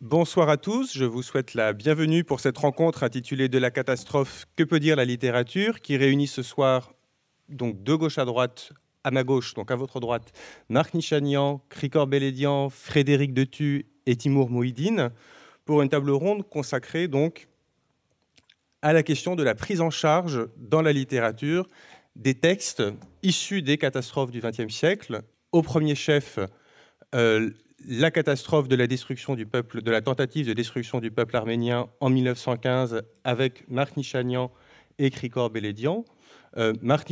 Bonsoir à tous, je vous souhaite la bienvenue pour cette rencontre intitulée De la catastrophe, que peut dire la littérature, qui réunit ce soir donc de gauche à droite, à ma gauche, donc à votre droite, Marc Nichanian, Cricor Bellédian, Frédéric Detu et Timour Mouhidine, pour une table ronde consacrée donc à la question de la prise en charge dans la littérature des textes issus des catastrophes du XXe siècle, au premier chef euh, la catastrophe de la destruction du peuple, de la tentative de destruction du peuple arménien en 1915 avec Marc Nichanian et Krikor Beledian. Euh, Marc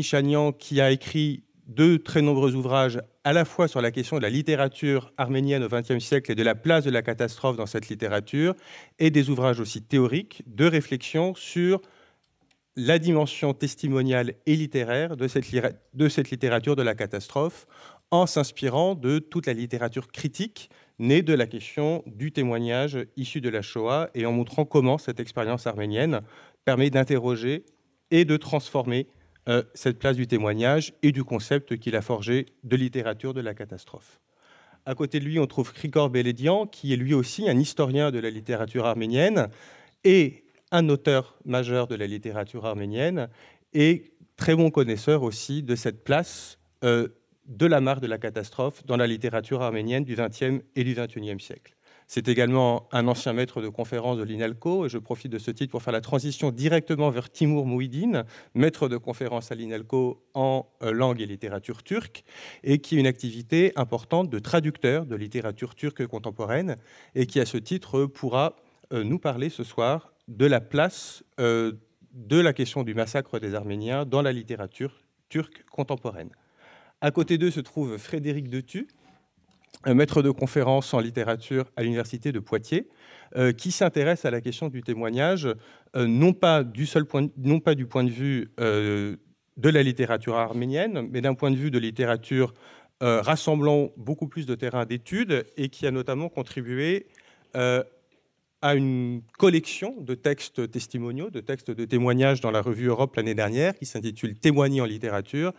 qui a écrit deux très nombreux ouvrages à la fois sur la question de la littérature arménienne au XXe siècle et de la place de la catastrophe dans cette littérature, et des ouvrages aussi théoriques de réflexion sur la dimension testimoniale et littéraire de cette littérature de la catastrophe, en s'inspirant de toute la littérature critique née de la question du témoignage issu de la Shoah et en montrant comment cette expérience arménienne permet d'interroger et de transformer euh, cette place du témoignage et du concept qu'il a forgé de littérature de la catastrophe. À côté de lui, on trouve Krikor Beledian, qui est lui aussi un historien de la littérature arménienne et un auteur majeur de la littérature arménienne et très bon connaisseur aussi de cette place euh, de la marque de la catastrophe dans la littérature arménienne du XXe et du XXIe siècle. C'est également un ancien maître de conférence de l'INALCO, et je profite de ce titre pour faire la transition directement vers Timur Mouidine, maître de conférence à l'INALCO en euh, langue et littérature turque, et qui a une activité importante de traducteur de littérature turque contemporaine, et qui à ce titre pourra euh, nous parler ce soir de la place euh, de la question du massacre des Arméniens dans la littérature turque contemporaine. À côté d'eux se trouve Frédéric Detu, maître de conférence en littérature à l'université de Poitiers, euh, qui s'intéresse à la question du témoignage, euh, non, pas du seul point, non pas du point de vue euh, de la littérature arménienne, mais d'un point de vue de littérature rassemblant beaucoup plus de terrains d'études et qui a notamment contribué à une collection de textes testimoniaux, de textes de témoignages dans la revue Europe l'année dernière, qui s'intitule Témoigner en littérature,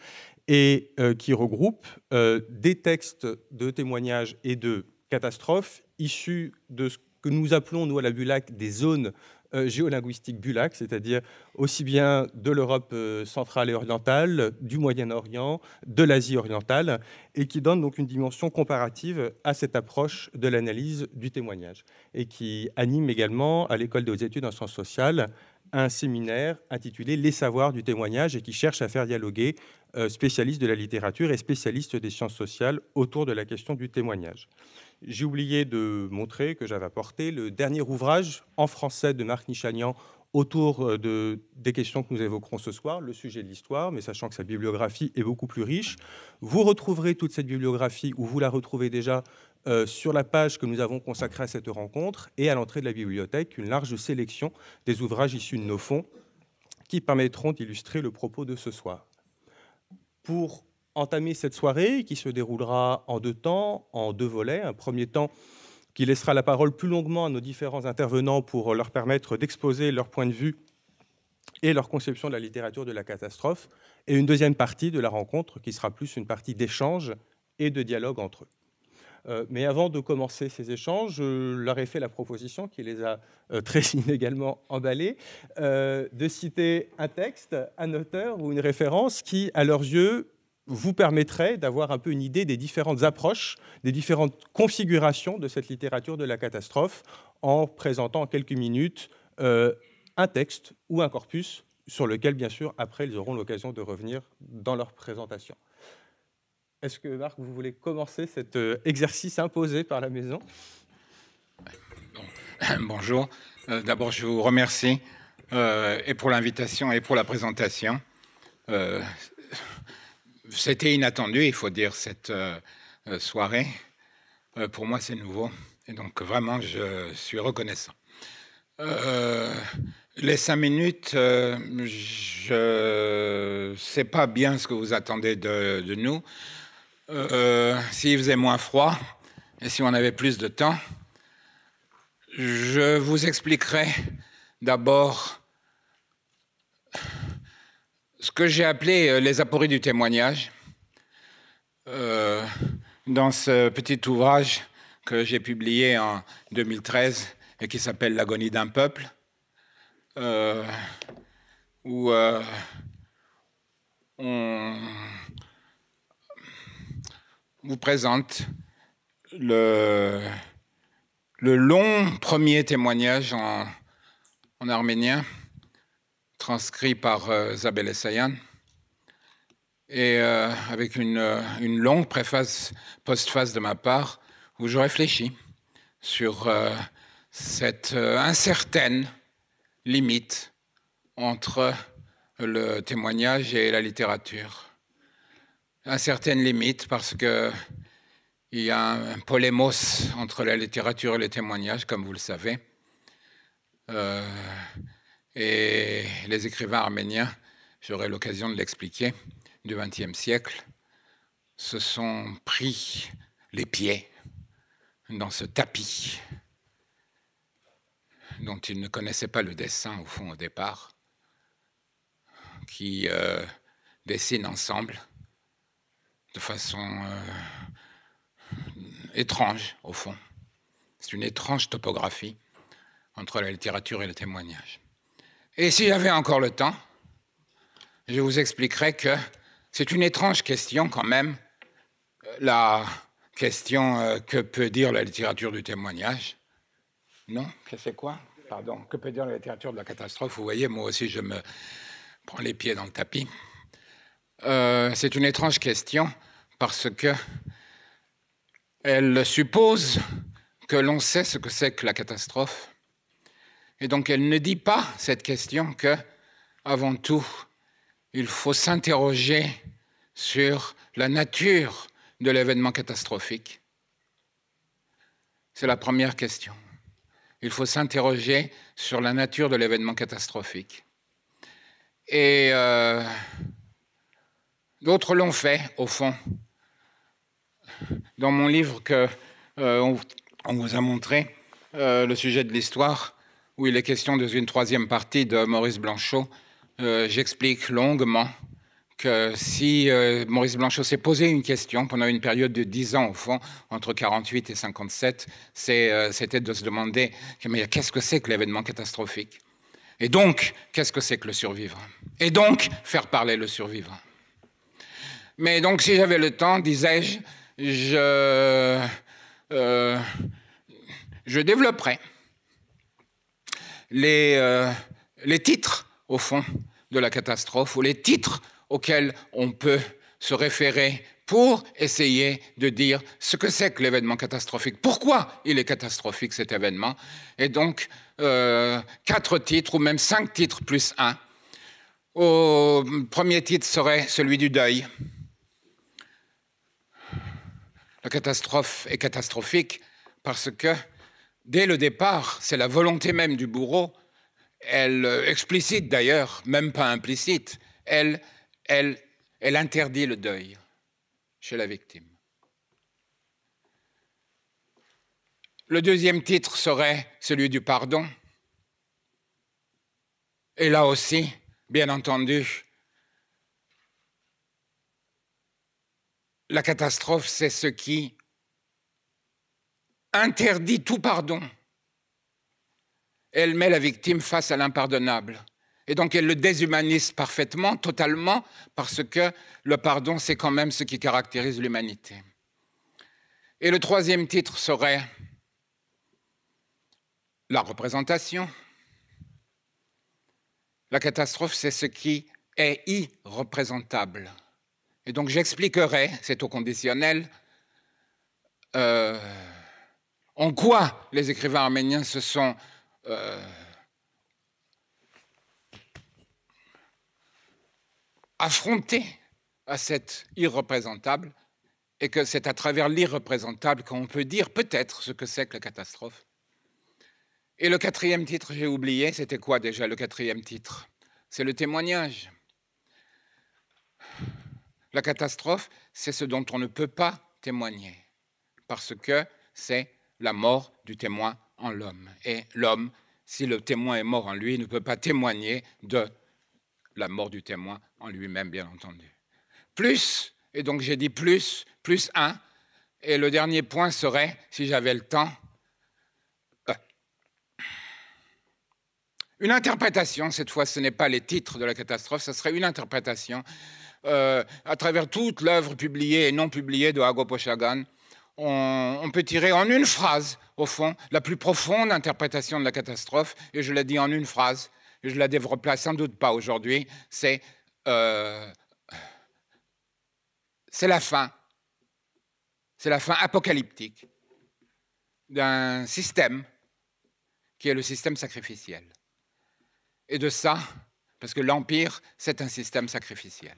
et euh, qui regroupe euh, des textes de témoignages et de catastrophes issus de ce que nous appelons, nous, à la Bulac, des zones euh, géolinguistique bulac, c'est-à-dire aussi bien de l'Europe euh, centrale et orientale, du Moyen-Orient, de l'Asie orientale, et qui donne donc une dimension comparative à cette approche de l'analyse du témoignage, et qui anime également à l'école des études en sciences sociales un séminaire intitulé Les savoirs du témoignage et qui cherche à faire dialoguer euh, spécialistes de la littérature et spécialistes des sciences sociales autour de la question du témoignage. J'ai oublié de montrer que j'avais apporté le dernier ouvrage en français de Marc Nichagnan autour euh, de, des questions que nous évoquerons ce soir, le sujet de l'histoire, mais sachant que sa bibliographie est beaucoup plus riche. Vous retrouverez toute cette bibliographie, ou vous la retrouvez déjà, euh, sur la page que nous avons consacrée à cette rencontre, et à l'entrée de la bibliothèque, une large sélection des ouvrages issus de nos fonds qui permettront d'illustrer le propos de ce soir. Pour entamer cette soirée qui se déroulera en deux temps, en deux volets. Un premier temps qui laissera la parole plus longuement à nos différents intervenants pour leur permettre d'exposer leur point de vue et leur conception de la littérature de la catastrophe, et une deuxième partie de la rencontre qui sera plus une partie d'échange et de dialogue entre eux. Euh, mais avant de commencer ces échanges, je leur ai fait la proposition, qui les a euh, très inégalement emballés, euh, de citer un texte, un auteur ou une référence qui, à leurs yeux, vous permettrait d'avoir un peu une idée des différentes approches, des différentes configurations de cette littérature de la catastrophe en présentant en quelques minutes euh, un texte ou un corpus sur lequel, bien sûr, après, ils auront l'occasion de revenir dans leur présentation. Est-ce que, Marc, vous voulez commencer cet euh, exercice imposé par la maison Bonjour. Euh, d'abord, je vous remercie et pour l'invitation et pour la présentation. C'était inattendu, il faut dire, cette euh, euh, soirée. Euh, pour moi, c'est nouveau. Et donc, vraiment, je suis reconnaissant. les cinq minutes, je ne sais pas bien ce que vous attendez de, nous. Euh, S'il faisait moins froid et si on avait plus de temps, je vous expliquerai d'abord ce que j'ai appelé euh, les apories du témoignage euh, dans ce petit ouvrage que j'ai publié en 2013 et qui s'appelle L'agonie d'un peuple, euh, où on vous présente le, long premier témoignage en arménien transcrit par Zabel euh, Essayan, et euh, avec euh, une, longue préface, postface de ma part, où je réfléchis sur cette incertaine limite entre le témoignage et la littérature. Incertaine limite parce que il y a un polémos entre la littérature et le témoignage, comme vous le savez. Et les écrivains arméniens, j'aurai l'occasion de l'expliquer, du XXe siècle, se sont pris les pieds dans ce tapis dont ils ne connaissaient pas le dessin au fond au départ, qui euh, dessine ensemble de façon euh, étrange au fond. C'est une étrange topographie entre la littérature et le témoignage. Et si j'avais encore le temps, je vous expliquerai que c'est une étrange question quand même, euh, la question euh, que peut dire la littérature du témoignage. Non Que c'est quoi Pardon. Que peut dire la littérature de la catastrophe Vous voyez, moi aussi, je me prends les pieds dans le tapis. Euh, c'est une étrange question parce que elle suppose que l'on sait ce que c'est que la catastrophe et donc elle ne dit pas cette question que, avant tout, il faut s'interroger sur la nature de l'événement catastrophique. C'est la première question. Il faut s'interroger sur la nature de l'événement catastrophique. Et euh, d'autres l'ont fait, au fond. Dans mon livre que euh, on, vous a montré, euh, le sujet de l'histoire, oui, il est question dans une troisième partie de Maurice Blanchot. Euh, j'explique longuement que si euh, Maurice Blanchot s'est posé une question pendant une période de dix ans, au fond, entre 48 et 57, euh, c'était de se demander mais qu'est-ce que c'est que l'événement catastrophique Et donc, qu'est-ce que c'est que le survivre Et donc, faire parler le survivre. Mais donc, si j'avais le temps, disais-je, je, je développerais euh, les, titres, au fond, de la catastrophe, ou les titres auxquels on peut se référer pour essayer de dire ce que c'est que l'événement catastrophique, pourquoi il est catastrophique cet événement, et donc euh, quatre titres ou même cinq titres plus un. Au premier titre serait celui du deuil. La catastrophe est catastrophique parce que dès le départ, c'est la volonté même du bourreau, elle euh, explicite d'ailleurs, même pas implicite, elle, elle, elle interdit le deuil chez la victime. Le deuxième titre serait celui du pardon. Et là aussi, bien entendu, la catastrophe, c'est ce qui interdit tout pardon. Elle met la victime face à l'impardonnable. Et donc elle le déshumanise parfaitement, totalement, parce que le pardon, c'est quand même ce qui caractérise l'humanité. Et le troisième titre serait la représentation. La catastrophe, c'est ce qui est irreprésentable. Et donc j'expliquerai, c'est au conditionnel, euh, en quoi les écrivains arméniens se sont euh, affrontés à cet irreprésentable et que c'est à travers l'irreprésentable qu'on peut dire peut-être ce que c'est que la catastrophe. Et le quatrième titre, j'ai oublié, c'était quoi déjà le quatrième titre C'est le témoignage. La catastrophe, c'est ce dont on ne peut pas témoigner, parce que c'est la mort du témoin en l'homme. Et l'homme, si le témoin est mort en lui, ne peut pas témoigner de la mort du témoin en lui-même, bien entendu. Plus, et donc j'ai dit plus, plus un, et le dernier point serait, si j'avais le temps, euh, une interprétation, cette fois ce n'est pas les titres de la catastrophe, ce serait une interprétation euh, à travers toute l'œuvre publiée et non publiée de Hago on, peut tirer en une phrase, au fond, la plus profonde interprétation de la catastrophe, et je l'ai dit en une phrase, et je la développerai sans doute pas aujourd'hui, c'est euh, c'est la fin, c'est la fin apocalyptique d'un système qui est le système sacrificiel. Et de ça, parce que l'Empire, c'est un système sacrificiel.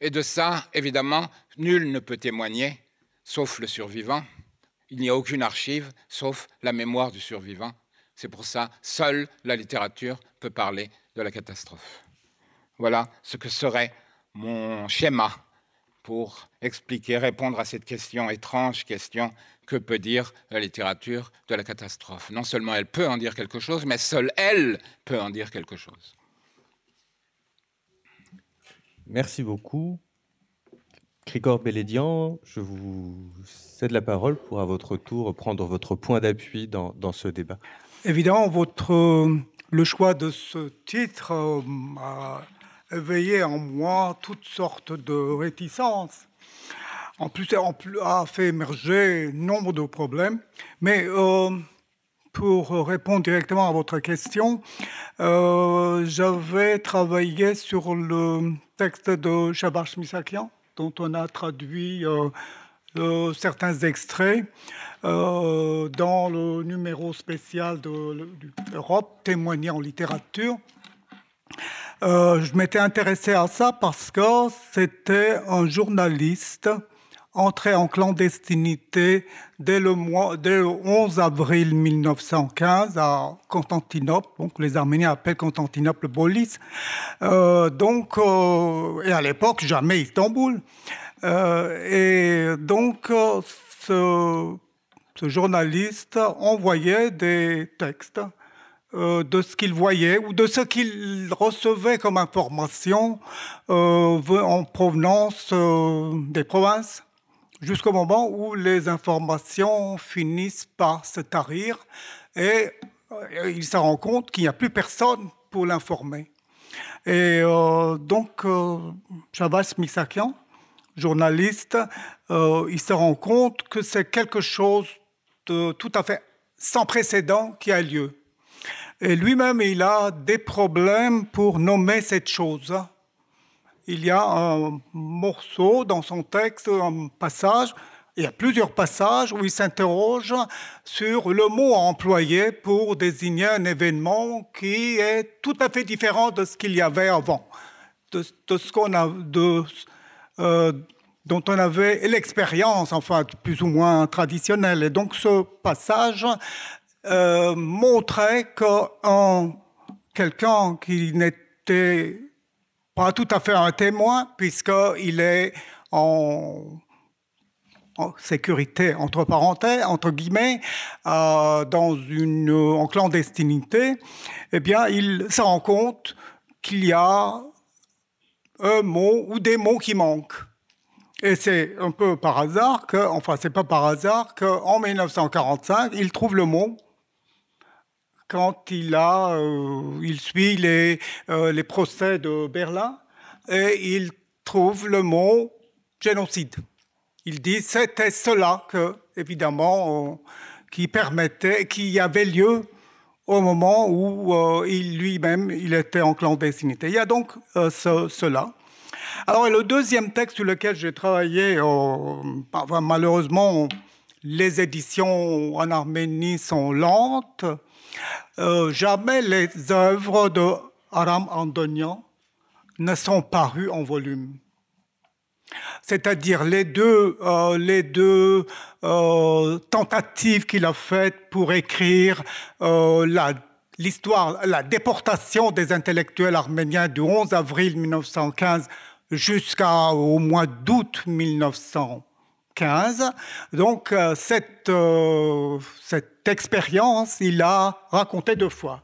Et de ça, évidemment, nul ne peut témoigner sauf le survivant. Il n'y a aucune archive, sauf la mémoire du survivant. C'est pour ça, seule la littérature peut parler de la catastrophe. Voilà ce que serait mon schéma pour expliquer, répondre à cette question étrange, question que peut dire la littérature de la catastrophe. Non seulement elle peut en dire quelque chose, mais seule elle peut en dire quelque chose. Merci beaucoup. Grigor Bélédian, je vous cède la parole pour à votre tour prendre votre point d'appui dans, dans, ce débat. Évidemment, votre, euh, le choix de ce titre euh, a éveillé en moi toutes sortes de réticences. En plus, en a fait émerger nombre de problèmes. Mais euh, pour répondre directement à votre question, j'avais travaillé sur le texte de Shabash Misakian dont on a traduit euh, certains extraits euh, dans le numéro spécial de, l'Europe, témoigner en littérature. Euh, je m'étais intéressé à ça parce que c'était un journaliste entré en clandestinité dès le, mois, dès 11 avril 1915 à Constantinople. Donc, les Arméniens appellent Constantinople Bolis. Euh, donc, euh, et à l'époque, jamais Istanbul. Euh, et donc, euh, ce, ce, journaliste envoyait des textes euh, de ce qu'il voyait ou de ce qu'il recevait comme information en provenance des provinces jusqu'au moment où les informations finissent par se tarir et euh, il se rend compte qu'il n'y a plus personne pour l'informer. Et euh, donc, euh, Chavas Misakian, journaliste, il se rend compte que c'est quelque chose de tout à fait sans précédent qui a lieu. Et lui-même, il a des problèmes pour nommer cette chose il y a un morceau dans son texte, un passage, il y a plusieurs passages où il s'interroge sur le mot employé pour désigner un événement qui est tout à fait différent de ce qu'il y avait avant, de, ce euh, dont on avait l'expérience, enfin plus ou moins traditionnelle. Et donc ce passage euh, montrait que quelqu'un qui n'était pas tout à fait un témoin, puisqu'il est en, sécurité, entre parenthèses, entre guillemets, euh, dans une, euh, en clandestinité, eh bien, il se rend compte qu'il y a un mot ou des mots qui manquent. Et c'est un peu par hasard que, enfin, c'est pas par hasard qu'en 1945, il trouve le mot quand il a, euh, il suit euh, les, procès de Berlin et il trouve le mot génocide. Il dit c'était cela que, évidemment, euh, qui permettait, qui avait lieu au moment où lui-même il était en clandestinité. Il y a donc cela. Alors le deuxième texte sur lequel j'ai travaillé, malheureusement, les éditions en Arménie sont lentes. Euh, jamais les œuvres de Aram Andonian ne sont parues en volume. C'est-à-dire les deux, euh, euh, tentatives qu'il a faites pour écrire la l'histoire, la déportation des intellectuels arméniens du 11 avril 1915 jusqu'au mois d'août 1900. 15. Donc euh, cette, euh, cette expérience, il l'a racontée deux fois.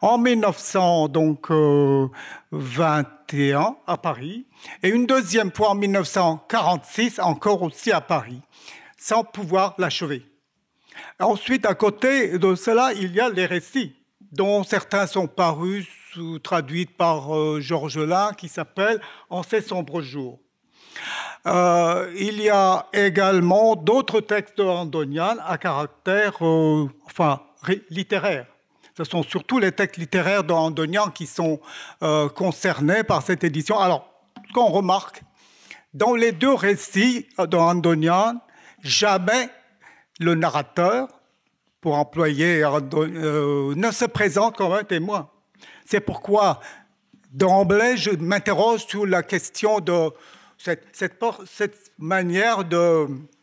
En 1921 euh, à Paris et une deuxième fois en 1946 encore aussi à Paris, sans pouvoir l'achever. Ensuite, à côté de cela, il y a les récits, dont certains sont parus ou traduits par Georges Lain, qui s'appelle En ces sombres jours. Euh, il y a également d'autres textes d'Andonian à caractère euh, enfin, littéraire. Ce sont surtout les textes littéraires de qui sont euh, concernés par cette édition. Alors, qu'on remarque, dans les deux récits de Andonian, jamais le narrateur, pour employer ne se présente comme un témoin. C'est pourquoi, d'emblée, je m'interroge sur la question de cette, cette, cette manière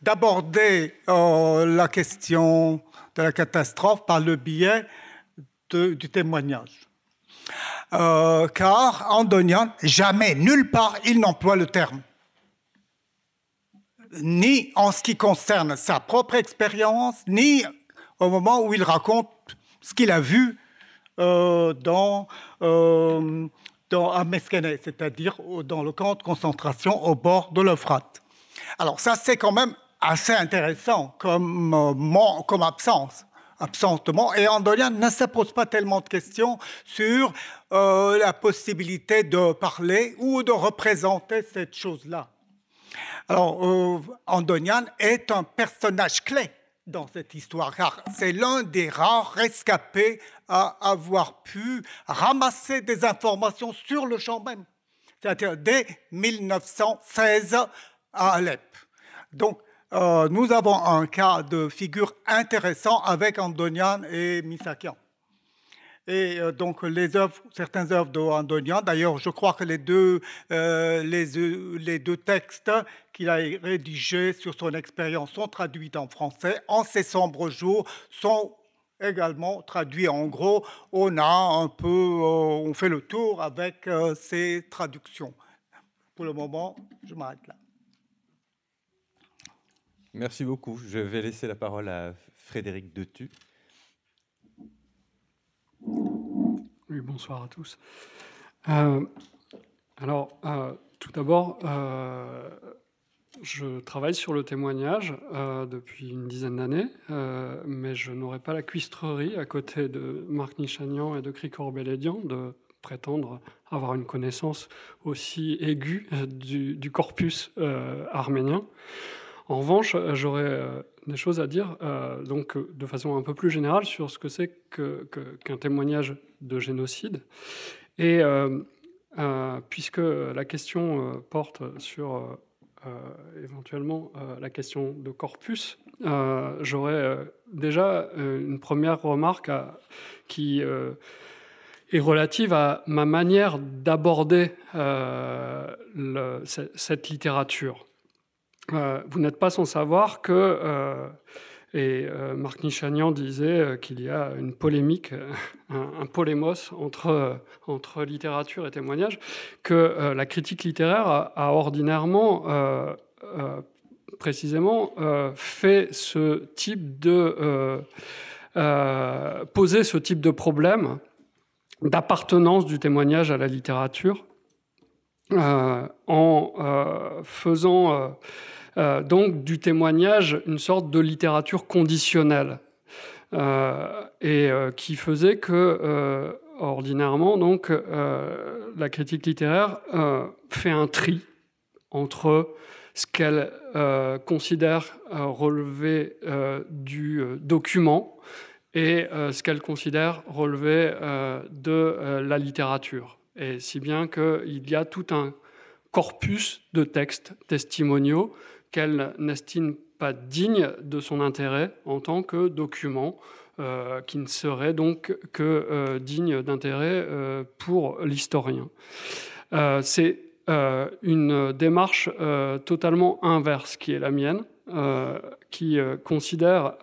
d'aborder euh, la question de la catastrophe par le biais du témoignage. Euh, car Andonian, jamais, nulle part, il n'emploie le terme. Ni en ce qui concerne sa propre expérience, ni au moment où il raconte ce qu'il a vu euh, dans dans, à Meskene, c'est-à-dire dans le camp de concentration au bord de l'Euphrate. Alors ça, c'est quand même assez intéressant comme, euh, comme absence absentement. Et Andonian ne se pose pas tellement de questions sur euh, la possibilité de parler ou de représenter cette chose-là. Alors, euh, Andonian est un personnage clé dans cette histoire, car c'est l'un des rares rescapés à avoir pu ramasser des informations sur le champ même, c'est-à-dire dès 1916 à Alep. Donc, euh, nous avons un cas de figure intéressant avec Andonian et Misakian et euh, donc les œuvres, certaines œuvres de Andonian. D'ailleurs, je crois que les deux, euh, les, euh, les, deux textes qu'il a rédigés sur son expérience sont traduits en français. En ces sombres jours sont également traduits. En gros, on a un peu, on fait le tour avec ces traductions. Pour le moment, je m'arrête là. Merci beaucoup. Je vais laisser la parole à Frédéric Detu. Oui, bonsoir à tous. Euh, alors, euh, tout d'abord, euh, je travaille sur le témoignage depuis une dizaine d'années, mais je n'aurais pas la cuistrerie à côté de Marc Nishanian et de Cricor Bellédian de prétendre avoir une connaissance aussi aiguë du, du corpus arménien. En revanche, j'aurais des choses à dire, euh, donc euh, de façon un peu plus générale, sur ce que c'est qu'un témoignage de génocide. Et euh, puisque la question porte sur éventuellement la question de corpus, j'aurais déjà une première remarque qui est relative à ma manière d'aborder cette littérature. Euh, vous n'êtes pas sans savoir que, euh, et euh, Marc Nichanian disait qu'il y a une polémique, un, polémos entre, entre littérature et témoignage, que la critique littéraire a, ordinairement précisément euh, fait ce type de poser ce type de problème d'appartenance du témoignage à la littérature euh, en euh, faisant euh, donc du témoignage une sorte de littérature conditionnelle et qui faisait que ordinairement, donc, la critique littéraire fait un tri entre ce qu'elle considère relever du document et ce qu'elle considère relever de la littérature. Et si bien qu'il y a tout un corpus de textes testimoniaux qu'elle n'estime pas digne de son intérêt en tant que document euh, qui ne serait donc que euh, digne d'intérêt euh, pour l'historien. C'est une démarche totalement inverse qui est la mienne, qui considère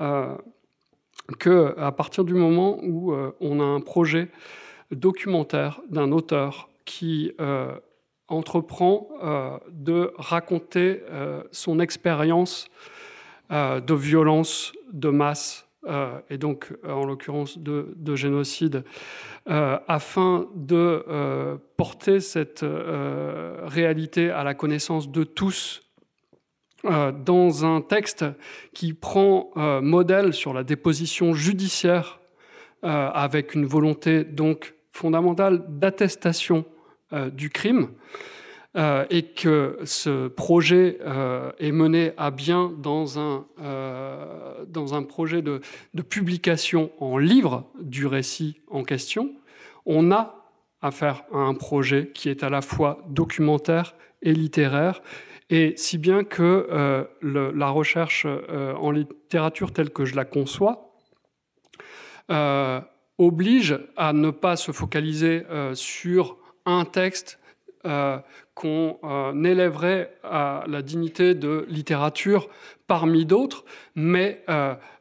que à partir du moment où on a un projet documentaire d'un auteur qui euh, entreprend euh, de raconter euh, son expérience de violence de masse, et donc en l'occurrence de, génocide, afin de porter cette réalité à la connaissance de tous dans un texte qui prend modèle sur la déposition judiciaire avec une volonté donc fondamentale d'attestation euh, du crime euh, et que ce projet euh, est mené à bien dans un, dans un projet de, publication en livre du récit en question, on a affaire à un projet qui est à la fois documentaire et littéraire, et si bien que la recherche en littérature telle que je la conçois, oblige à ne pas se focaliser euh, sur un texte euh, qu'on euh, élèverait à la dignité de littérature parmi d'autres, mais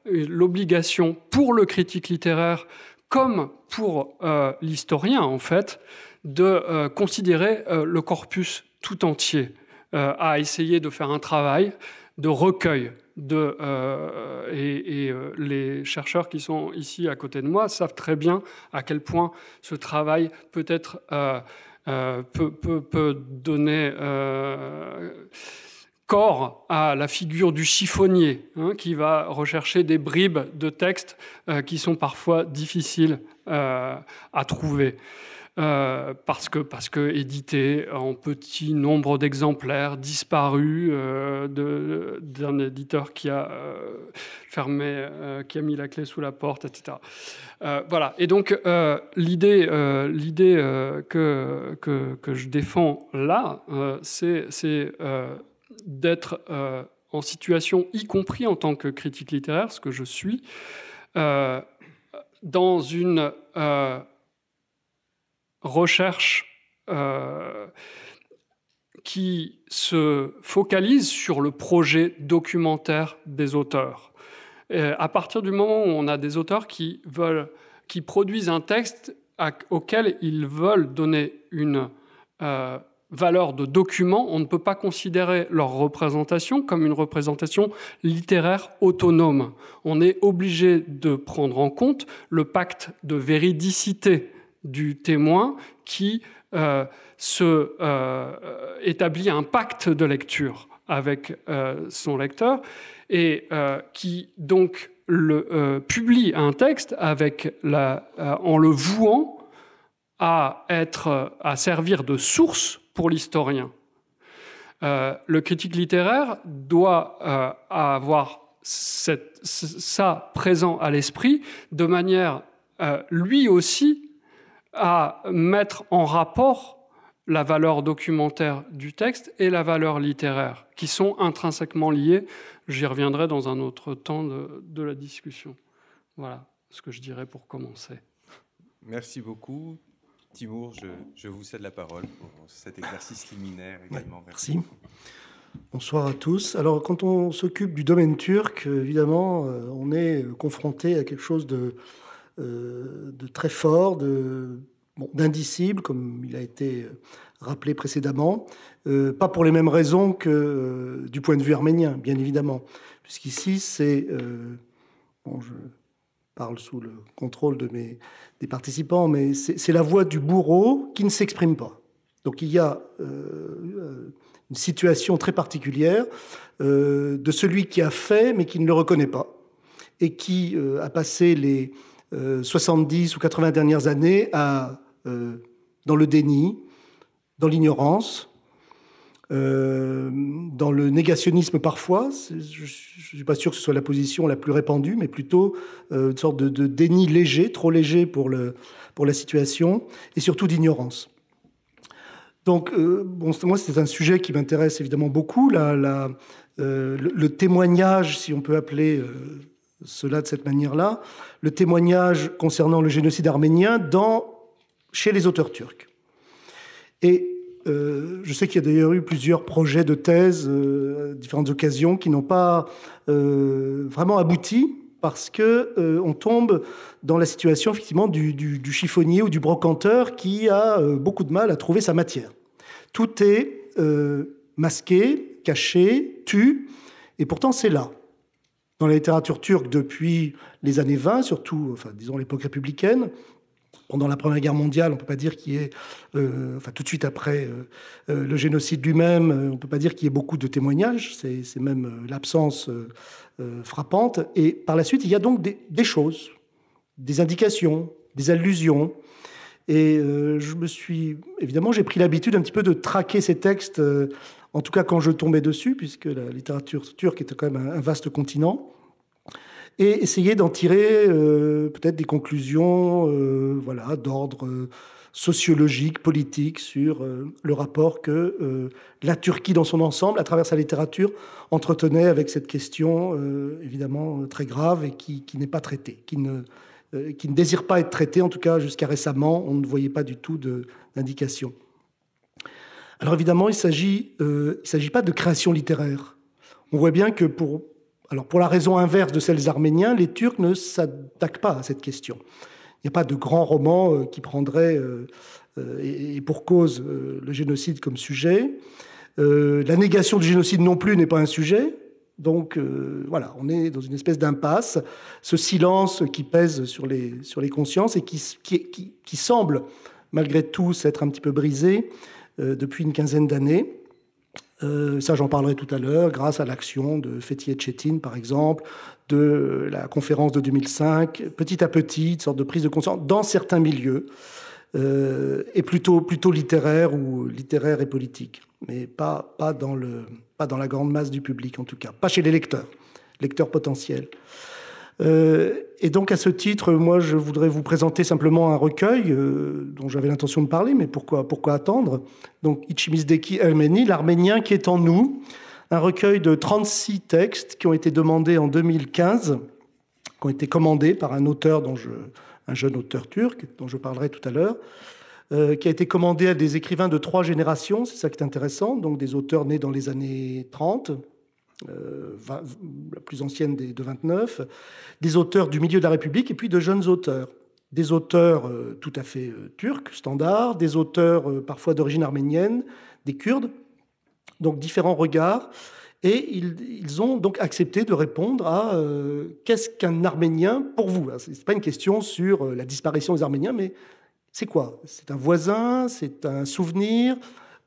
l'obligation pour le critique littéraire comme pour l'historien en fait de considérer le corpus tout entier, à essayer de faire un travail de recueil euh, et, euh, les chercheurs qui sont ici à côté de moi savent très bien à quel point ce travail peut être euh, peut, donner corps à la figure du chiffonnier hein, qui va rechercher des bribes de textes qui sont parfois difficiles à trouver. Euh, parce, que, parce que édité en petit nombre d'exemplaires, disparu euh, d'un éditeur qui a euh, fermé, qui a mis la clé sous la porte, etc. voilà. Et donc l'idée, l'idée que, que, je défends là, c'est, c'est d'être en situation, y compris en tant que critique littéraire, ce que je suis, dans une recherche euh, qui se focalise sur le projet documentaire des auteurs. à partir du moment où on a des auteurs qui veulent, qui produisent un texte auquel ils veulent donner une euh, valeur de document, on ne peut pas considérer leur représentation comme une représentation littéraire autonome. On est obligé de prendre en compte le pacte de véridicité du témoin qui euh, se, euh, établit un pacte de lecture avec euh, son lecteur et qui donc publie un texte avec la, en le vouant à, être, à servir de source pour l'historien. le critique littéraire doit avoir ça présent à l'esprit de manière lui aussi à mettre en rapport la valeur documentaire du texte et la valeur littéraire, qui sont intrinsèquement liées. J'y reviendrai dans un autre temps de, la discussion. Voilà ce que je dirais pour commencer. Merci beaucoup. Timour, je, vous cède la parole pour cet exercice liminaire également. Merci. Bonsoir à tous. Alors, quand on s'occupe du domaine turc, évidemment, euh, on est confronté à quelque chose de euh, de très fort, de, bon, d'indicible, comme il a été rappelé précédemment, euh, pas pour les mêmes raisons que euh, du point de vue arménien, bien évidemment, puisqu'ici c'est, je parle sous le contrôle de mes, des participants, mais c'est la voix du bourreau qui ne s'exprime pas. Donc il y a une situation très particulière de celui qui a fait mais qui ne le reconnaît pas et qui a passé les 70 euh, ou 80 dernières années euh, dans le déni, dans l'ignorance, euh, dans le négationnisme parfois. Je ne suis pas sûr que ce soit la position la plus répandue, mais plutôt une sorte de, déni léger, trop léger pour, la situation, et surtout d'ignorance. Donc, moi, c'est un sujet qui m'intéresse évidemment beaucoup. le, témoignage, si on peut appeler cela de cette manière-là, le témoignage concernant le génocide arménien chez les auteurs turcs. Et euh, je sais qu'il y a d'ailleurs eu plusieurs projets de thèse euh, à différentes occasions qui n'ont pas euh, vraiment abouti parce que on tombe dans la situation effectivement du, chiffonnier ou du brocanteur qui a beaucoup de mal à trouver sa matière. Tout est masqué, caché, tu, et pourtant c'est là dans la littérature turque depuis les années 20, surtout, enfin, disons l'époque républicaine. Pendant la Première Guerre mondiale, on ne peut pas dire qu'il y ait, euh, enfin tout de suite après euh, euh, le génocide lui-même, on ne peut pas dire qu'il y ait beaucoup de témoignages, c'est même l'absence frappante. Et par la suite, il y a donc des, des choses, des indications, des allusions. Et je me suis, évidemment, j'ai pris l'habitude un petit peu de traquer ces textes en tout cas quand je tombais dessus, puisque la littérature turque était quand même un, vaste continent, et essayer d'en tirer euh, peut-être des conclusions euh, voilà, d'ordre euh, sociologique, politique, sur le rapport que la Turquie dans son ensemble, à travers sa littérature, entretenait avec cette question évidemment très grave et qui, n'est pas traitée, qui ne, qui ne désire pas être traitée, en tout cas jusqu'à récemment, on ne voyait pas du tout d'indication. Alors évidemment, il ne s'agit, euh, s'agit pas de création littéraire. On voit bien que pour, alors pour la raison inverse de celles des Arméniens, les Turcs ne s'attaquent pas à cette question. Il n'y a pas de grand roman euh, qui prendrait, euh, et, pour cause, le génocide comme sujet. la négation du génocide non plus n'est pas un sujet. Donc voilà, on est dans une espèce d'impasse. Ce silence qui pèse sur les, sur les consciences et qui semble, malgré tout, s'être un petit peu brisé, euh, depuis une quinzaine d'années. Euh, ça, j'en parlerai tout à l'heure, grâce à l'action de Fethiye Tchétine, par exemple, de la conférence de 2005, petit à petit, une sorte de prise de conscience dans certains milieux, euh, et plutôt, plutôt littéraire ou littéraire et politique, mais pas, pas, dans le, pas dans la grande masse du public, en tout cas, pas chez les lecteurs, lecteurs potentiels. Et donc à ce titre, moi je voudrais vous présenter simplement un recueil euh, dont j'avais l'intention de parler, mais pourquoi, attendre Donc Ichimizdeki Elmeni, l'Arménien qui est en nous, un recueil de 36 textes qui ont été demandés en 2015, qui ont été commandés par un auteur, dont un jeune auteur turc, dont je parlerai tout à l'heure, euh, qui a été commandé à des écrivains de trois générations, c'est ça qui est intéressant, donc des auteurs nés dans les années 30, euh, la plus ancienne des, de 29, des auteurs du milieu de la République et puis de jeunes auteurs. Des auteurs euh, tout à fait euh, turcs, standards, des auteurs parfois d'origine arménienne, des Kurdes, donc différents regards. Et ils, ils ont donc accepté de répondre à qu'est-ce qu'un Arménien pour vous Ce n'est pas une question sur la disparition des Arméniens, mais c'est quoi C'est un voisin, c'est un souvenir,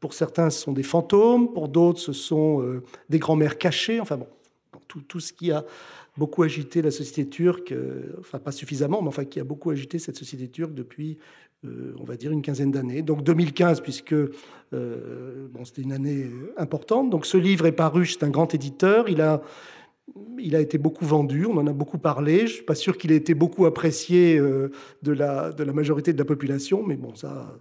pour certains, ce sont des fantômes, pour d'autres, ce sont euh, des grands-mères cachées. Enfin bon, tout, ce qui a beaucoup agité la société turque, euh, enfin pas suffisamment, mais enfin qui a beaucoup agité cette société turque depuis, euh, on va dire, une quinzaine d'années. Donc 2015, puisque bon, c'était une année importante. Donc ce livre est paru, c'est un grand éditeur. Il a il a été beaucoup vendu, on en a beaucoup parlé. Je ne suis pas sûr qu'il ait été beaucoup apprécié de la, de la majorité de la population, mais bon, ça,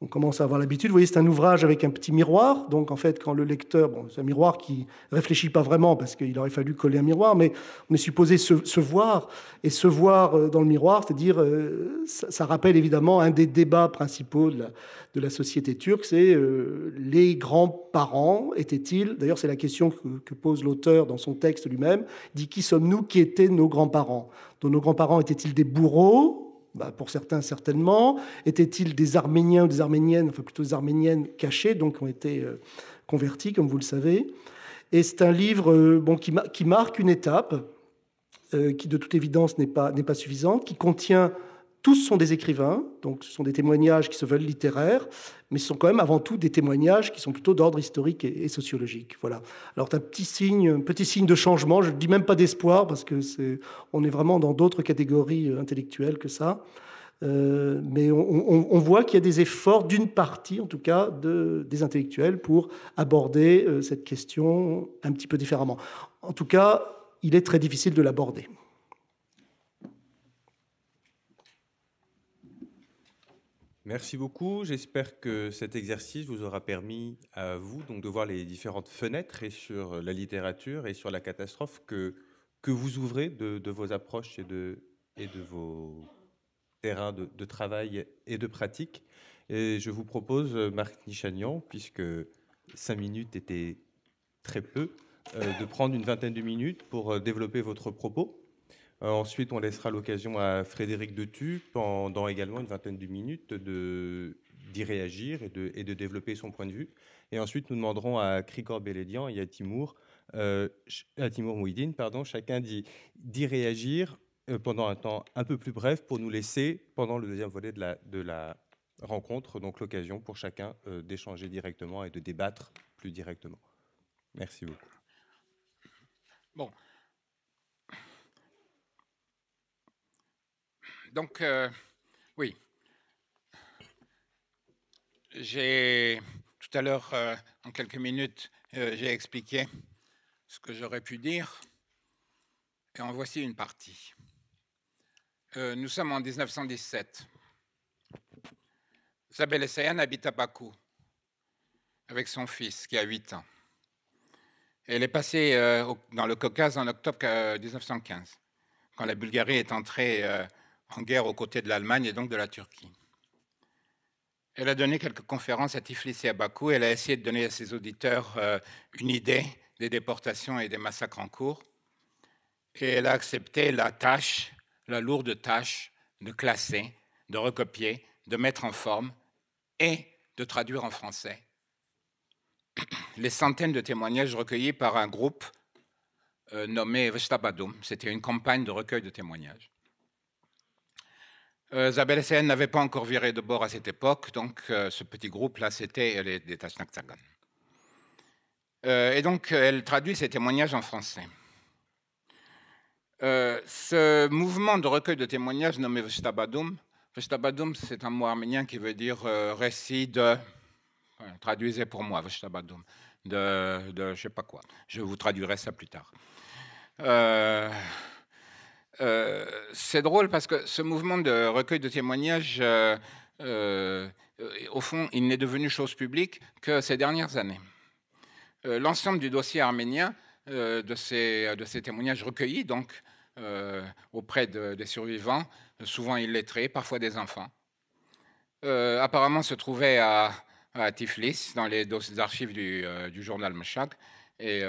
on commence à avoir l'habitude. Vous voyez, c'est un ouvrage avec un petit miroir. Donc, en fait, quand le lecteur, bon, c'est un miroir qui réfléchit pas vraiment parce qu'il aurait fallu coller un miroir, mais on est supposé se, voir. Et se voir euh, dans le miroir, c'est-à-dire, euh, ça, rappelle évidemment un des débats principaux de la, société turque, c'est euh, les grands-parents étaient-ils, d'ailleurs, c'est la question que, pose l'auteur dans son texte lui-même, dit qui sommes-nous, qui étaient nos grands-parents Donc, nos grands-parents étaient-ils des bourreaux bah, pour certains certainement. Étaient-ils des Arméniens ou des Arméniennes, enfin plutôt des Arméniennes cachées, donc ont été euh, convertis, comme vous le savez. Et c'est un livre euh, bon, qui, marque une étape, euh, qui de toute évidence n'est pas, pas suffisante, qui contient tous sont des écrivains, donc ce sont des témoignages qui se veulent littéraires, mais ce sont quand même avant tout des témoignages qui sont plutôt d'ordre historique et, sociologique. Voilà. Alors, un petit signe, un petit signe de changement. Je ne dis même pas d'espoir parce que c'est, on est vraiment dans d'autres catégories euh, intellectuelles que ça. Euh, mais on, voit qu'il y a des efforts d'une partie, en tout cas, de, des intellectuels pour aborder euh, cette question un petit peu différemment. En tout cas, il est très difficile de l'aborder. Merci beaucoup. J'espère que cet exercice vous aura permis à vous donc de voir les différentes fenêtres et sur la littérature et sur la catastrophe que, que vous ouvrez de, vos approches et de, et de vos terrains de, travail et de pratique. Et je vous propose Marc Nichagnon, puisque cinq minutes étaient très peu, euh, de prendre une vingtaine de minutes pour euh, développer votre propos. Euh, ensuite, on laissera l'occasion à Frédéric de Detu, pendant également une vingtaine de minutes, de, d'y réagir et de, développer son point de vue. Et ensuite, nous demanderons à Krikor Bélédian et à Timour, euh, à Mouidine, pardon, chacun d'y, réagir euh, pendant un temps un peu plus bref pour nous laisser, pendant le deuxième volet de la, de la rencontre, donc l'occasion pour chacun euh, d'échanger directement et de débattre plus directement. Merci beaucoup. Bon. donc, euh, oui. J'ai tout à l'heure, euh, en quelques minutes, euh, j'ai expliqué ce que j'aurais pu dire. Et en voici une partie. nous sommes en 1917. Zabel Essayan habite à Bakou avec son fils qui a 8 ans. Elle est passée dans le Caucase en octobre 1915, quand la Bulgarie est entrée en guerre aux côtés de l'Allemagne et donc de la Turquie. Elle a donné quelques conférences à Tiflis et à Bakou. Elle a essayé de donner à ses auditeurs euh, une idée des déportations et des massacres en cours. Et elle a accepté la tâche, la lourde tâche de classer, de recopier, de mettre en forme et de traduire en français les centaines de témoignages recueillis par un groupe euh, nommé Vestabadum. C'était une campagne de recueil de témoignages. Zabel euh, SN n'avait pas encore viré de bord à cette époque, donc euh, ce petit groupe-là, c'était les, les euh, et donc, elle traduit ces témoignages en français. ce mouvement de recueil de témoignages nommé Vestabadum, Vestabadum, c'est un mot arménien qui veut dire récit de. traduisez pour moi, Vestabadum, de, de je sais pas quoi. Je vous traduirai ça plus tard. Euh, c'est drôle parce que ce mouvement de recueil de témoignages, euh, euh, au fond, il n'est devenu chose publique que ces dernières années. L'ensemble du dossier arménien de ces, de, ces, témoignages recueillis, donc auprès des survivants, souvent illettrés, parfois des enfants, apparemment se trouvait à, Tiflis, dans les archives du, du journal Meshach, et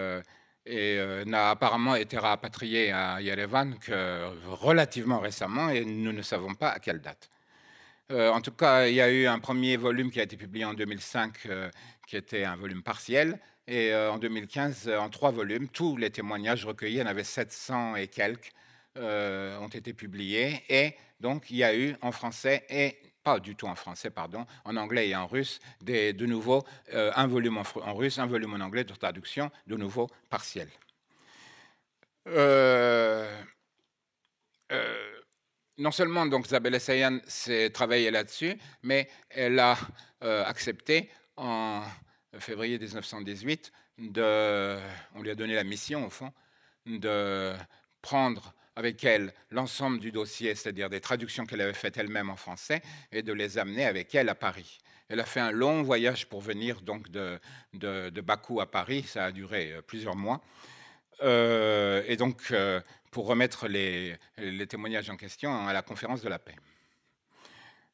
et euh, n'a apparemment été rapatrié à Yerevan que euh, relativement récemment et nous ne savons pas à quelle date. Euh, en tout cas, il y a eu un premier volume qui a été publié en 2005 qui était un volume partiel et en 2015 en trois volumes. Tous les témoignages recueillis, il y en avait 700 et quelques, ont été publiés et donc il y a eu en français et pas du tout en français, pardon, en anglais et en russe, des, de nouveau euh, un volume en, russe, un volume en anglais de traduction, de nouveau partielle. Euh, euh, non seulement donc Isabelle Sayan s'est travaillée là-dessus, mais elle a accepté en février 1918 de, on lui a donné la mission au fond, de prendre avec elle l'ensemble du dossier, c'est-à-dire des traductions qu'elle avait faites elle-même en français, et de les amener avec elle à Paris. Elle a fait un long voyage pour venir donc de, Bakou à Paris, ça a duré euh, plusieurs mois. Euh, et donc, euh, pour remettre les, témoignages en question hein, à la conférence de la paix.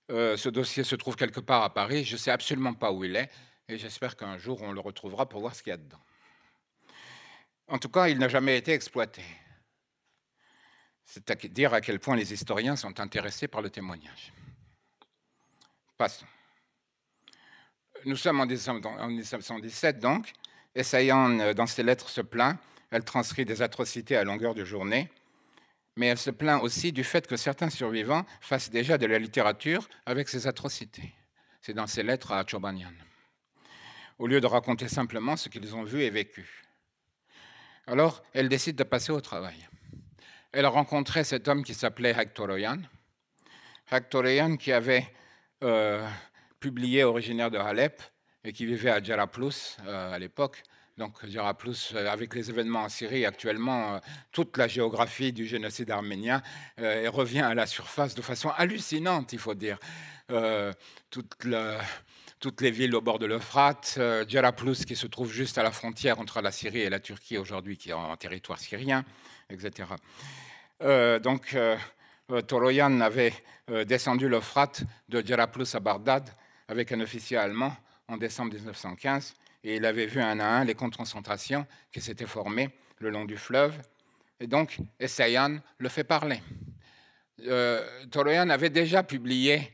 ce dossier se trouve quelque part à Paris, je ne sais absolument pas où il est, et j'espère qu'un jour on le retrouvera pour voir ce qu'il y a dedans. En tout cas, il n'a jamais été exploité. C'est à dire à quel point les historiens sont intéressés par le témoignage. Passons. Nous sommes en, 1917, donc, Essayant euh, dans ses lettres, se plaint. Elle transcrit des atrocités à longueur de journée, mais elle se plaint aussi du fait que certains survivants fassent déjà de la littérature avec ces atrocités. C'est dans ses lettres à Chobanian. Au lieu de raconter simplement ce qu'ils ont vu et vécu. Alors, elle décide de passer au travail elle rencontrait cet homme qui s'appelait Hectoroyan. Hectoroyan qui avait euh, publié originaire de Halep et qui vivait à Jaraplus euh, à l'époque. Donc Jaraplus, euh, avec les événements en Syrie actuellement, toute la géographie du génocide arménien revient à la surface de façon hallucinante, il faut dire. toutes les villes au bord de l'Euphrate, Djaraplus, qui se trouve juste à la frontière entre la Syrie et la Turquie aujourd'hui, qui est en territoire syrien, etc. Euh, donc, euh, euh, Toroyan avait descendu l'Euphrate de Djeraplus à Bardad avec un officier allemand en décembre 1915 et il avait vu un à un les camps qui s'étaient formées le long du fleuve. Et donc, Essayan le fait parler. Euh, Toroyan avait déjà publié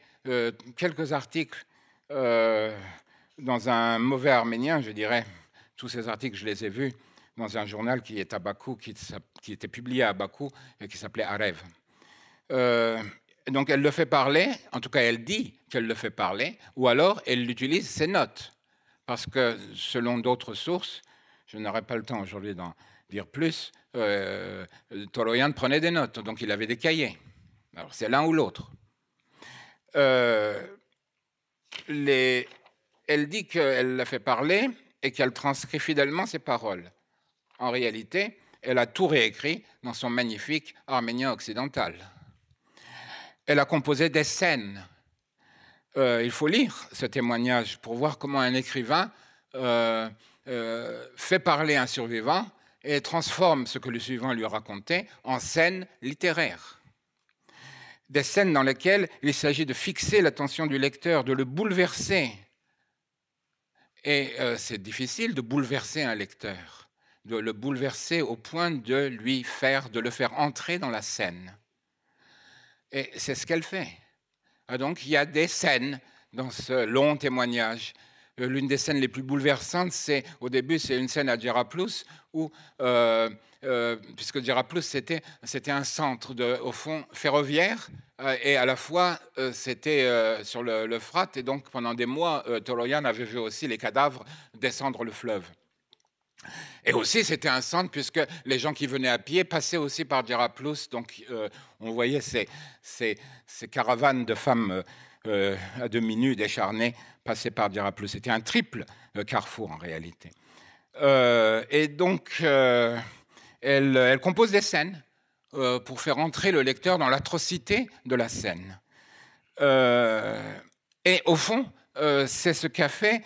quelques articles dans un mauvais arménien, je dirais. Tous ces articles, je les ai vus dans un journal qui est à Bakou, qui qui était publié à Bakou et qui s'appelait Arev. Euh, donc elle le fait parler, en tout cas elle dit qu'elle le fait parler, ou alors elle utilise ses notes. Parce que selon d'autres sources, je n'aurai pas le temps aujourd'hui d'en dire plus, euh, Toroyan prenait des notes, donc il avait des cahiers. Alors c'est l'un ou l'autre. Euh, elle dit qu'elle le fait parler et qu'elle transcrit fidèlement ses paroles. En réalité, elle a tout réécrit dans son magnifique Arménien occidental. Elle a composé des scènes. Euh, il faut lire ce témoignage pour voir comment un écrivain euh, euh, fait parler un survivant et transforme ce que le suivant lui racontait en scènes littéraires. Des scènes dans lesquelles il s'agit de fixer l'attention du lecteur, de le bouleverser. Et c'est difficile de bouleverser un lecteur de le bouleverser au point de lui faire, de le faire entrer dans la scène. Et c'est ce qu'elle fait. Ah, donc il y a des scènes dans ce long témoignage. Euh, l'une des scènes les plus bouleversantes, c'est au début, c'est une scène à Geraplus où, euh, euh puisque Geraplus c'était c'était un centre de, au fond ferroviaire euh, et à la fois c'était sur le, Frat et donc pendant des mois, Toloyan avait vu aussi les cadavres descendre le fleuve. Et aussi, c'était un centre, puisque les gens qui venaient à pied passaient aussi par Diraplus. Donc, euh, on voyait ces, caravanes de femmes euh, euh, à demi nues, décharnées, passer par Diraplus. C'était un triple carrefour, en réalité. et donc, elle, compose des scènes pour faire entrer le lecteur dans l'atrocité de la scène. et au fond, c'est ce qu'a fait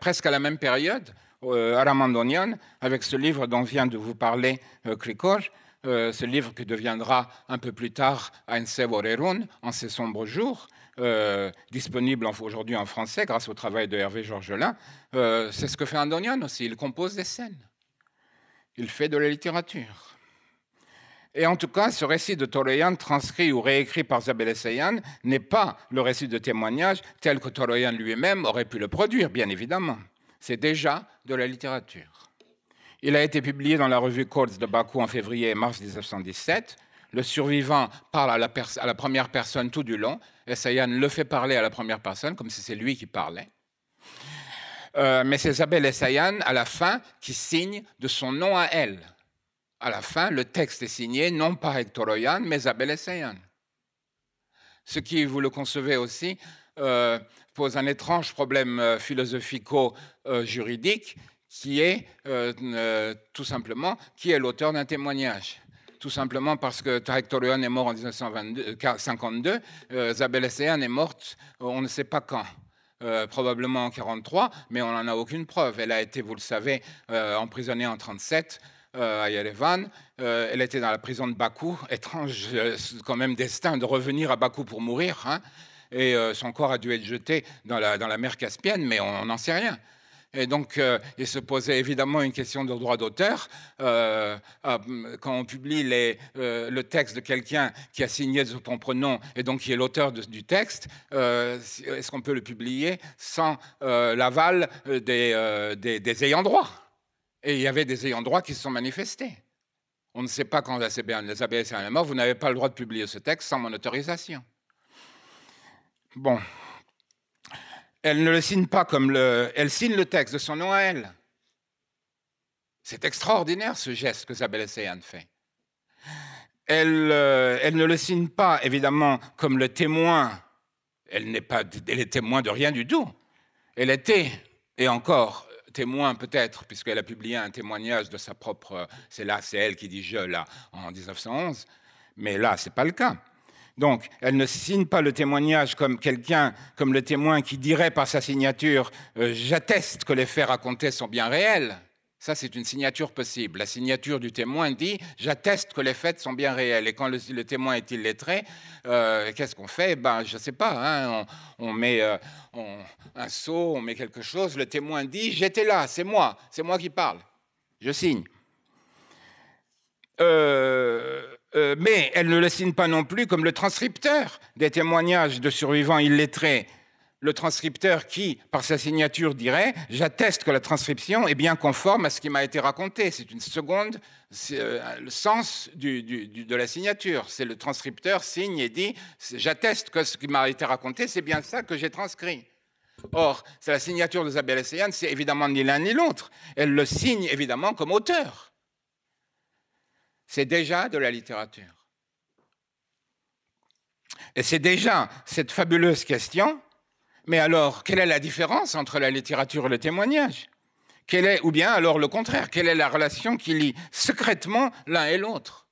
presque à la même période euh, Andonian, avec ce livre dont vient de vous parler euh, Krikor, euh, ce livre qui deviendra un peu plus tard Ainse Vorerun, en ses sombres jours, disponible aujourd'hui en français grâce au travail de Hervé Georgelin, c'est ce que fait Andonian aussi. Il compose des scènes. Il fait de la littérature. Et en tout cas, ce récit de Toroyan, transcrit ou réécrit par Zabel Essayan, n'est pas le récit de témoignage tel que Toroyan lui-même aurait pu le produire, bien évidemment c'est déjà de la littérature. Il a été publié dans la revue Codes de Bakou en février et mars 1917. Le survivant parle à la, à la première personne tout du long, Essayan le fait parler à la première personne comme si c'est lui qui parlait. Euh, mais c'est Abel Essayan, à la fin, qui signe de son nom à elle. À la fin, le texte est signé non par Hectoroyan, mais Abel Essayan. Ce qui, vous le concevez aussi, euh, pose un étrange problème euh, philosophico-juridique euh, qui est euh, tout simplement qui est l'auteur d'un témoignage tout simplement parce que Tarek Torreon est mort en 1952, euh, Zabel est morte, on ne sait pas quand. probablement en 1943, mais on n'en a aucune preuve. Elle a été, vous le savez, emprisonnée en 1937 à Yerevan. elle était dans la prison de Bakou. Étrange, quand même, destin de revenir à Bakou pour mourir. Hein et euh, son corps a dû être jeté dans la, mer Caspienne, mais on n'en sait rien. Et donc, euh, il se posait évidemment une question de droit d'auteur. Euh, quand on publie le texte de quelqu'un qui a signé sous son propre nom et donc qui est l'auteur du texte, est-ce qu'on peut le publier sans l'aval des, ayants droit Et il y avait des ayants droit qui se sont manifestés. On ne sait pas quand les ABS et la mort, vous n'avez pas le droit de publier ce texte sans mon autorisation. Bon. Elle ne le signe pas comme le. Elle signe le texte de son Noël. C'est extraordinaire ce geste que ça Sayan fait. Elle, euh, elle ne le signe pas, évidemment, comme le témoin. Elle n'est pas, elle est témoin de rien du tout. Elle était, et encore, témoin peut-être, puisqu'elle a publié un témoignage de sa propre. C'est là, c'est elle qui dit je là en 1911, mais là c'est pas le cas. Donc, elle ne signe pas le témoignage comme quelqu'un, comme le témoin qui dirait par sa signature euh, J'atteste que les faits racontés sont bien réels. Ça, c'est une signature possible. La signature du témoin dit J'atteste que les faits sont bien réels. Et quand le, témoin est illettré, euh, qu'est-ce qu'on fait ben, Je ne sais pas. Hein, on, met euh, un seau, on met quelque chose. Le témoin dit J'étais là, c'est moi, c'est moi qui parle. Je signe. Euh, mais elle ne le signe pas non plus comme le transcripteur des témoignages de survivants illettrés. Le transcripteur qui, par sa signature, dirait ⁇ J'atteste que la transcription est bien conforme à ce qui m'a été raconté. C'est une seconde, c'est euh, le sens de la signature. C'est le transcripteur signe et dit ⁇ J'atteste que ce qui m'a été raconté, c'est bien ça que j'ai transcrit. ⁇ Or, c'est la signature de Zabel Essayane, c'est évidemment ni l'un ni l'autre. Elle le signe évidemment comme auteur c'est déjà de la littérature. Et c'est déjà cette fabuleuse question, mais alors, quelle est la différence entre la littérature et le témoignage quelle est, Ou bien alors le contraire, quelle est la relation qui lie secrètement l'un et l'autre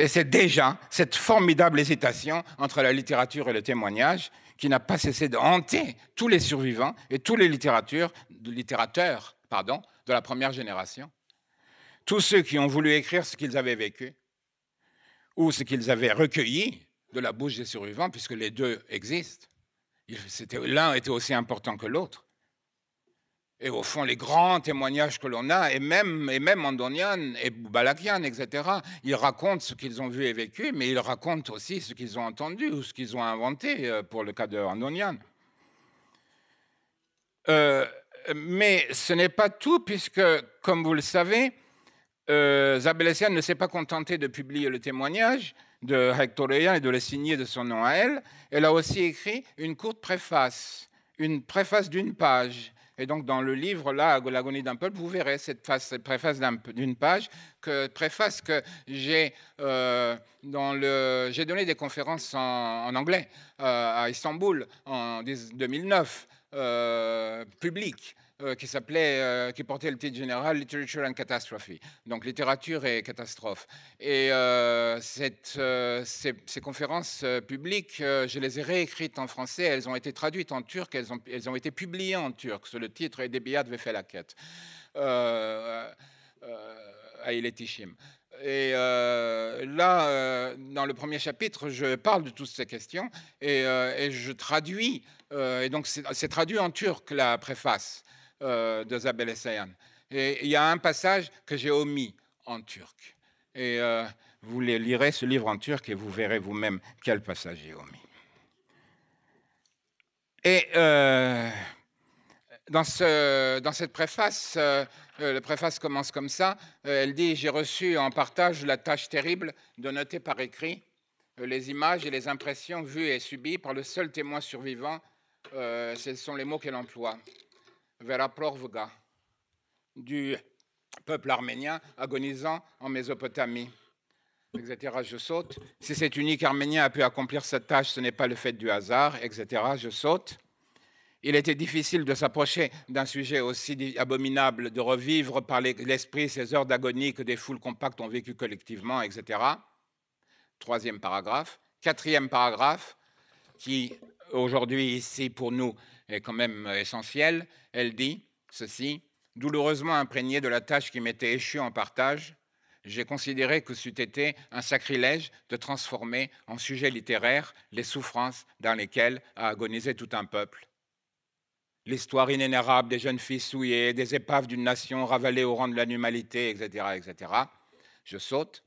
et c'est déjà cette formidable hésitation entre la littérature et le témoignage qui n'a pas cessé de hanter tous les survivants et tous les littérateurs pardon, de la première génération tous ceux qui ont voulu écrire ce qu'ils avaient vécu ou ce qu'ils avaient recueilli de la bouche des survivants, puisque les deux existent. L'un était aussi important que l'autre. Et au fond, les grands témoignages que l'on a, et même, et même Andonian et Balakian, etc., ils racontent ce qu'ils ont vu et vécu, mais ils racontent aussi ce qu'ils ont entendu ou ce qu'ils ont inventé, euh, pour le cas de Andonian. Euh, mais ce n'est pas tout, puisque, comme vous le savez, euh, Zabelessian ne s'est pas contentée de publier le témoignage de Hectoréen et de le signer de son nom à elle. Elle a aussi écrit une courte préface, une préface d'une page. Et donc, dans le livre, là, L'agonie d'un peuple, vous verrez cette, préface d'une page, que, préface que j'ai euh, donné des conférences en, anglais euh, à Istanbul en 2009, euh, publiques. Euh, qui s'appelait, euh, qui portait le titre général Literature and Catastrophe, donc littérature et catastrophe. Et euh, ces, conférences publiques, je les ai réécrites en français, elles ont été traduites en turc, elles ont, été publiées en turc sous le titre Edebiyat ve Felaket euh, à Iletişim. Et là, dans le premier chapitre, je parle de toutes ces questions et, et je traduis. et donc, c'est traduit en turc la préface. Euh, de Zabel Essayan. Et il y a un passage que j'ai omis en turc. Et euh, vous lirez ce livre en turc et vous verrez vous-même quel passage j'ai omis. Et euh, dans, ce, dans, cette préface, la préface commence comme ça. elle dit J'ai reçu en partage la tâche terrible de noter par écrit les images et les impressions vues et subies par le seul témoin survivant. ce sont les mots qu'elle emploie vers la du peuple arménien agonisant en Mésopotamie. Etc. Je saute. Si cet unique arménien a pu accomplir cette tâche, ce n'est pas le fait du hasard. Etc. Je saute. Il était difficile de s'approcher d'un sujet aussi abominable, de revivre par l'esprit ces heures d'agonie que des foules compactes ont vécues collectivement, etc. Troisième paragraphe. Quatrième paragraphe, qui aujourd'hui ici pour nous est quand même essentielle, elle dit ceci Douloureusement imprégnée de la tâche qui m'était échue en partage, j'ai considéré que c'eût été un sacrilège de transformer en sujet littéraire les souffrances dans lesquelles a agonisé tout un peuple. L'histoire inénarrable des jeunes filles souillées, des épaves d'une nation ravalée au rang de l'animalité, etc., etc. Je saute.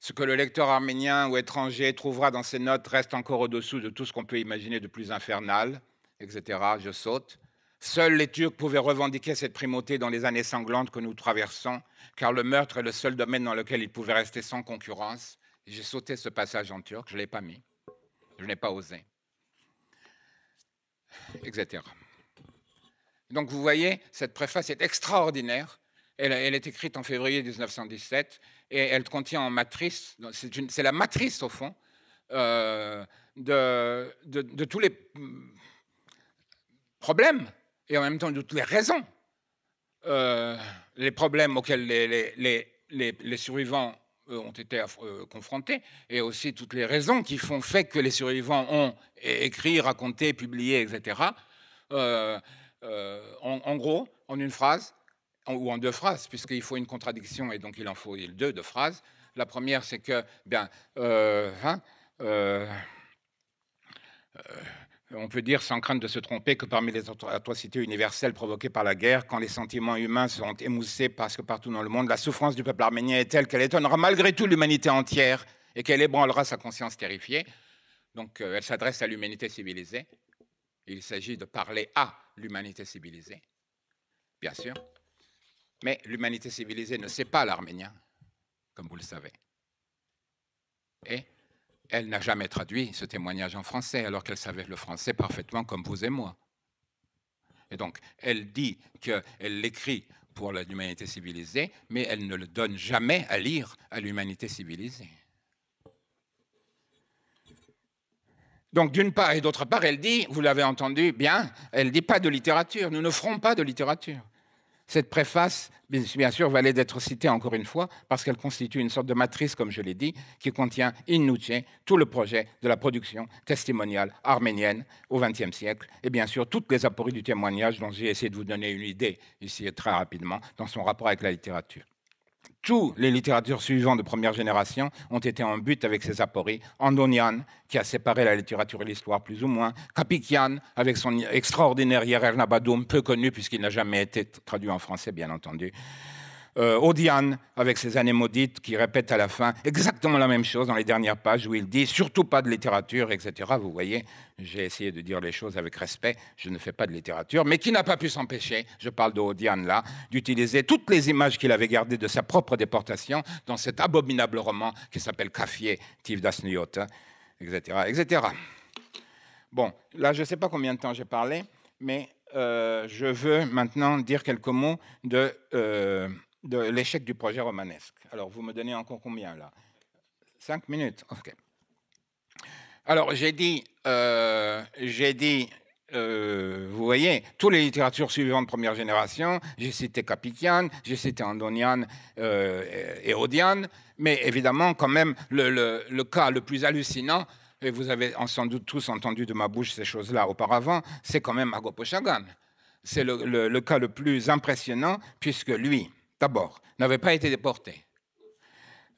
Ce que le lecteur arménien ou étranger trouvera dans ces notes reste encore au-dessous de tout ce qu'on peut imaginer de plus infernal, etc. Je saute. Seuls les Turcs pouvaient revendiquer cette primauté dans les années sanglantes que nous traversons, car le meurtre est le seul domaine dans lequel ils pouvaient rester sans concurrence. J'ai sauté ce passage en turc, je ne l'ai pas mis, je n'ai pas osé, etc. Donc vous voyez, cette préface est extraordinaire elle, est écrite en février 1917 et elle contient en matrice, c'est la matrice au fond, euh, de, tous les mm, problèmes et en même temps de toutes les raisons, euh, les problèmes auxquels les, survivants euh, ont été confrontés, et aussi toutes les raisons qui font fait que les survivants ont écrit, raconté, publié, etc. en, gros, en une phrase, ou en deux phrases, puisqu'il faut une contradiction et donc il en faut deux, deux phrases. La première, c'est que, bien, euh, hein, euh, euh, on peut dire sans crainte de se tromper que parmi les atrocités universelles provoquées par la guerre, quand les sentiments humains sont émoussés parce que partout dans le monde, la souffrance du peuple arménien est telle qu'elle étonnera malgré tout l'humanité entière et qu'elle ébranlera sa conscience terrifiée. Donc elle s'adresse à l'humanité civilisée. Il s'agit de parler à l'humanité civilisée, bien sûr. Mais l'humanité civilisée ne sait pas l'arménien, comme vous le savez. Et elle n'a jamais traduit ce témoignage en français, alors qu'elle savait le français parfaitement comme vous et moi. Et donc, elle dit qu'elle l'écrit pour l'humanité civilisée, mais elle ne le donne jamais à lire à l'humanité civilisée. Donc d'une part et d'autre part, elle dit, vous l'avez entendu bien, elle dit pas de littérature, nous ne ferons pas de littérature. Cette préface, bien sûr, valait d'être citée encore une fois parce qu'elle constitue une sorte de matrice, comme je l'ai dit, qui contient in nuce tout le projet de la production testimoniale arménienne au XXe siècle et bien sûr toutes les apories du témoignage dont j'ai essayé de vous donner une idée ici très rapidement dans son rapport avec la littérature. Tous les littératures suivantes de première génération ont été en but avec ses apories. Andonian, qui a séparé la littérature et l'histoire plus ou moins. Kapikian, avec son extraordinaire Nabadoum, peu connu puisqu'il n'a jamais été traduit en français, bien entendu. Euh, Odian, avec ses années maudites, qui répète à la fin exactement la même chose dans les dernières pages où il dit surtout pas de littérature, etc. Vous voyez, j'ai essayé de dire les choses avec respect, je ne fais pas de littérature, mais qui n'a pas pu s'empêcher, je parle de Odian là, d'utiliser toutes les images qu'il avait gardées de sa propre déportation dans cet abominable roman qui s'appelle Cafier » Tivdas Nyota, etc., etc. Bon, là, je ne sais pas combien de temps j'ai parlé, mais euh, je veux maintenant dire quelques mots de. Euh, de l'échec du projet romanesque. Alors, vous me donnez encore combien là Cinq minutes. Ok. Alors, j'ai dit, euh, j'ai dit, euh, vous voyez, toutes les littératures suivantes de première génération, j'ai cité Capitiane, j'ai cité Andonian euh, et mais évidemment, quand même, le, cas le plus hallucinant, et vous avez sans doute tous entendu de ma bouche ces choses-là auparavant, c'est quand même Agopo Chagan. C'est le, le, cas le plus impressionnant, puisque lui, d'abord, n'avait pas été déporté.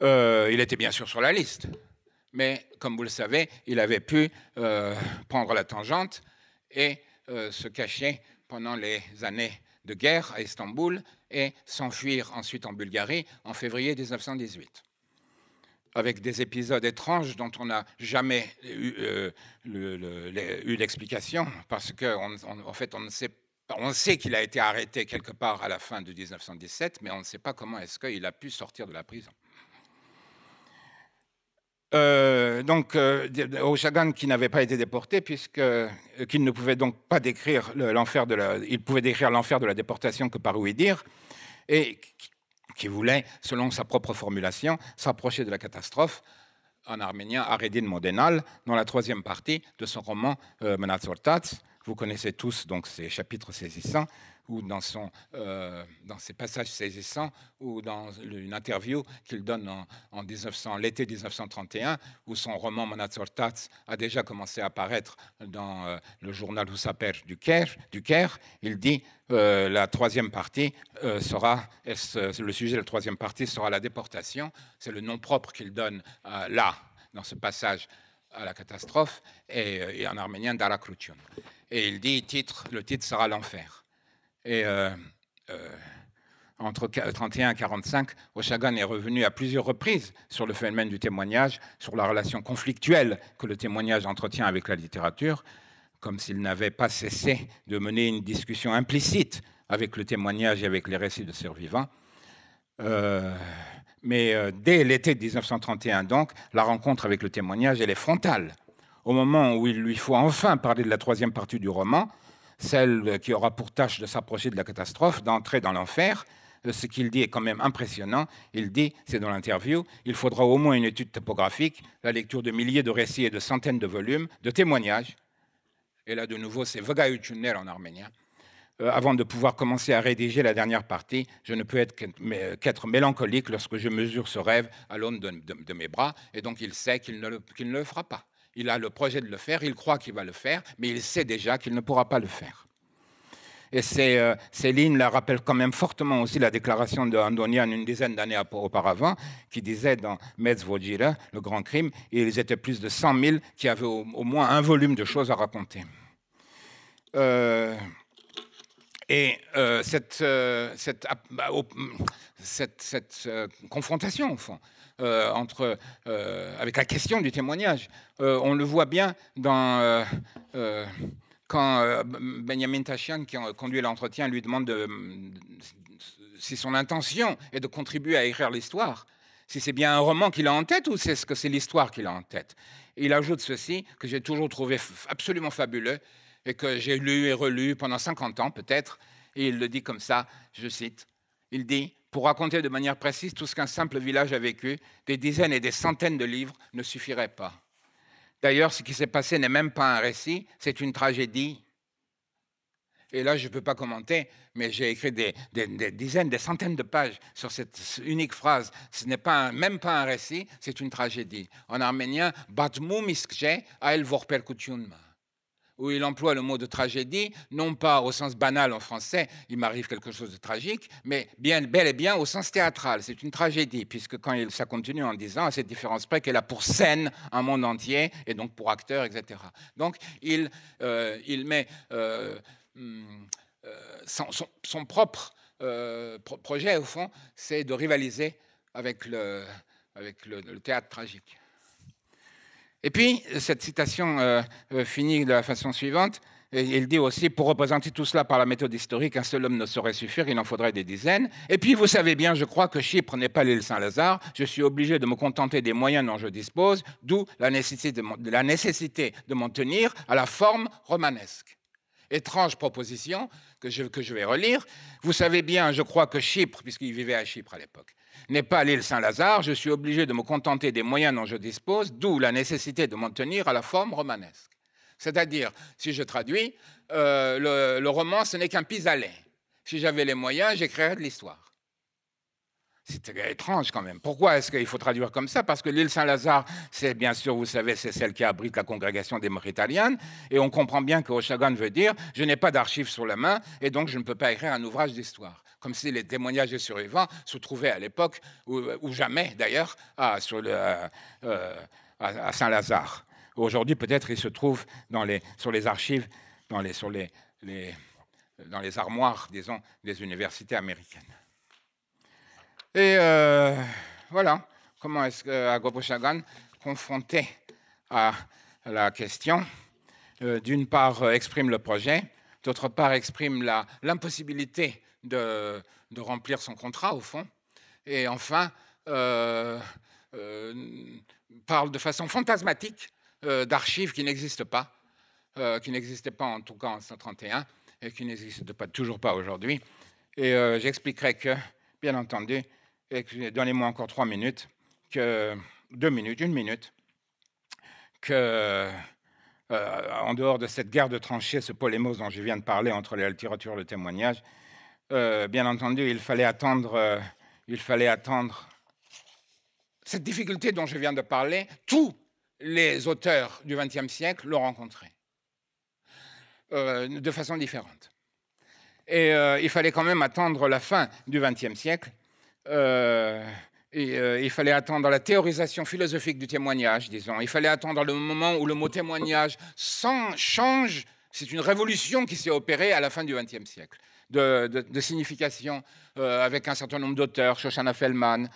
Euh, il était bien sûr sur la liste, mais comme vous le savez, il avait pu euh, prendre la tangente et euh, se cacher pendant les années de guerre à Istanbul et s'enfuir ensuite en Bulgarie en février 1918 avec des épisodes étranges dont on n'a jamais eu, l'explication, parce qu'en en fait, on ne sait on sait qu'il a été arrêté quelque part à la fin de 1917, mais on ne sait pas comment est-ce qu'il a pu sortir de la prison. Euh, donc, O'Shagan euh, qui n'avait pas été déporté, puisque euh, ne pouvait donc pas décrire l'enfer de la, il pouvait décrire l'enfer de la déportation que par oui dire, et qui voulait, selon sa propre formulation, s'approcher de la catastrophe en arménien Aredin modénal dans la troisième partie de son roman Menazortats vous connaissez tous donc ces chapitres saisissants ou dans, son, euh, dans ses passages saisissants ou dans une interview qu'il donne en, 1900, l'été 1931 où son roman Monatsortats » a déjà commencé à apparaître dans euh, le journal s'appelle du Caire, du Caire. Il dit euh, la troisième partie euh, sera le sujet de la troisième partie sera la déportation. C'est le nom propre qu'il donne là dans ce passage à la catastrophe et, en arménien Darakrutchun et il dit titre, le titre sera l'enfer. Et euh, euh, entre 31 euh, et 45, Oshagan est revenu à plusieurs reprises sur le phénomène du témoignage, sur la relation conflictuelle que le témoignage entretient avec la littérature, comme s'il n'avait pas cessé de mener une discussion implicite avec le témoignage et avec les récits de survivants. mais dès l'été 1931, donc, la rencontre avec le témoignage, elle est frontale au moment où il lui faut enfin parler de la troisième partie du roman, celle qui aura pour tâche de s'approcher de la catastrophe, d'entrer dans l'enfer, ce qu'il dit est quand même impressionnant. Il dit, c'est dans l'interview, il faudra au moins une étude topographique, la lecture de milliers de récits et de centaines de volumes, de témoignages. Et là, de nouveau, c'est Vagayutunel en arménien. Euh, avant de pouvoir commencer à rédiger la dernière partie, je ne peux être qu'être euh, mélancolique lorsque je mesure ce rêve à l'aune de, mes bras. Et donc, il sait qu'il ne le fera pas il a le projet de le faire, il croit qu'il va le faire, mais il sait déjà qu'il ne pourra pas le faire. Et ces, euh, lignes la rappellent quand même fortement aussi la déclaration de Andonian une dizaine d'années auparavant, qui disait dans Metz le grand crime, ils étaient plus de 100 000 qui avaient au, moins un volume de choses à raconter. Euh, et euh, ah, bah, cette, cette confrontation, au fond, euh, entre, euh, avec la question du témoignage. Euh, on le voit bien dans quand Benjamin Tachian, qui a conduit l'entretien, lui demande de, si son intention est de contribuer à écrire l'histoire, si c'est bien un roman qu'il a en tête ou c'est ce que c'est l'histoire qu'il a en tête. Il ajoute ceci que j'ai toujours trouvé absolument fabuleux et que j'ai lu et relu pendant 50 ans peut-être. Et il le dit comme ça, je cite, il dit, pour raconter de manière précise tout ce qu'un simple village a vécu, des dizaines et des centaines de livres ne suffiraient pas. D'ailleurs, ce qui s'est passé n'est même pas un récit, c'est une tragédie. Et là, je ne peux pas commenter, mais j'ai écrit des, dizaines, des centaines de pages sur cette unique phrase. Ce n'est pas même pas un récit, c'est une tragédie. En arménien, miskje ael perkutyunma où il emploie le mot de tragédie, non pas au sens banal en français, il m'arrive quelque chose de tragique, mais bien, bel et bien au sens théâtral. C'est une tragédie, puisque quand il, ça continue en disant, à cette différence près qu'elle a pour scène un monde entier, et donc pour acteur, etc. Donc il, euh, il met euh, hmm, euh, son, propre projet, au fond, c'est de rivaliser avec le, avec le théâtre tragique. Et puis, cette citation euh, euh, finit de la façon suivante. il dit aussi, pour représenter tout cela par la méthode historique, un seul homme ne saurait suffire, il en faudrait des dizaines. Et puis, vous savez bien, je crois que Chypre n'est pas l'île Saint-Lazare, je suis obligé de me contenter des moyens dont je dispose, d'où la nécessité de, m'en tenir à la forme romanesque. Étrange proposition que je vais relire. Vous savez bien, je crois que Chypre, puisqu'il vivait à Chypre à l'époque, n'est pas l'île Saint-Lazare, je suis obligé de me contenter des moyens dont je dispose, d'où la nécessité de m'en tenir à la forme romanesque. C'est-à-dire, si je traduis, euh, le, roman, ce n'est qu'un pis-aller. Si j'avais les moyens, j'écrirais de l'histoire. C'est étrange quand même. Pourquoi est-ce qu'il faut traduire comme ça Parce que l'île Saint-Lazare, c'est bien sûr, vous savez, c'est celle qui abrite la congrégation des italiennes et on comprend bien que Oshagan veut dire je n'ai pas d'archives sur la main, et donc je ne peux pas écrire un ouvrage d'histoire comme si les témoignages des survivants se trouvaient à l'époque, ou, euh, jamais d'ailleurs, euh, euh, à, Saint-Lazare. Aujourd'hui, peut-être, ils se trouvent dans les, sur les archives, dans les, sur les, les, dans les armoires, disons, des universités américaines. Et voilà comment est-ce qu'Agopo-Chagan, confronté à la question, d'une part exprime le projet, d'autre part exprime l'impossibilité de, remplir son contrat, au fond. Et enfin, euh, euh, parle de façon fantasmatique euh, d'archives qui n'existent pas, qui n'existaient pas en tout cas en 1931 et qui n'existent pas, toujours pas aujourd'hui. Et j'expliquerai que, bien entendu, donnez-moi encore trois minutes, que deux minutes, une minute, que en dehors de cette guerre de tranchées, ce polémos dont je viens de parler entre la littérature et le témoignage, euh, bien entendu, il fallait attendre, euh, il fallait attendre cette difficulté dont je viens de parler. Tous les auteurs du XXe siècle l'ont rencontrée euh, de façon différente. Et il fallait quand même attendre la fin du XXe siècle. Et, il fallait attendre la théorisation philosophique du témoignage, disons. Il fallait attendre le moment où le mot témoignage sans change. C'est une révolution qui s'est opérée à la fin du XXe siècle de, signification euh, avec un certain nombre d'auteurs, Shoshana Feldman,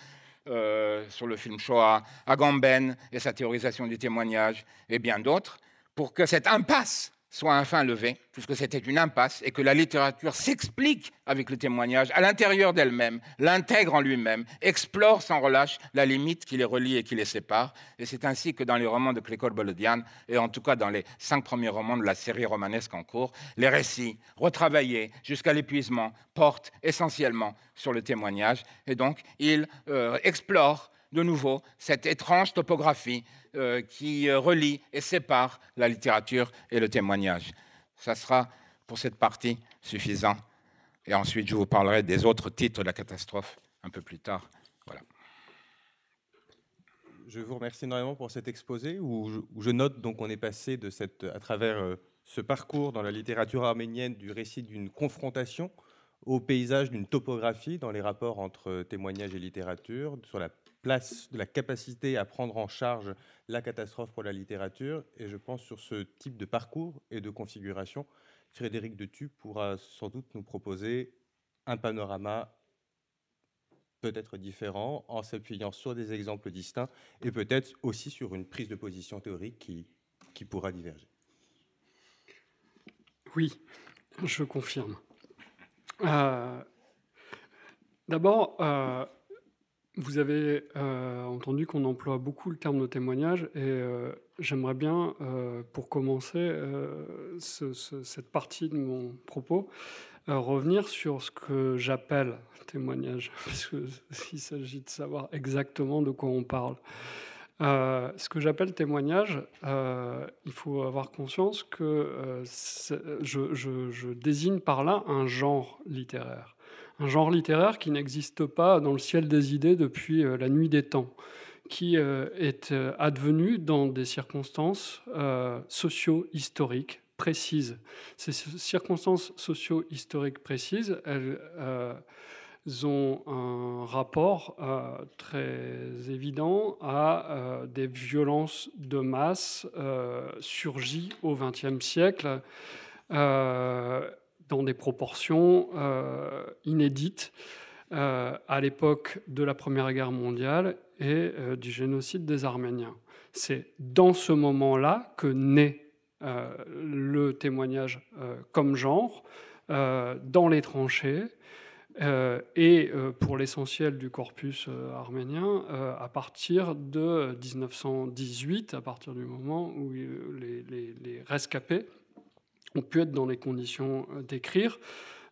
euh, sur le film Shoah, Agamben et sa théorisation du témoignage, et bien d'autres, pour que cette impasse soit enfin levé, puisque c'était une impasse, et que la littérature s'explique avec le témoignage à l'intérieur d'elle-même, l'intègre en lui-même, explore sans relâche la limite qui les relie et qui les sépare. Et c'est ainsi que dans les romans de Clécole Bolodian, et en tout cas dans les cinq premiers romans de la série romanesque en cours, les récits, retravaillés jusqu'à l'épuisement, portent essentiellement sur le témoignage. Et donc, ils euh, explorent de nouveau cette étrange topographie euh, qui euh, relie et sépare la littérature et le témoignage. Ça sera pour cette partie suffisant. Et ensuite, je vous parlerai des autres titres de la catastrophe un peu plus tard. Voilà. Je vous remercie énormément pour cet exposé où je, note donc on est passé de cette, à travers euh, ce parcours dans la littérature arménienne du récit d'une confrontation au paysage d'une topographie dans les rapports entre témoignage et littérature, sur la place de la capacité à prendre en charge la catastrophe pour la littérature. Et je pense sur ce type de parcours et de configuration, Frédéric de Detu pourra sans doute nous proposer un panorama peut-être différent en s'appuyant sur des exemples distincts et peut-être aussi sur une prise de position théorique qui, qui pourra diverger. Oui, je confirme. Euh, d'abord, euh, vous avez euh, entendu qu'on emploie beaucoup le terme de témoignage et euh, j'aimerais bien, euh, pour commencer cette partie de mon propos, revenir sur ce que j'appelle témoignage, parce qu'il s'agit de savoir exactement de quoi on parle. ce que j'appelle témoignage, il faut avoir conscience que je désigne par là un genre littéraire un genre littéraire qui n'existe pas dans le ciel des idées depuis euh, la nuit des temps, qui euh, est euh, advenu dans des circonstances socio-historiques précises. Ces circonstances socio-historiques précises, elles ont un rapport très évident à des violences de masse surgies au XXe siècle dans des proportions euh, inédites euh, à l'époque de la Première Guerre mondiale et euh, du génocide des Arméniens. C'est dans ce moment-là que naît le témoignage comme genre dans les tranchées. et pour l'essentiel du corpus arménien, à partir de 1918, à partir du moment où les, les rescapés ont pu être dans les conditions euh, d'écrire.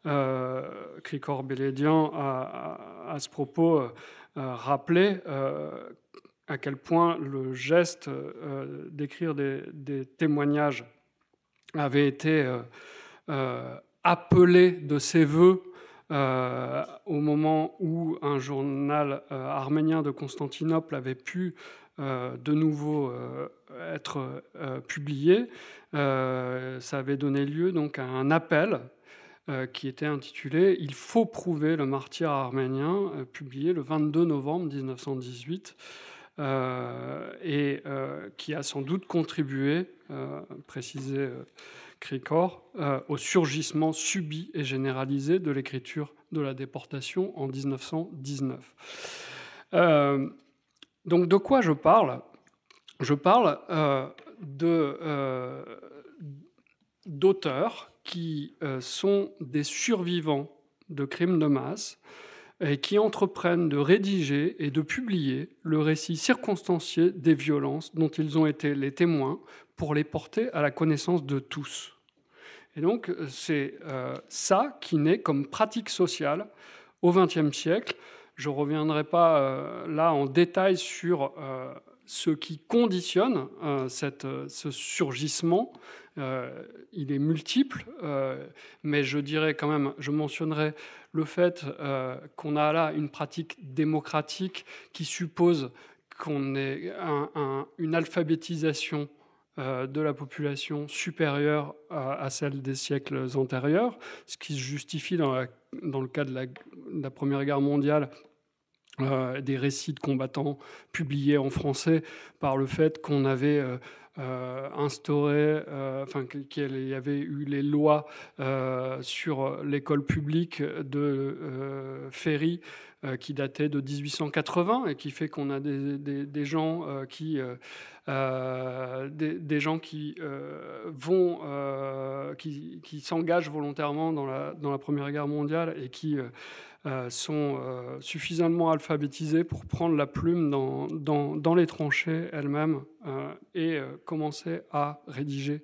Euh, Krikor Cricor a, à ce propos euh, rappelé à quel point le geste d'écrire des, témoignages avait été appelé de ses voeux au moment où un journal arménien de Constantinople avait pu de nouveau être publié. Euh, ça avait donné lieu donc à un appel euh, qui était intitulé Il faut prouver le martyr arménien, euh, publié le 22 novembre 1918, et qui a sans doute contribué, précisé Cricor, au surgissement subi et généralisé de l'écriture de la déportation en 1919. donc de quoi je parle Je parle de, euh, d'auteurs qui euh, sont des survivants de crimes de masse et qui entreprennent de rédiger et de publier le récit circonstancié des violences dont ils ont été les témoins pour les porter à la connaissance de tous. Et donc c'est euh, ça qui naît comme pratique sociale au XXe siècle. Je ne reviendrai pas là en détail sur ce qui conditionne euh, cette, euh, ce surgissement, euh, il est multiple, mais je dirais quand même, je mentionnerai le fait qu'on a là une pratique démocratique qui suppose qu'on ait une alphabétisation de la population supérieure à, celle des siècles antérieurs, ce qui se justifie dans, le cas de la Première Guerre mondiale euh, des récits de combattants publiés en français par le fait qu'on avait euh, euh, instauré, enfin qu'il y avait eu les lois sur l'école publique de Ferry qui datait de 1880 et qui fait qu'on a des, gens qui, des, gens qui vont, qui, s'engagent volontairement dans la Première Guerre mondiale et qui euh, sont euh, suffisamment alphabétisés pour prendre la plume dans, dans les tranchées elles-mêmes euh, et commencer à rédiger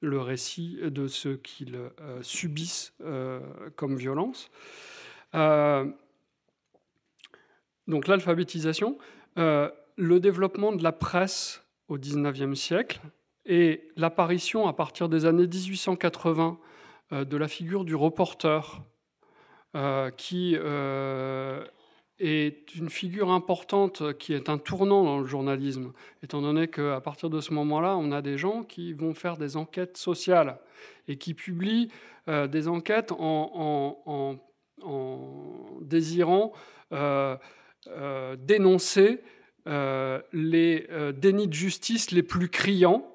le récit de ce qu'ils subissent comme violence. donc l'alphabétisation, le développement de la presse au XIXe siècle et l'apparition à partir des années 1880 de la figure du reporter euh, qui euh, est une figure importante euh, qui est un tournant dans le journalisme, étant donné qu'à partir de ce moment-là, on a des gens qui vont faire des enquêtes sociales et qui publient des enquêtes en, désirant dénoncer les dénis de justice les plus criants,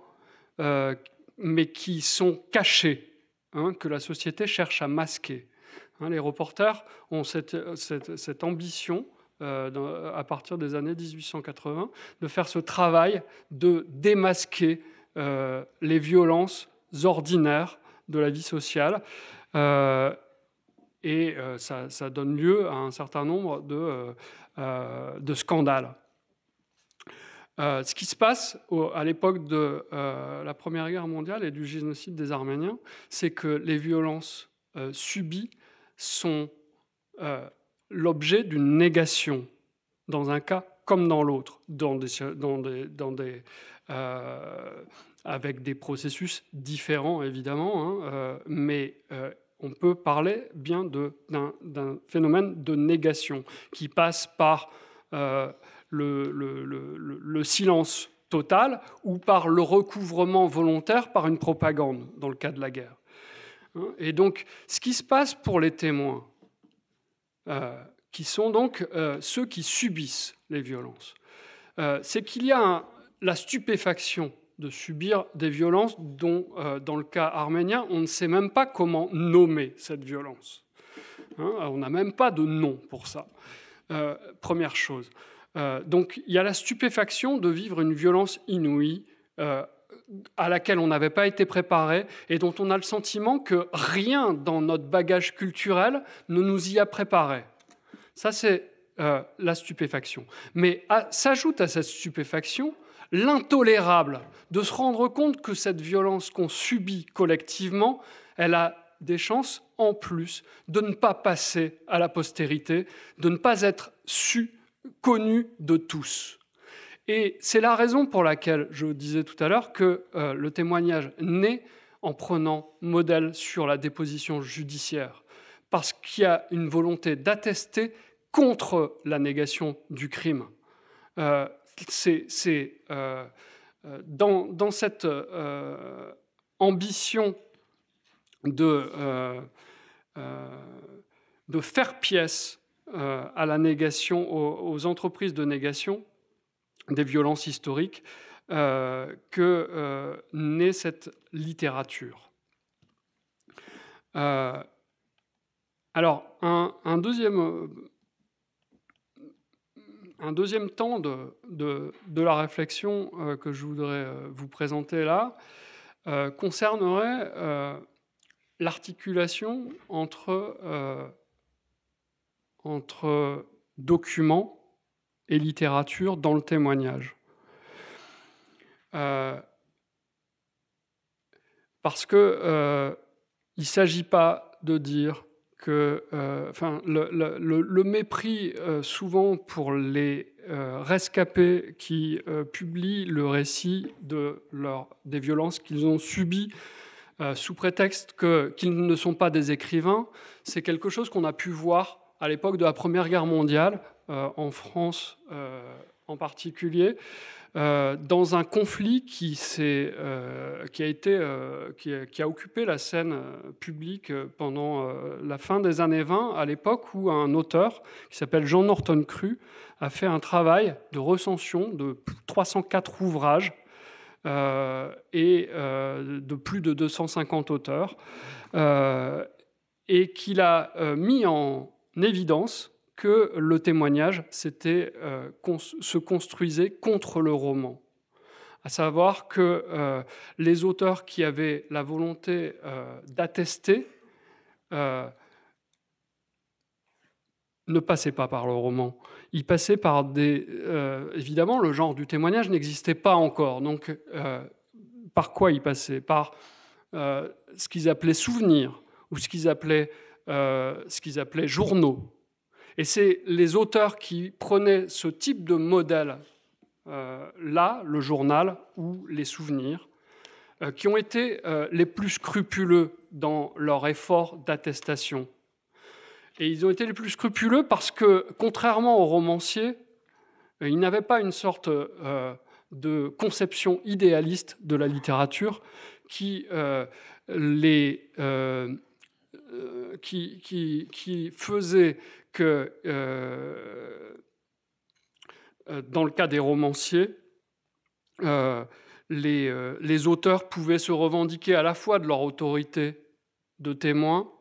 mais qui sont cachés, hein, que la société cherche à masquer. Hein, les reporters ont cette, euh, ambition, euh, à partir des années 1880, de faire ce travail de démasquer euh, les violences ordinaires de la vie sociale. et ça, donne lieu à un certain nombre de, scandales. ce qui se passe à l'époque de la Première Guerre mondiale et du génocide des Arméniens, c'est que les violences subies sont euh, l'objet d'une négation, dans un cas comme dans l'autre, euh, avec des processus différents évidemment, hein, euh, mais on peut parler bien d'un phénomène de négation qui passe par le silence total ou par le recouvrement volontaire par une propagande dans le cas de la guerre. Euh, et donc, ce qui se passe pour les témoins, euh, qui sont donc euh, ceux qui subissent les violences, c'est qu'il y a la stupéfaction de subir des violences dont, dans le cas arménien, on ne sait même pas comment nommer cette violence. Hein. on n'a même pas de nom pour ça. première chose. donc, il y a la stupéfaction de vivre une violence inouïe à laquelle on n'avait pas été préparé et dont on a le sentiment que rien dans notre bagage culturel ne nous y a préparé. Ça, c'est euh, la stupéfaction. Mais s'ajoute à cette stupéfaction l'intolérable de se rendre compte que cette violence qu'on subit collectivement, elle a des chances en plus de ne pas passer à la postérité, de ne pas être su, connu de tous. Et c'est la raison pour laquelle je disais tout à l'heure que euh, le témoignage naît en prenant modèle sur la déposition judiciaire, parce qu'il y a une volonté d'attester contre la négation du crime. Euh, c'est euh, dans, cette ambition de, faire pièce à la négation, aux entreprises de négation, des violences historiques euh, que euh, naît cette littérature. Euh, alors, un, deuxième, un, deuxième, temps de, la réflexion que je voudrais vous présenter là concernerait l'articulation entre, entre documents et littérature dans le témoignage. Euh, parce que euh, il ne s'agit pas de dire que, euh, le, mépris souvent pour les rescapés qui publient le récit de des violences qu'ils ont subies sous prétexte qu'ils ne sont pas des écrivains, c'est quelque chose qu'on a pu voir à l'époque de la Première Guerre mondiale, euh, en France euh, en particulier, euh, dans un conflit qui, qui, a été, qui, qui, a occupé la scène publique pendant la fin des années 20, à l'époque où un auteur qui s'appelle Jean Norton Cru a fait un travail de recension de 304 ouvrages et de plus de 250 auteurs, et qu'il a mis en, évidence que le témoignage euh, se construisait contre le roman. À savoir que euh, les auteurs qui avaient la volonté euh, d'attester ne passaient pas par le roman. Ils passaient par des... évidemment, le genre du témoignage n'existait pas encore. Donc, par quoi ils passaient Par ce qu'ils appelaient souvenir ou ce qu'ils appelaient euh, ce qu'ils appelaient journaux. Et c'est les auteurs qui prenaient ce type de modèle, euh, là, le journal ou les souvenirs, euh, qui ont été les plus scrupuleux dans leur effort d'attestation. Et ils ont été les plus scrupuleux parce que, contrairement aux romanciers, ils n'avaient pas une sorte de conception idéaliste de la littérature qui les euh, qui, faisait que, euh, euh, dans le cas des romanciers, les, auteurs pouvaient se revendiquer à la fois de leur autorité de témoin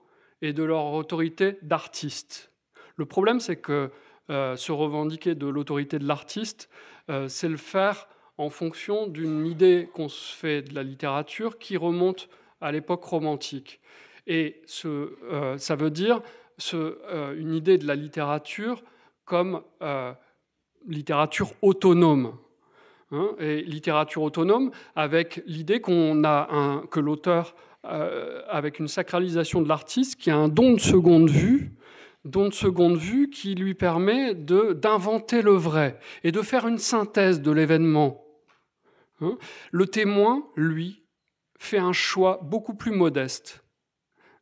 et de leur autorité d'artiste. Le problème, c'est que se revendiquer de l'autorité de l'artiste, c'est le faire en fonction d'une idée qu'on se fait de la littérature qui remonte à l'époque romantique. Et euh, ça veut dire euh, une idée de la littérature comme euh, littérature autonome. Hein. et littérature autonome avec l'idée qu'on a que l'auteur, avec une sacralisation de l'artiste, qui a un don de seconde vue, don de seconde vue qui lui permet d'inventer le vrai et de faire une synthèse de l'événement. Hein. le témoin, lui, fait un choix beaucoup plus modeste.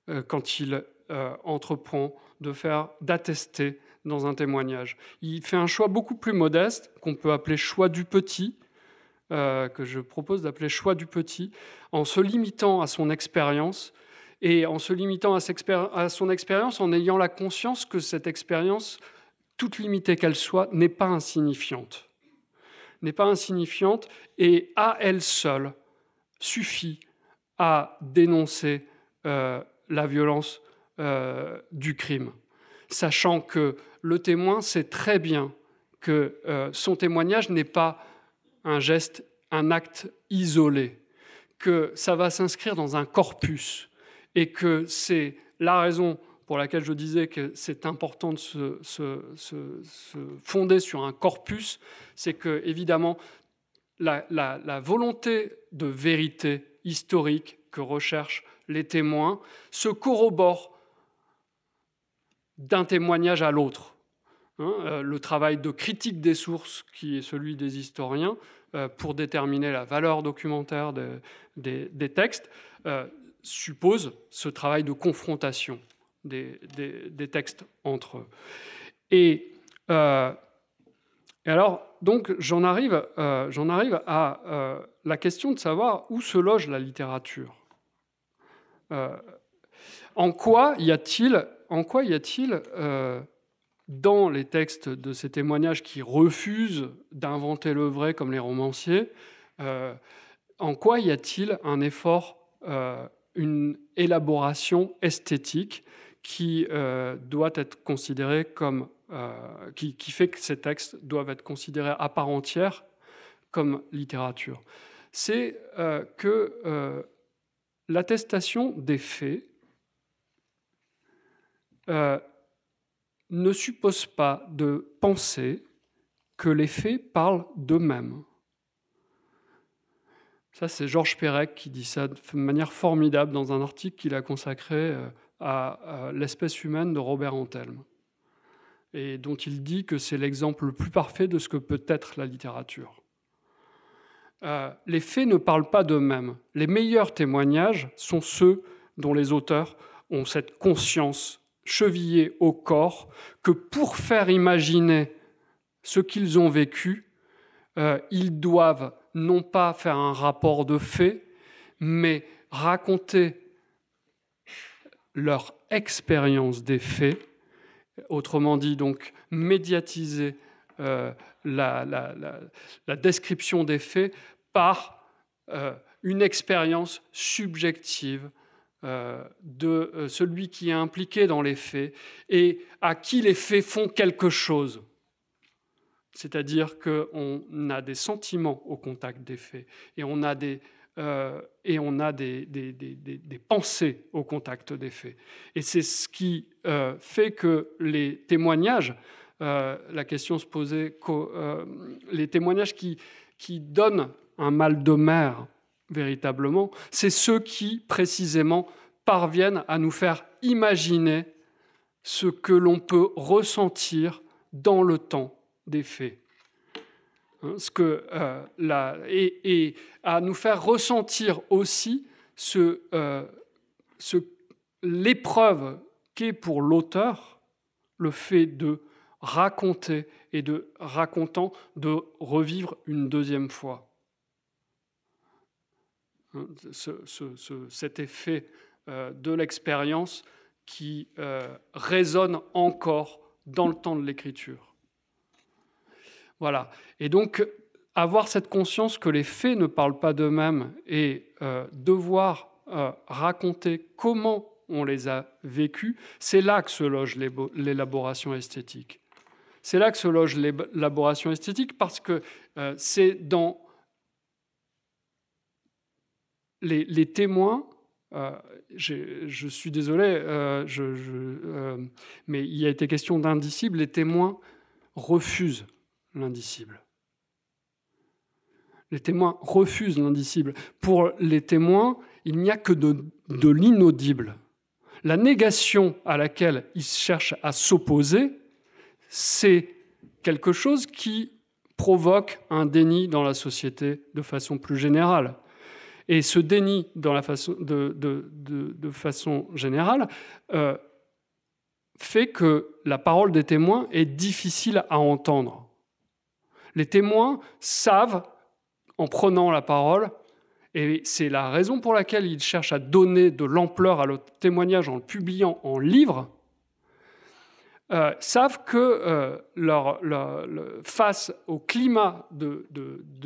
Euh, quand il euh, entreprend de faire, d'attester dans un témoignage. Il fait un choix beaucoup plus modeste, qu'on peut appeler choix du petit, euh, que je propose d'appeler choix du petit, en se limitant à son expérience, et en se limitant à, son expérience, en ayant la conscience que cette expérience, toute limitée qu'elle soit, n'est pas insignifiante. N'est pas insignifiante, et à elle seule suffit à dénoncer la violence euh, du crime, sachant que le témoin sait très bien que euh, son témoignage n'est pas un geste, un acte isolé, que ça va s'inscrire dans un corpus et que c'est la raison pour laquelle je disais que c'est important de se, fonder sur un corpus, c'est que évidemment la volonté de vérité historique que recherche les témoins, se corroborent d'un témoignage à l'autre. Hein, euh, le travail de critique des sources, qui est celui des historiens, euh, pour déterminer la valeur documentaire des, textes, euh, suppose ce travail de confrontation des, textes entre eux. Et, alors, donc, j'en arrive, à la question de savoir où se loge la littérature. Euh, en quoi y a-t-il, en quoi y a-t-il euh, dans les textes de ces témoignages qui refusent d'inventer le vrai comme les romanciers, euh, en quoi y a-t-il un effort, une élaboration esthétique qui doit être considérée comme, qui, fait que ces textes doivent être considérés à part entière comme littérature C'est que l'attestation des faits euh, ne suppose pas de penser que les faits parlent d'eux-mêmes. Ça, c'est Georges Perec qui dit ça de manière formidable dans un article qu'il a consacré euh, à, l'espèce humaine de Robert Antelme, et dont il dit que c'est l'exemple le plus parfait de ce que peut être la littérature. Euh, les faits ne parlent pas d'eux-mêmes. Les meilleurs témoignages sont ceux dont les auteurs ont cette conscience chevillée au corps que pour faire imaginer ce qu'ils ont vécu, euh, ils doivent non pas faire un rapport de faits, mais raconter leur expérience des faits, autrement dit donc médiatiser euh, la, description des faits par euh, une expérience subjective euh, de euh, celui qui est impliqué dans les faits et à qui les faits font quelque chose. C'est-à-dire qu'on a des sentiments au contact des faits et on a des, et on a des, pensées au contact des faits. Et c'est ce qui fait que les témoignages, la question se posait, les témoignages qui, qui donnent un mal de mer, véritablement, c'est ceux qui, précisément, parviennent à nous faire imaginer ce que l'on peut ressentir dans le temps des faits. Hein, ce que, euh, la, et, à nous faire ressentir aussi ce, euh, ce, l'épreuve qu'est pour l'auteur le fait de raconter et de racontant de revivre une deuxième fois ce, cet effet euh, de l'expérience qui euh, résonne encore dans le temps de l'écriture. Voilà. Et donc, avoir cette conscience que les faits ne parlent pas d'eux-mêmes et euh, devoir raconter comment on les a vécus, c'est là que se loge l'élaboration esthétique. C'est là que se loge l'élaboration esthétique parce que c'est dans les, témoins, euh, je suis désolé, euh, euh, mais il a été question d'indicible, les témoins refusent l'indicible. Les témoins refusent l'indicible. Pour les témoins, il n'y a que de l'inaudible. La négation à laquelle ils cherchent à s'opposer, c'est quelque chose qui provoque un déni dans la société de façon plus générale. Et ce déni de, façon générale euh, fait que la parole des témoins est difficile à entendre. Les témoins savent, en prenant la parole, et c'est la raison pour laquelle ils cherchent à donner de l'ampleur à leur témoignage en le publiant en livre, euh, savent que euh, face au climat de,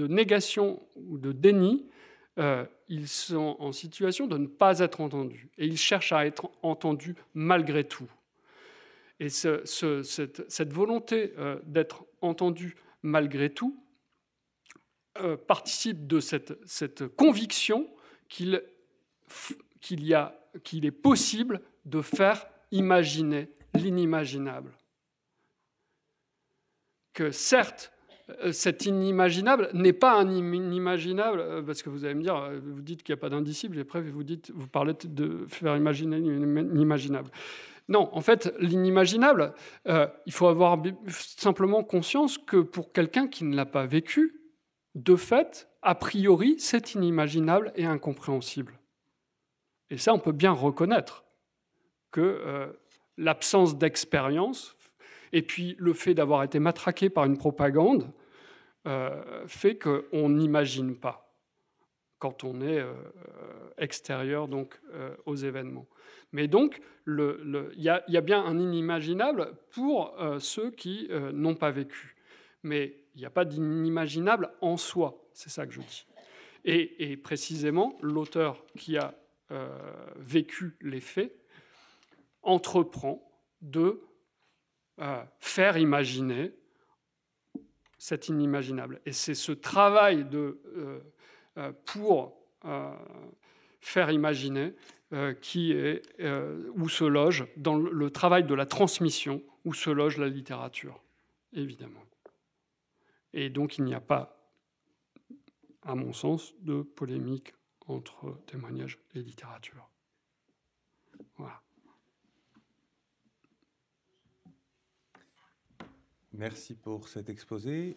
négation ou de déni, euh, ils sont en situation de ne pas être entendus. Et ils cherchent à être entendus malgré tout. Et cette, volonté euh, d'être entendus malgré tout euh, participe de cette, conviction qu'il est possible de faire imaginer l'inimaginable. Que certes, euh, cet inimaginable n'est pas un inimaginable, euh, parce que vous allez me dire, euh, vous dites qu'il n'y a pas d'indicible, et après vous, dites, vous parlez de faire imaginer l'inimaginable. Non, en fait, l'inimaginable, il faut avoir simplement conscience que pour quelqu'un qui ne l'a pas vécu, de fait, a priori, c'est inimaginable et incompréhensible. Et ça, on peut bien reconnaître que l'absence d'expérience et puis le fait d'avoir été matraqué par une propagande euh, fait qu'on n'imagine pas quand on est euh, extérieur donc euh, aux événements. Mais donc, il y, a bien un inimaginable pour ceux qui n'ont pas vécu. Mais il n'y a pas d'inimaginable en soi, c'est ça que je dis. Et, et précisément, l'auteur qui a vécu les faits entreprend de faire imaginer c'est inimaginable. Et c'est ce travail de, euh, euh, pour euh, faire imaginer qui est, où se loge, dans le travail de la transmission, où se loge la littérature, évidemment. Et donc il n'y a pas, à mon sens, de polémique entre témoignage et littérature. Merci pour cet exposé.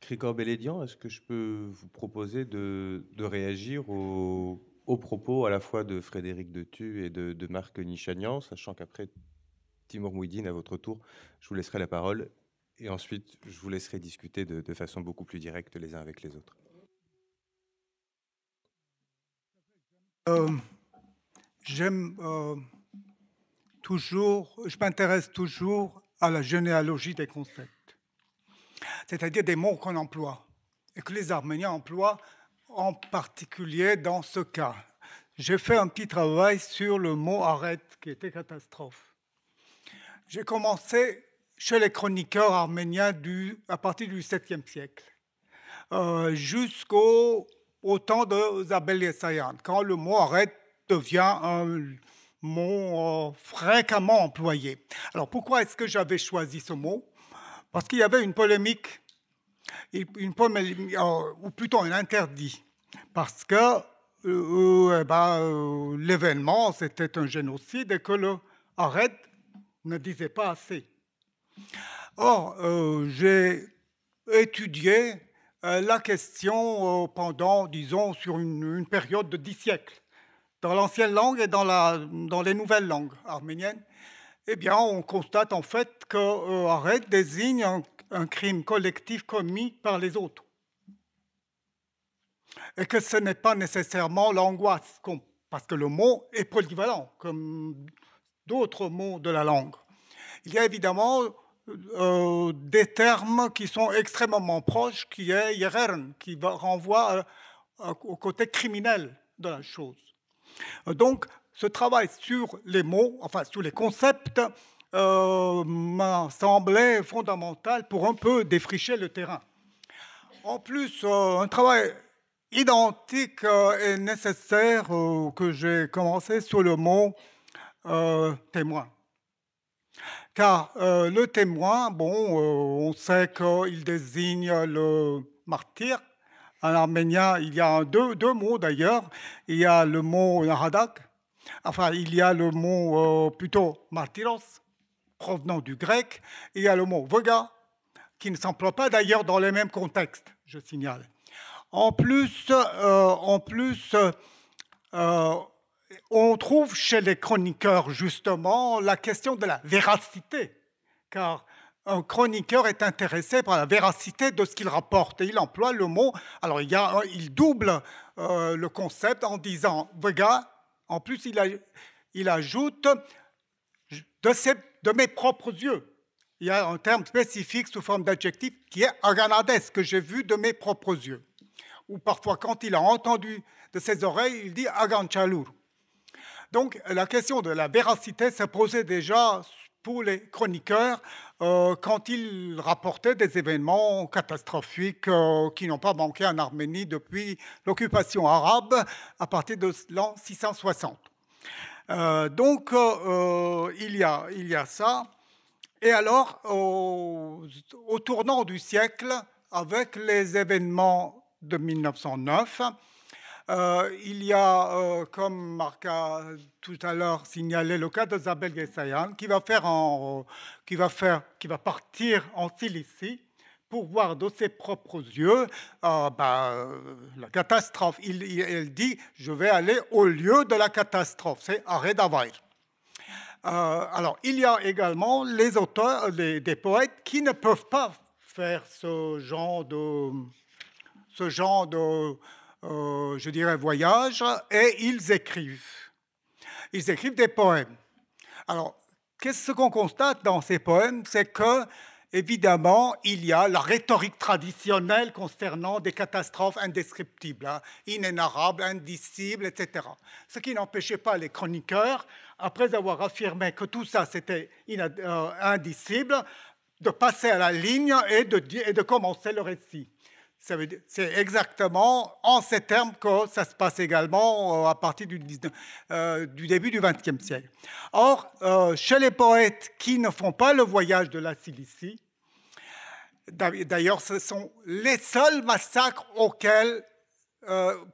Cricor Bellédian, est-ce que je peux vous proposer de, réagir aux, propos à la fois de Frédéric Detu et de, Marc Nishanian, sachant qu'après Timur Mouidine, à votre tour, je vous laisserai la parole et ensuite je vous laisserai discuter de, façon beaucoup plus directe les uns avec les autres. Euh, j'aime euh, toujours, je m'intéresse toujours à la généalogie des concepts, c'est-à-dire des mots qu'on emploie et que les Arméniens emploient en particulier dans ce cas. J'ai fait un petit travail sur le mot arrête qui était catastrophe. J'ai commencé chez les chroniqueurs arméniens du, à partir du 7e siècle euh, jusqu'au temps de Zabel Yessayan, quand le mot arête devient un mot euh, fréquemment employé. Alors pourquoi est-ce que j'avais choisi ce mot Parce qu'il y avait une polémique, euh, ou plutôt un interdit, parce que euh, eh ben, l'événement, c'était un génocide et que le arrête ne disait pas assez. Or, j'ai étudié la question pendant, disons, sur une période de dix siècles dans l'ancienne langue et dans, la, dans les nouvelles langues arméniennes, eh bien, on constate en fait que euh, désigne un, crime collectif commis par les autres. Et que ce n'est pas nécessairement l'angoisse, parce que le mot est polyvalent, comme d'autres mots de la langue. Il y a évidemment euh, des termes qui sont extrêmement proches, qui est Yerern, qui renvoie euh, au côté criminel de la chose. Donc, ce travail sur les mots, enfin sur les concepts, euh, m'a semblé fondamental pour un peu défricher le terrain. En plus, euh, un travail identique euh, est nécessaire que j'ai commencé sur le mot témoin. Car le témoin, bon, on sait qu'il désigne le martyr, en arménien, il y a deux, mots d'ailleurs. Il y a le mot Naradak, enfin, il y a le mot euh, plutôt martyros, provenant du grec, et il y a le mot voga, qui ne s'emploie pas d'ailleurs dans les mêmes contextes, je signale. En plus, euh, en plus euh, on trouve chez les chroniqueurs justement la question de la véracité, car un chroniqueur est intéressé par la véracité de ce qu'il rapporte. Et il emploie le mot, alors il, double euh, le concept en disant, Vega, en plus il, ajoute de, mes propres yeux. Il y a un terme spécifique sous forme d'adjectif qui est aganades, que j'ai vu de mes propres yeux. Ou parfois quand il a entendu de ses oreilles, il dit aganchalur. Donc la question de la véracité s'est posée déjà pour les chroniqueurs euh, quand ils rapportaient des événements catastrophiques euh, qui n'ont pas manqué en Arménie depuis l'occupation arabe à partir de l'an 660. Euh, donc il, y a, il y a ça. Et alors, au tournant du siècle, avec les événements de 1909, euh, il y a, euh, comme Marc a tout à l'heure signalé, le cas de Zabel Gessayan, qui va, faire en, euh, qui, va faire, qui va partir en Cilicie pour voir de ses propres yeux bah, la catastrophe. Il, elle dit Je vais aller au lieu de la catastrophe. C'est Aredavair. Euh, alors, il y a également les auteurs, les, des poètes qui ne peuvent pas faire ce genre de. Ce genre de euh, je dirais, voyage, et ils écrivent. Ils écrivent des poèmes. Alors, qu'est-ce qu'on constate dans ces poèmes C'est que, évidemment, il y a la rhétorique traditionnelle concernant des catastrophes indescriptibles, hein, inénarrables, indicibles, etc. Ce qui n'empêchait pas les chroniqueurs, après avoir affirmé que tout ça c'était euh, indicible, de passer à la ligne et de commencer le récit c'est exactement en ces termes que ça se passe également euh, à partir du, euh, du début du XXe siècle. Or, euh, chez les poètes qui ne font pas le voyage de la Cilicie, d'ailleurs, ce sont les seuls massacres auxquels,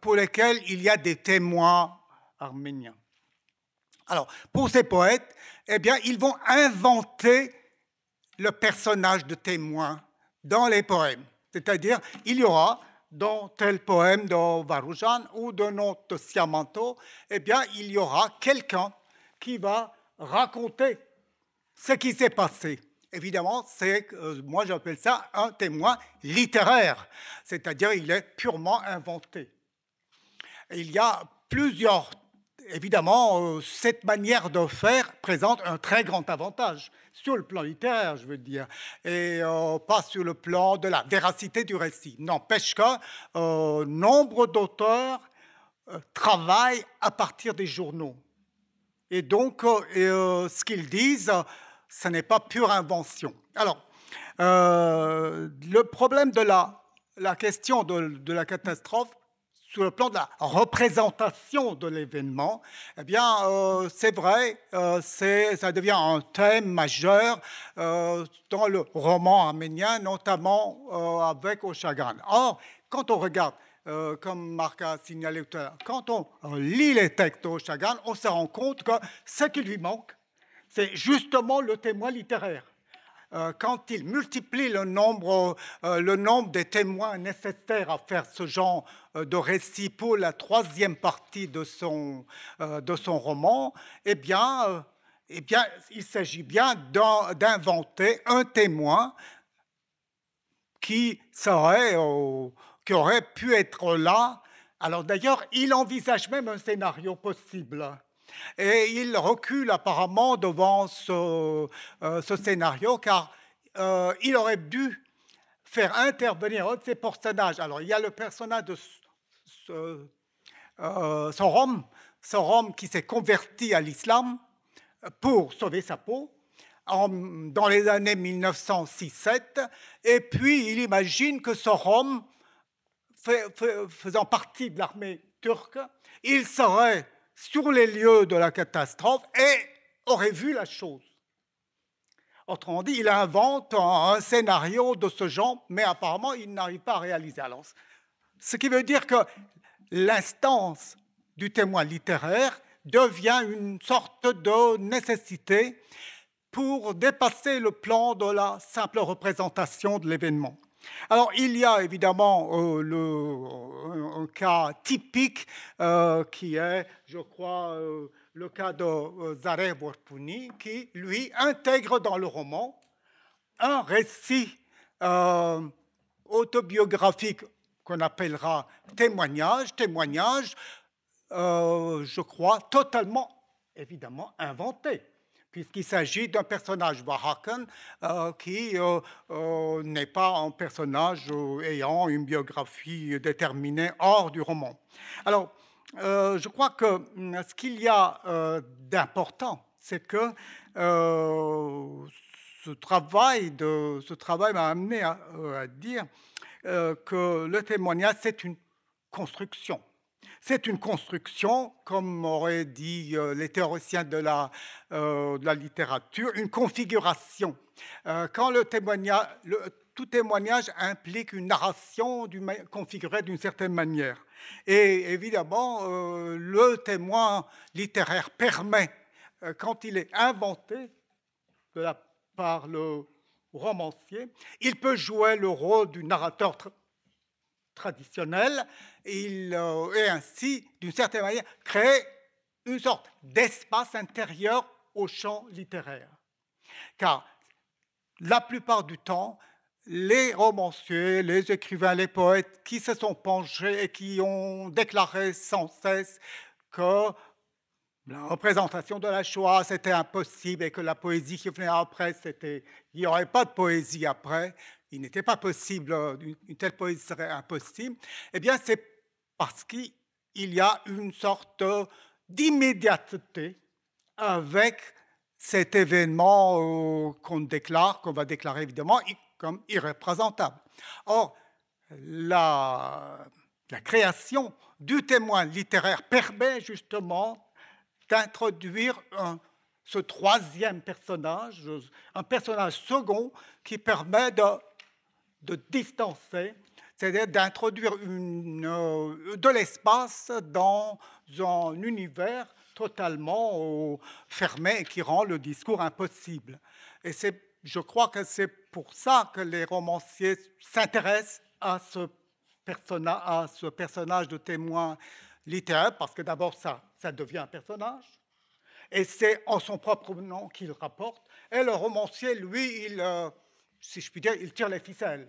pour lesquels il y a des témoins arméniens. Alors, pour ces poètes, eh bien, ils vont inventer le personnage de témoin dans les poèmes. C'est-à-dire, il y aura dans tel poème de Varujan ou de notre Siamanto, eh bien, il y aura quelqu'un qui va raconter ce qui s'est passé. Évidemment, c'est, euh, moi j'appelle ça un témoin littéraire, c'est-à-dire il est purement inventé. Il y a plusieurs évidemment, euh, cette manière de faire présente un très grand avantage sur le plan littéraire, je veux dire, et euh, pas sur le plan de la véracité du récit. N'empêche que euh, nombre d'auteurs travaillent à partir des journaux. Et donc, ce qu'ils disent, ce n'est pas pure invention. Alors, le problème de la, question de la catastrophe, sur le plan de la représentation de l'événement, eh bien, euh, c'est vrai, euh, ça devient un thème majeur euh, dans le roman arménien, notamment avec Oshagan. Or, quand on regarde, comme Marc a signalé tout à l'heure, quand on lit les textes d'Oshagan, on se rend compte que ce qui lui manque, c'est justement le témoin littéraire. Euh, quand il multiplie le nombre, euh, le des témoins nécessaires à faire ce genre euh, de récit pour la troisième partie de son, roman, eh, eh bien, il s'agit bien d'inventer un témoin qui qui aurait pu être là. Alors d'ailleurs, il envisage même un scénario possible. Et il recule apparemment devant ce, euh, scénario car euh, il aurait dû faire intervenir un de personnages. Alors il y a le personnage de Sorom, euh, Sorom qui s'est converti à l'islam pour sauver sa peau dans les années 1906 Et puis il imagine que Sorom, faisant partie de l'armée turque, il serait sur les lieux de la catastrophe et aurait vu la chose. Autrement dit, il invente un scénario de ce genre, mais apparemment, il n'arrive pas à réaliser. ce qui veut dire que l'instance du témoin littéraire devient une sorte de nécessité pour dépasser le plan de la simple représentation de l'événement. Alors il y a évidemment euh, le, euh, un, cas typique euh, qui est, je crois, le cas de Zareh Bortouni, qui, lui, intègre dans le roman un récit autobiographique qu'on appellera témoignage, témoignage, je crois, totalement, évidemment, inventé puisqu'il s'agit d'un personnage Wahaken euh, qui euh, euh, n'est pas un personnage ayant une biographie déterminée hors du roman. Alors, je crois que mm, ce qu'il y a d'important, c'est que ce travail, de, ce travail m'a amené à dire que le témoignage, c'est une construction. C'est une construction, comme auraient dit euh, les théoriciens euh, de la, littérature, une configuration. Euh, quand le témoignage, tout témoignage implique une narration configurée d'une certaine manière. Et évidemment, le témoin littéraire permet, quand il est inventé par le romancier, il peut jouer le rôle du narrateur traditionnel, il est ainsi, d'une certaine manière, créer une sorte d'espace intérieur au champ littéraire. Car la plupart du temps, les romanciers, les écrivains, les poètes qui se sont penchés et qui ont déclaré sans cesse que la représentation de la Shoah, c'était impossible et que la poésie qui venait après, il n'y aurait pas de poésie après, il n'était pas possible, euh, une telle poésie serait impossible, eh bien c'est parce qu'il y a une sorte d'immédiateté avec cet événement euh, qu'on déclare, qu'on va déclarer évidemment comme irréprésentable. Or, la, la création du témoin littéraire permet justement d'introduire ce troisième personnage, un personnage second qui permet de de distancer, c'est-à-dire d'introduire une euh, de l'espace dans un univers totalement euh, fermé qui rend le discours impossible. Et c'est, je crois que c'est pour ça que les romanciers s'intéressent à ce, à ce personnage de témoin littéraire, parce que d'abord ça, ça devient un personnage, et c'est en son propre nom qu'il rapporte. Et le romancier, lui, il euh, si je puis dire, il tire les ficelles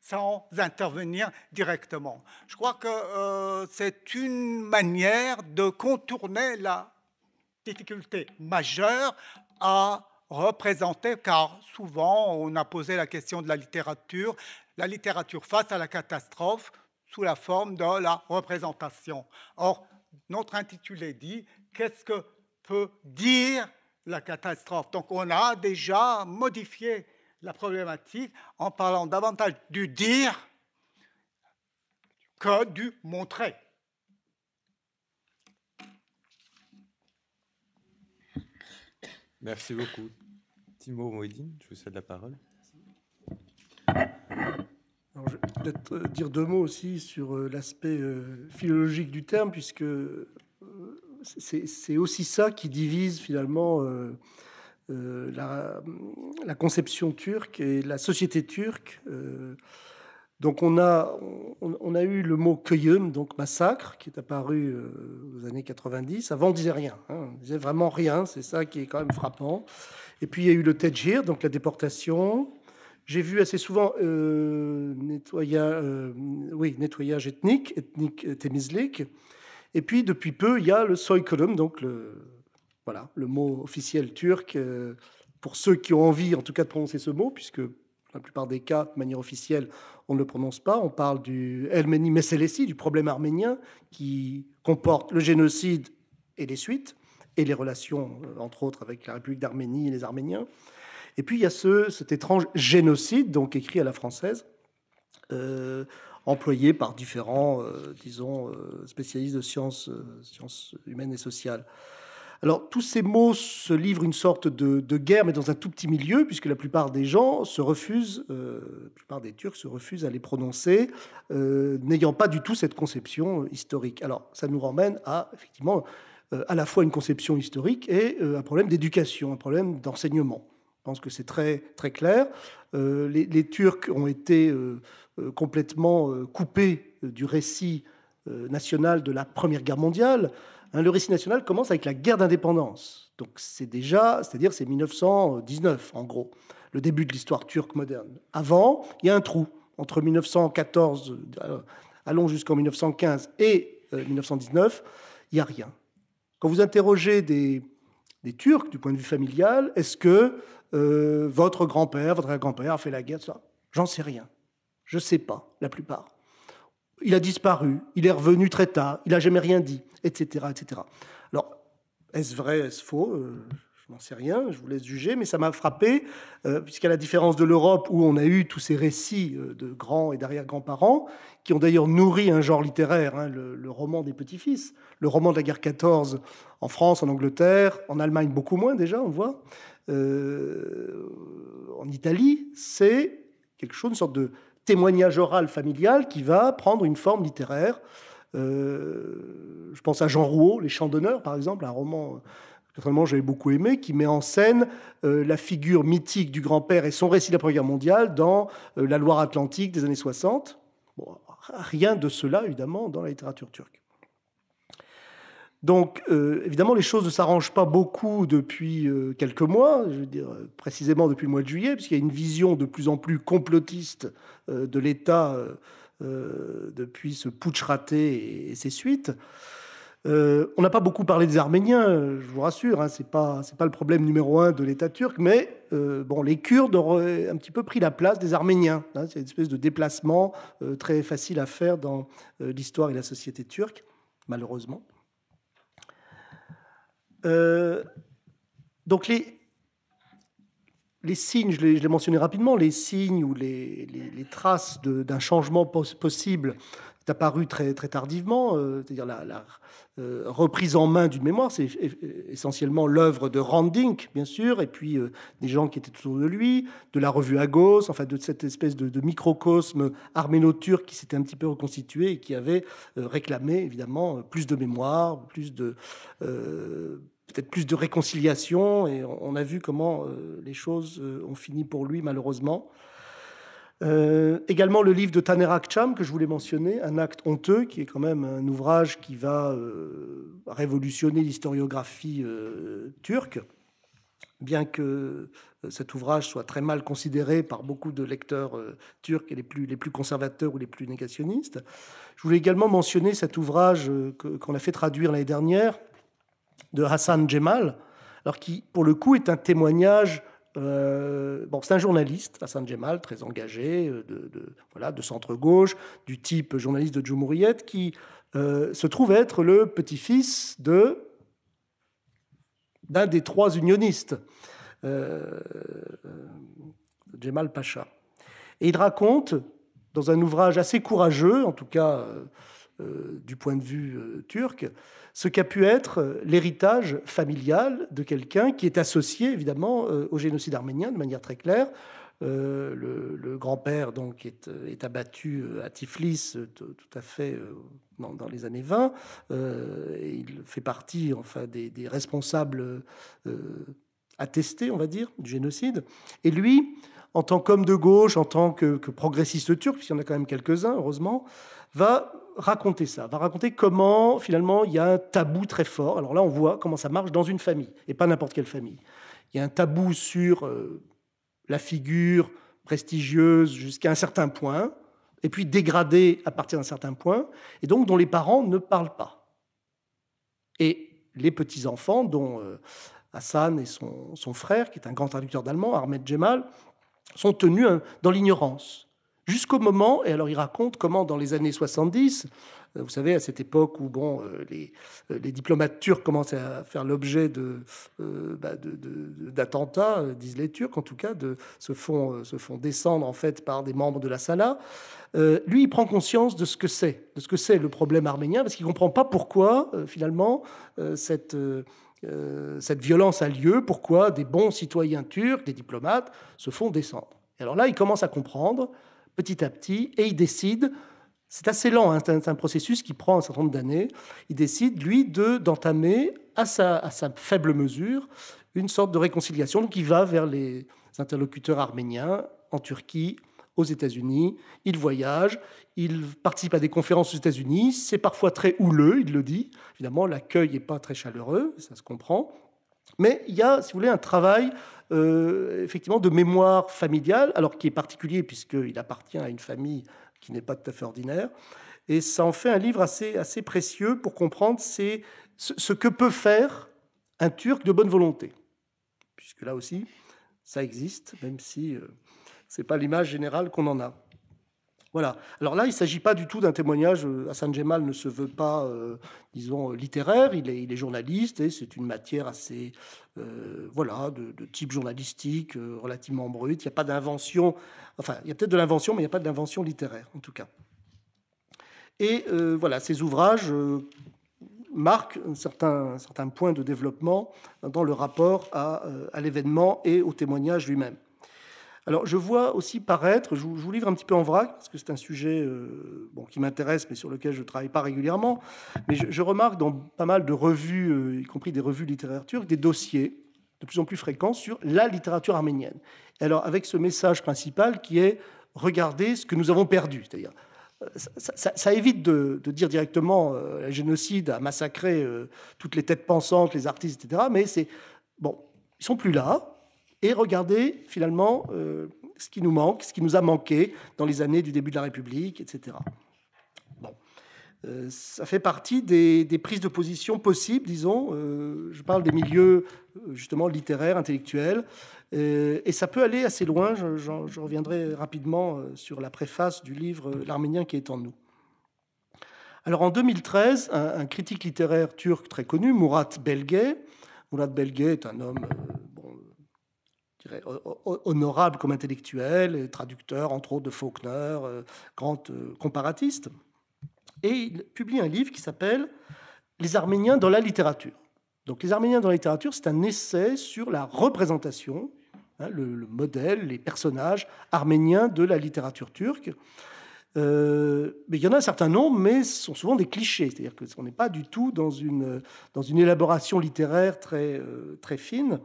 sans intervenir directement. Je crois que euh, c'est une manière de contourner la difficulté majeure à représenter, car souvent on a posé la question de la littérature, la littérature face à la catastrophe sous la forme de la représentation. Or, notre intitulé dit, qu'est-ce que peut dire la catastrophe Donc on a déjà modifié la problématique en parlant davantage du dire que du montrer. Merci beaucoup. Timo Moedine, je vous cède la parole. je vais peut-être euh, dire deux mots aussi sur euh, l'aspect euh, philologique du terme, puisque c'est aussi ça qui divise finalement euh, la, conception turque et la société turque. Euh, donc on a, on, a eu le mot köyüm, donc massacre, qui est apparu euh, aux années 90. Avant, on disait rien. Hein, ne disait vraiment rien. C'est ça qui est quand même frappant. Et puis, il y a eu le tejir, donc la déportation. J'ai vu assez souvent nettoyage, oui, nettoyage ethnique, ethnique temizlik Et puis, depuis peu, il y a le soykulum donc le, voilà, le mot officiel turc, euh, pour ceux qui ont envie en tout cas de prononcer ce mot, puisque la plupart des cas, de manière officielle, on ne le prononce pas. On parle du du problème arménien, qui comporte le génocide et les suites, et les relations, euh, entre autres, avec la République d'Arménie et les Arméniens. Et puis, il y a ce, cet étrange génocide, donc écrit à la française, euh, employé par différents, disons, spécialistes de sciences, sciences humaines et sociales. Alors tous ces mots se livrent une sorte de, guerre, mais dans un tout petit milieu, puisque la plupart des gens se refusent, euh, la plupart des Turcs se refusent à les prononcer, euh, n'ayant pas du tout cette conception historique. Alors ça nous ramène à effectivement euh, à la fois une conception historique et un problème d'éducation, un problème d'enseignement. Je pense que c'est très, très clair. les, Turcs ont été complètement coupés du récit national de la Première Guerre mondiale. Hein, le récit national commence avec la guerre d'indépendance. Donc c'est déjà, c'est-à-dire c'est 1919 en gros, le début de l'histoire turque moderne. Avant, il y a un trou entre 1914, euh, allons jusqu'en 1915 et 1919, euh, il n'y a rien. Quand vous interrogez des, Turcs du point de vue familial, est-ce que euh, votre grand-père, votre grand-père a fait la guerre J'en sais rien. Je ne sais pas, la plupart il a disparu, il est revenu très tard, il n'a jamais rien dit, etc. etc. Alors, est-ce vrai, est-ce faux euh, je n'en sais rien, je vous laisse juger, mais ça m'a frappé, euh, puisqu'à la différence de l'Europe, où on a eu tous ces récits euh, de grands et d'arrière-grands-parents, qui ont d'ailleurs nourri un genre littéraire, hein, le, roman des petits-fils, le roman de la guerre 14 en France, en Angleterre, en Allemagne beaucoup moins déjà, on voit, en Italie, c'est quelque chose, une sorte de témoignage oral familial qui va prendre une forme littéraire. Euh, je pense à Jean Rouault, Les Chants d'honneur, par exemple, un roman que euh, j'avais beaucoup aimé, qui met en scène euh, la figure mythique du grand-père et son récit de la Première Guerre mondiale dans la Loire-Atlantique des années 60. rien de cela, évidemment, dans la littérature turque. Donc, euh, évidemment, les choses ne s'arrangent pas beaucoup depuis euh, quelques mois, je veux dire euh, précisément depuis le mois de juillet, puisqu'il y a une vision de plus en plus complotiste de l'État depuis ce putsch raté et, ses suites. on n'a pas beaucoup parlé des Arméniens, je vous rassure, hein, c'est pas pas le problème numéro un de l'État turc, mais bon, les Kurdes auraient un petit peu pris la place des Arméniens. Hein. c'est une espèce de déplacement très facile à faire dans l'histoire et la société turque, malheureusement. Euh, donc les, signes, je l'ai mentionné rapidement, les signes ou les, traces d'un changement possible est apparu très, très tardivement, euh, c'est-à-dire la, euh, reprise en main d'une mémoire. C'est essentiellement l'œuvre de Randink, bien sûr, et puis des gens qui étaient autour de lui, de la revue Agos, enfin de cette espèce de, microcosme arméno-turc qui s'était un petit peu reconstitué et qui avait réclamé évidemment plus de mémoire, plus de, peut-être plus de réconciliation. Et on a vu comment euh, les choses euh, ont fini pour lui, malheureusement. Euh, également le livre de Taner Akçam, que je voulais mentionner, Un acte honteux, qui est quand même un ouvrage qui va révolutionner l'historiographie turque, bien que cet ouvrage soit très mal considéré par beaucoup de lecteurs turcs et les plus, conservateurs ou les plus négationnistes. Je voulais également mentionner cet ouvrage qu'on a fait traduire l'année dernière, de Hassan Djemal, alors qui, pour le coup, est un témoignage. Euh, bon, c'est un journaliste, Hassan Djemal, très engagé, euh, de, centre-gauche, du type journaliste de Djoumouriette, qui euh, se trouve être le petit-fils de d'un des trois unionistes, euh, Pacha. Et il raconte, dans un ouvrage assez courageux, en tout cas du point de vue turc, ce qu'a pu être euh, l'héritage familial de quelqu'un qui est associé évidemment euh, au génocide arménien de manière très claire. Euh, le, grand-père donc est, abattu à Tiflis tout à fait dans, les années 20. il fait partie enfin des, responsables attestés, on va dire, du génocide. Et lui, en tant qu'homme de gauche, en tant que, que progressiste turc, puisqu'il y en a quand même quelques-uns, heureusement, va raconter ça, va raconter comment finalement il y a un tabou très fort. Alors là, on voit comment ça marche dans une famille, et pas n'importe quelle famille. Il y a un tabou sur euh, la figure prestigieuse jusqu'à un certain point, et puis dégradée à partir d'un certain point, et donc dont les parents ne parlent pas. Et les petits-enfants, dont euh, Hassan et son, son, frère, qui est un grand traducteur d'allemand, Ahmed Jemal, sont tenus hein, dans l'ignorance jusqu'au moment, et alors il raconte comment dans les années 70, euh, vous savez, à cette époque où bon, euh, euh, les, diplomates turcs commencent à faire l'objet de, bah, d'attentats, disent les Turcs en tout cas, de, se, font, se font descendre en fait par des membres de la Salah, lui, il prend conscience de ce que c'est, de ce que c'est le problème arménien, parce qu'il ne comprend pas pourquoi finalement cette cette violence a lieu, pourquoi des bons citoyens turcs, des diplomates, se font descendre. Et alors là, il commence à comprendre petit à petit, et il décide, c'est assez lent, hein, c'est, un, processus qui prend un certain nombre d'années, il décide, lui, de, d'entamer, à sa, à sa faible mesure, une sorte de réconciliation. qui va vers les interlocuteurs arméniens en Turquie, aux États-Unis, il voyage, il participe à des conférences aux États-Unis, c'est parfois très houleux, il le dit. Évidemment, l'accueil n'est pas très chaleureux, ça se comprend. Mais il y a, si vous voulez, un travail euh, effectivement de mémoire familiale, alors qui est particulier puisqu'il appartient à une famille qui n'est pas tout à fait ordinaire. Et ça en fait un livre assez, assez précieux pour comprendre ce que peut faire un Turc de bonne volonté. Puisque là aussi, ça existe, même si euh, ce n'est pas l'image générale qu'on en a. Voilà. Alors là, il ne s'agit pas du tout d'un témoignage. Euh, Hassan Gemal ne se veut pas, euh, disons, euh, littéraire. Il est, journaliste et c'est une matière assez, voilà, de, type journalistique, relativement brute. Il n'y a pas d'invention. Enfin, il y a peut-être de l'invention, mais il n'y a pas d'invention littéraire, en tout cas. Et voilà, ces ouvrages marquent certains certain, point de développement dans le rapport à l'événement et au témoignage lui-même. Alors, je vois aussi paraître, je vous, livre un petit peu en vrac, parce que c'est un sujet euh, qui m'intéresse, mais sur lequel je ne travaille pas régulièrement, mais je, remarque dans pas mal de revues, euh, y compris des revues littérature, des dossiers de plus en plus fréquents sur la littérature arménienne. alors, avec ce message principal qui est regardez ce que nous avons perdu, c'est-à-dire euh, ça, évite de, dire directement le génocide a massacré toutes les têtes pensantes, les artistes, etc. Mais c'est bon, ils sont plus là et regarder finalement euh, ce qui nous manque, ce qui nous a manqué dans les années du début de la République, etc. Bon. Euh, ça fait partie des, prises de position possibles, disons. Euh, je parle des milieux justement littéraires, intellectuels, et ça peut aller assez loin. Je, reviendrai rapidement sur la préface du livre L'Arménien qui est en nous. Alors en 2013, un, critique littéraire turc très connu, Murat Belge, Murat Belge est un homme honorable comme intellectuel, euh, traducteur entre autres de Faulkner, euh, grand euh, comparatiste. Et il publie un livre qui s'appelle Les Arméniens dans la littérature. Donc les Arméniens dans la littérature, c'est un essai sur la représentation, hein, le, modèle, les personnages arméniens de la littérature turque. mais il y en a un certain nombre, mais ce sont souvent des clichés. C'est-à-dire qu'on n'est pas du tout dans une, dans une élaboration littéraire très, très fine.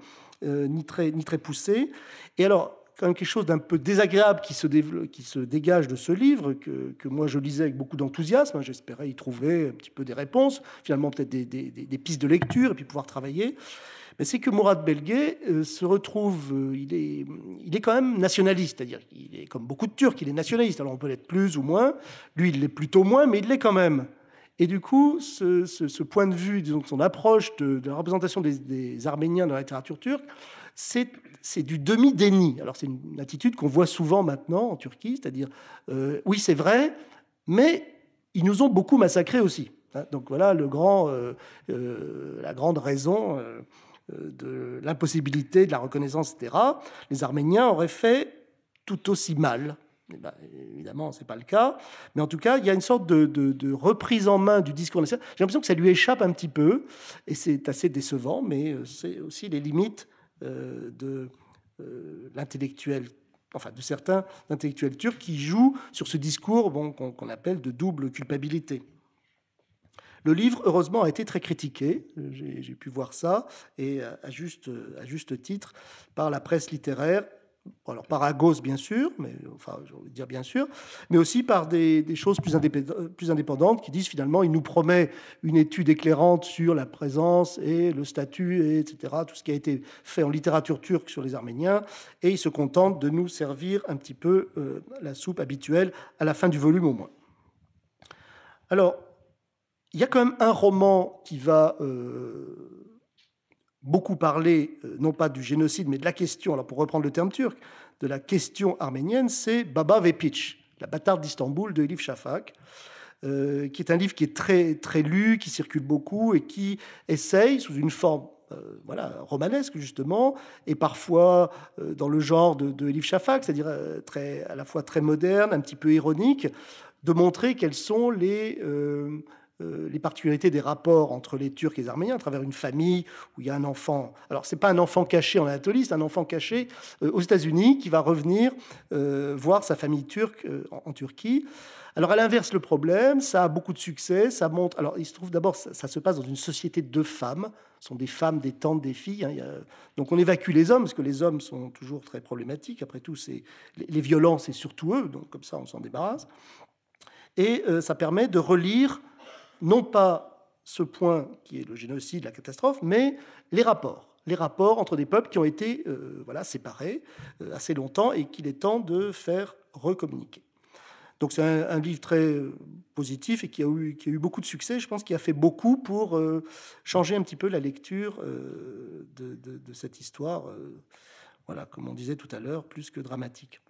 Euh, ni, très, poussé. Et alors, quand même quelque chose d'un peu désagréable qui se, dégage de ce livre, que, moi je lisais avec beaucoup d'enthousiasme. Hein, j'espérais y trouver un petit peu des réponses, finalement peut-être des, pistes de lecture et puis pouvoir travailler. Mais c'est que Mourad Belguet euh, se retrouve, euh, il, est, il est quand même nationaliste, c'est-à-dire qu'il est comme beaucoup de Turcs, il est nationaliste. Alors on peut l'être plus ou moins, lui il l'est plutôt moins, mais il l'est quand même. Et du coup, ce, point de vue, disons, son approche de, la représentation des, Arméniens dans la littérature turque, c'est du demi-déni. Alors, c'est une, attitude qu'on voit souvent maintenant en Turquie, c'est-à-dire, euh, oui, c'est vrai, mais ils nous ont beaucoup massacrés aussi. Hein. Donc voilà le grand, euh, euh, la grande raison de l'impossibilité de la reconnaissance, etc. Les Arméniens auraient fait tout aussi mal eh ben, évidemment, ce pas le cas. Mais en tout cas, il y a une sorte de, reprise en main du discours national. J'ai l'impression que ça lui échappe un petit peu, et c'est assez décevant, mais euh, c'est aussi les limites euh, de euh, l'intellectuel, enfin de certains intellectuels turcs qui jouent sur ce discours bon, qu'on appelle de double culpabilité. Le livre, heureusement, a été très critiqué, j'ai pu voir ça, et à juste titre, par la presse littéraire alors par Agos bien sûr, mais enfin je veux dire bien sûr, mais aussi par des, choses plus, plus, indépendantes qui disent finalement il nous promet une étude éclairante sur la présence et le statut, et etc., tout ce qui a été fait en littérature turque sur les Arméniens, et il se contente de nous servir un petit peu euh, la soupe habituelle à la fin du volume au moins. Alors, il y a quand même un roman qui va... Euh, beaucoup parlé, euh, non pas du génocide, mais de la question, alors pour reprendre le terme turc, de la question arménienne, c'est Baba Vepic, la bâtarde d'Istanbul de Elif Shafak, euh, qui est un livre qui est très, très lu, qui circule beaucoup et qui essaye, sous une forme euh, voilà, romanesque justement, et parfois dans le genre de, Elif Shafak, c'est-à-dire à la fois très moderne, un petit peu ironique, de montrer quels sont les, euh, les particularités des rapports entre les Turcs et les Arméniens à travers une famille où il y a un enfant. Alors, ce n'est pas un enfant caché en Anatolie, c'est un enfant caché euh, aux États-Unis qui va revenir euh, voir sa famille turque en, Turquie. Alors, elle inverse le problème, ça a beaucoup de succès, ça montre. Alors, il se trouve d'abord, ça, ça, se passe dans une société de femmes, ce sont des femmes, des tantes, des filles. Hein, donc, on évacue les hommes, parce que les hommes sont toujours très problématiques. Après tout, c'est les, violences, c'est surtout eux, donc comme ça, on s'en débarrasse. Et ça permet de relire non pas ce point qui est le génocide, la catastrophe, mais les rapports les rapports entre des peuples qui ont été euh, voilà, séparés euh, assez longtemps et qu'il est temps de faire recommuniquer. Donc c'est un, livre très euh, positif et qui a, eu, beaucoup de succès, je pense qu'il a fait beaucoup pour changer un petit peu la lecture de, de, cette histoire, voilà, comme on disait tout à l'heure, plus que dramatique.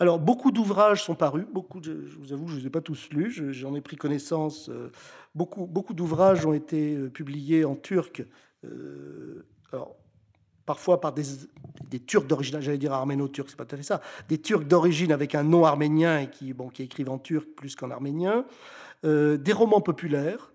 Alors, beaucoup d'ouvrages sont parus. Beaucoup, de, je vous avoue, je ne les ai pas tous lus. J'en ai pris connaissance. Euh, beaucoup, beaucoup d'ouvrages ont été euh, publiés en turc. Euh, parfois par des, Turcs d'origine, j'allais dire arméno turc c'est pas tout à fait ça, des Turcs d'origine avec un nom arménien et qui, bon, qui écrivent en turc plus qu'en arménien, des romans populaires,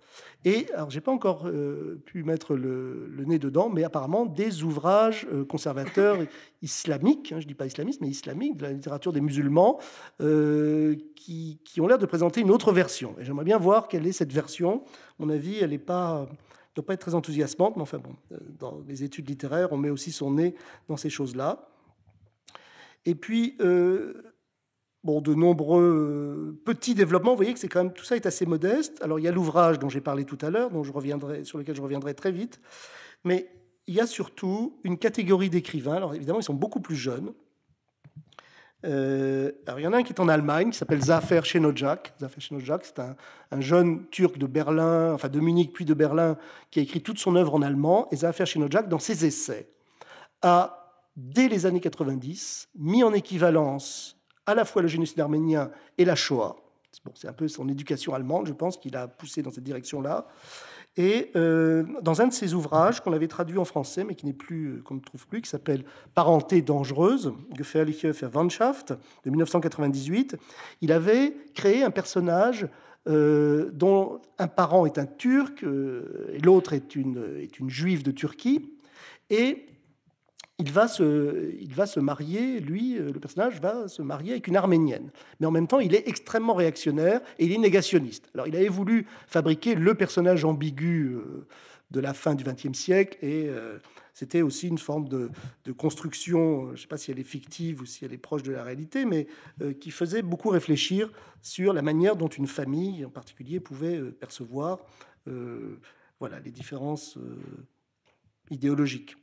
et alors, j'ai pas encore euh, pu mettre le, nez dedans, mais apparemment des ouvrages euh, conservateurs islamiques, hein, je dis pas islamistes, mais islamiques, de la littérature des musulmans, euh, qui, ont l'air de présenter une autre version. Et j'aimerais bien voir quelle est cette version. À mon avis, elle n'est pas ne doit pas être très enthousiasmante, mais enfin bon, dans les études littéraires, on met aussi son nez dans ces choses-là. Et puis, bon, de nombreux euh, petits développements. Vous voyez que c'est quand même tout ça est assez modeste. Alors il y a l'ouvrage dont j'ai parlé tout à l'heure, dont je reviendrai, sur lequel je reviendrai très vite, mais il y a surtout une catégorie d'écrivains. Alors évidemment, ils sont beaucoup plus jeunes. Euh, alors il y en a un qui est en Allemagne, qui s'appelle Zafer Chenojak. Zafer c'est un, un, jeune Turc de Berlin, enfin de Munich puis de Berlin, qui a écrit toute son œuvre en allemand. Et Zafer Chenojak, dans ses essais, a dès les années 90 mis en équivalence à la fois le génocide arménien et la Shoah. Bon, c'est un peu son éducation allemande, je pense, qu'il a poussé dans cette direction-là. Et euh, dans un de ses ouvrages, qu'on avait traduit en français, mais qui n'est plus, euh, qu'on ne trouve plus, qui s'appelle Parenté dangereuse, Gefährliche Verwandtschaft, de 1998, il avait créé un personnage euh, dont un parent est un Turc et l'autre est une, est une juive de Turquie. Et il va, se, il va se marier, lui, euh, le personnage va se marier avec une arménienne. Mais en même temps, il est extrêmement réactionnaire et il est négationniste. Alors, il avait voulu fabriquer le personnage ambigu euh, de la fin du XXe siècle et euh, c'était aussi une forme de, construction, je ne sais pas si elle est fictive ou si elle est proche de la réalité, mais qui faisait beaucoup réfléchir sur la manière dont une famille en particulier pouvait percevoir voilà, les différences idéologiques.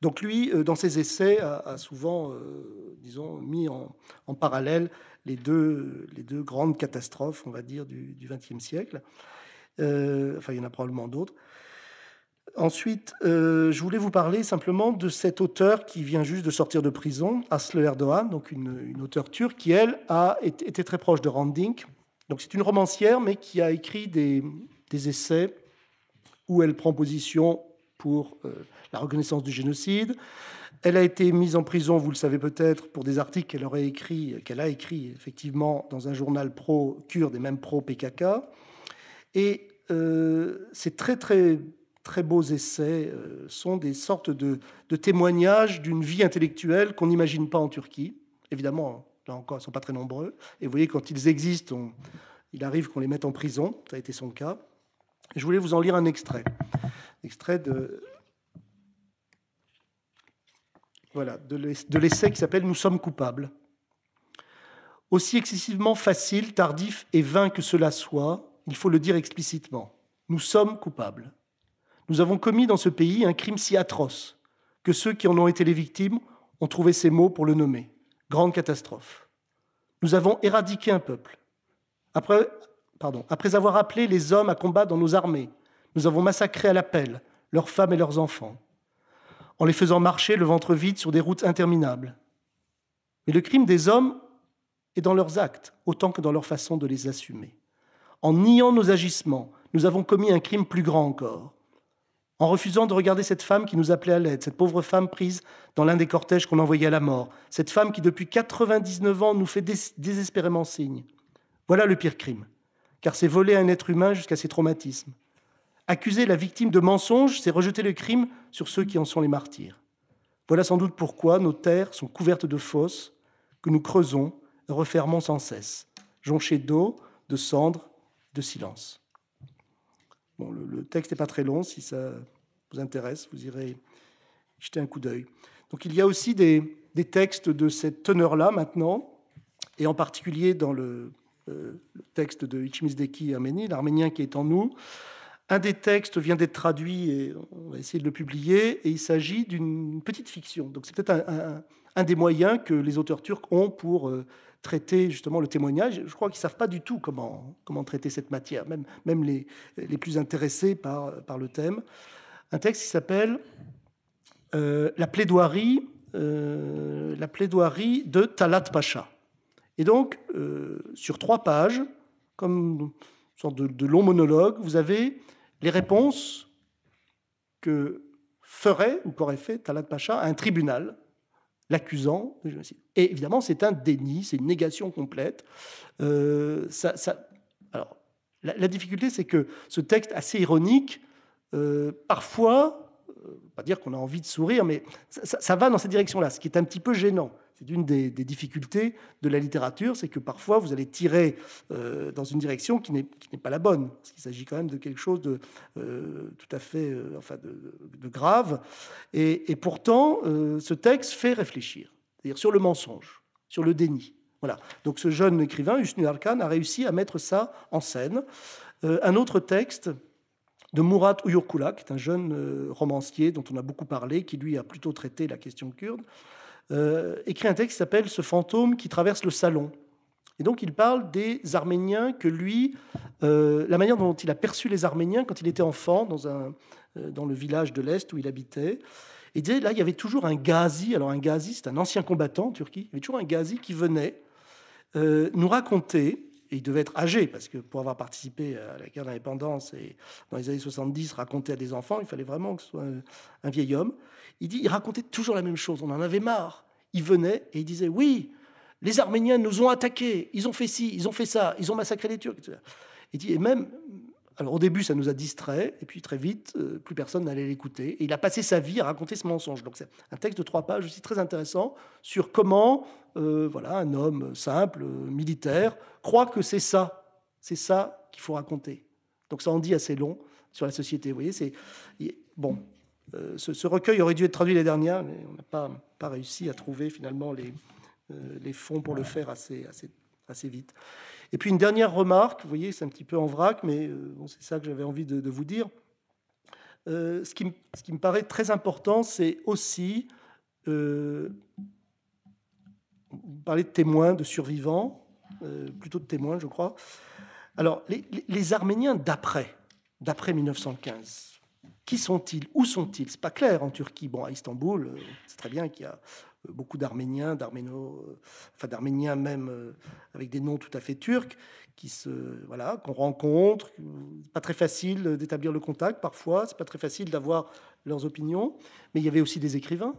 Donc lui, euh, dans ses essais, a, souvent, euh, disons, mis en, parallèle les deux, les deux grandes catastrophes, on va dire, du XXe siècle. Euh, enfin, il y en a probablement d'autres. Ensuite, je voulais vous parler simplement de cet auteur qui vient juste de sortir de prison, Asle Erdoğan, donc une, auteure turque, qui elle a été très proche de Randink. Donc c'est une romancière, mais qui a écrit des, essais où elle prend position pour la reconnaissance du génocide. Elle a été mise en prison, vous le savez peut-être, pour des articles qu'elle aurait écrit, qu'elle a écrit effectivement dans un journal pro-kurde et même pro-PKK. Et euh, ces très très très beaux essais euh, sont des sortes de, témoignages d'une vie intellectuelle qu'on n'imagine pas en Turquie. Évidemment, là encore, ils ne sont pas très nombreux. Et vous voyez, quand ils existent, il arrive qu'on les mette en prison. Ça a été son cas. Je voulais vous en lire un extrait. Extrait de voilà, de l'essai qui s'appelle Nous sommes coupables. Aussi excessivement facile, tardif et vain que cela soit, il faut le dire explicitement, nous sommes coupables. Nous avons commis dans ce pays un crime si atroce que ceux qui en ont été les victimes ont trouvé ces mots pour le nommer. Grande catastrophe. Nous avons éradiqué un peuple. Après, après avoir appelé les hommes à combat dans nos armées, nous avons massacré à l'appel leurs femmes et leurs enfants en les faisant marcher le ventre vide sur des routes interminables. Mais le crime des hommes est dans leurs actes, autant que dans leur façon de les assumer. En niant nos agissements, nous avons commis un crime plus grand encore. En refusant de regarder cette femme qui nous appelait à l'aide, cette pauvre femme prise dans l'un des cortèges qu'on envoyait à la mort, cette femme qui depuis 99 ans nous fait désespérément signe. Voilà le pire crime, car c'est voler un être humain jusqu'à ses traumatismes. Accuser la victime de mensonge, c'est rejeter le crime sur ceux qui en sont les martyrs. Voilà sans doute pourquoi nos terres sont couvertes de fosses que nous creusons et refermons sans cesse, jonchées d'eau, de cendres, de silence. Bon, le, texte n'est pas très long, si ça vous intéresse, vous irez jeter un coup d'œil. Donc il y a aussi des, textes de cette teneur-là maintenant, et en particulier dans le, euh, texte de Ichimizdeki Arménie, l'Arménien qui est en nous, un des textes vient d'être traduit et on va essayer de le publier, et il s'agit d'une petite fiction. Donc c'est peut-être un, des moyens que les auteurs turcs ont pour euh, traiter justement le témoignage. Je crois qu'ils savent pas du tout comment, comment traiter cette matière, même, même les, plus intéressés par, par le thème. Un texte qui s'appelle euh, La plaidoirie. Euh, la plaidoirie de Talat Pacha. Et donc, sur trois pages, comme une sorte de, de long monologue, vous avez les réponses que ferait ou qu'aurait fait Talat Pacha à un tribunal l'accusant de génocide. Et évidemment, c'est un déni, c'est une négation complète. Euh, alors, la, difficulté, c'est que ce texte assez ironique, euh, parfois, euh, pas dire qu'on a envie de sourire, mais ça va dans cette direction-là, ce qui est un petit peu gênant. C'est une des, difficultés de la littérature, c'est que parfois vous allez tirer euh, dans une direction qui n'est pas la bonne, parce qu'il s'agit quand même de quelque chose de euh, tout à fait euh, de, grave. Et, pourtant, ce texte fait réfléchir, c'est-à-dire sur le mensonge, sur le déni. Voilà. Donc ce jeune écrivain, Husnu Arkan, a réussi à mettre ça en scène. un autre texte, de Murat Uyurkula, qui est un jeune romancier dont on a beaucoup parlé, qui lui a plutôt traité la question kurde. Euh, écrit un texte qui s'appelle Ce fantôme qui traverse le salon. Et donc il parle des Arméniens que lui, euh, la manière dont il a perçu les Arméniens quand il était enfant dans, un, euh, dans le village de l'Est où il habitait. Et il disait, là, il y avait toujours un gazi, Alors un gazi, c'est un ancien combattant en Turquie. Il y avait toujours un gazi qui venait nous raconter il devait être âgé, parce que pour avoir participé à la guerre d'indépendance et dans les années 70, raconter à des enfants, il fallait vraiment que ce soit un, vieil homme. Il dit, il racontait toujours la même chose, on en avait marre. Il venait et il disait, oui, les Arméniens nous ont attaqués, ils ont fait ci, ils ont fait ça, ils ont massacré les Turcs, Il dit, et même, alors au début, ça nous a distrait, et puis très vite, euh, plus personne n'allait l'écouter. il a passé sa vie à raconter ce mensonge. Donc c'est un texte de trois pages aussi très intéressant sur comment euh, voilà, un homme simple, euh, militaire, croit que c'est ça, c'est ça qu'il faut raconter. Donc ça en dit assez long sur la société. Vous voyez, c'est bon. Ce, recueil aurait dû être traduit les dernières, mais on n'a pas, pas réussi à trouver finalement les, les fonds pour le faire assez, assez, assez vite. Et puis une dernière remarque, vous voyez, c'est un petit peu en vrac, mais euh, c'est ça que j'avais envie de, vous dire. Euh, ce, qui me, ce, qui, me paraît très important, c'est aussi, euh, vous de témoins, de survivants, euh, plutôt de témoins, je crois. Alors, les, les Arméniens d'après, d'après 1915, qui sont-ils Où sont-ils n'est pas clair en Turquie. Bon, à Istanbul, c'est très bien qu'il y a euh, beaucoup d'Arméniens, euh, enfin d'Arméniens même euh, avec des noms tout à fait turcs, qui se voilà, qu'on rencontre. Pas très facile d'établir le contact parfois, c'est pas très facile d'avoir leurs opinions. Mais il y avait aussi des écrivains,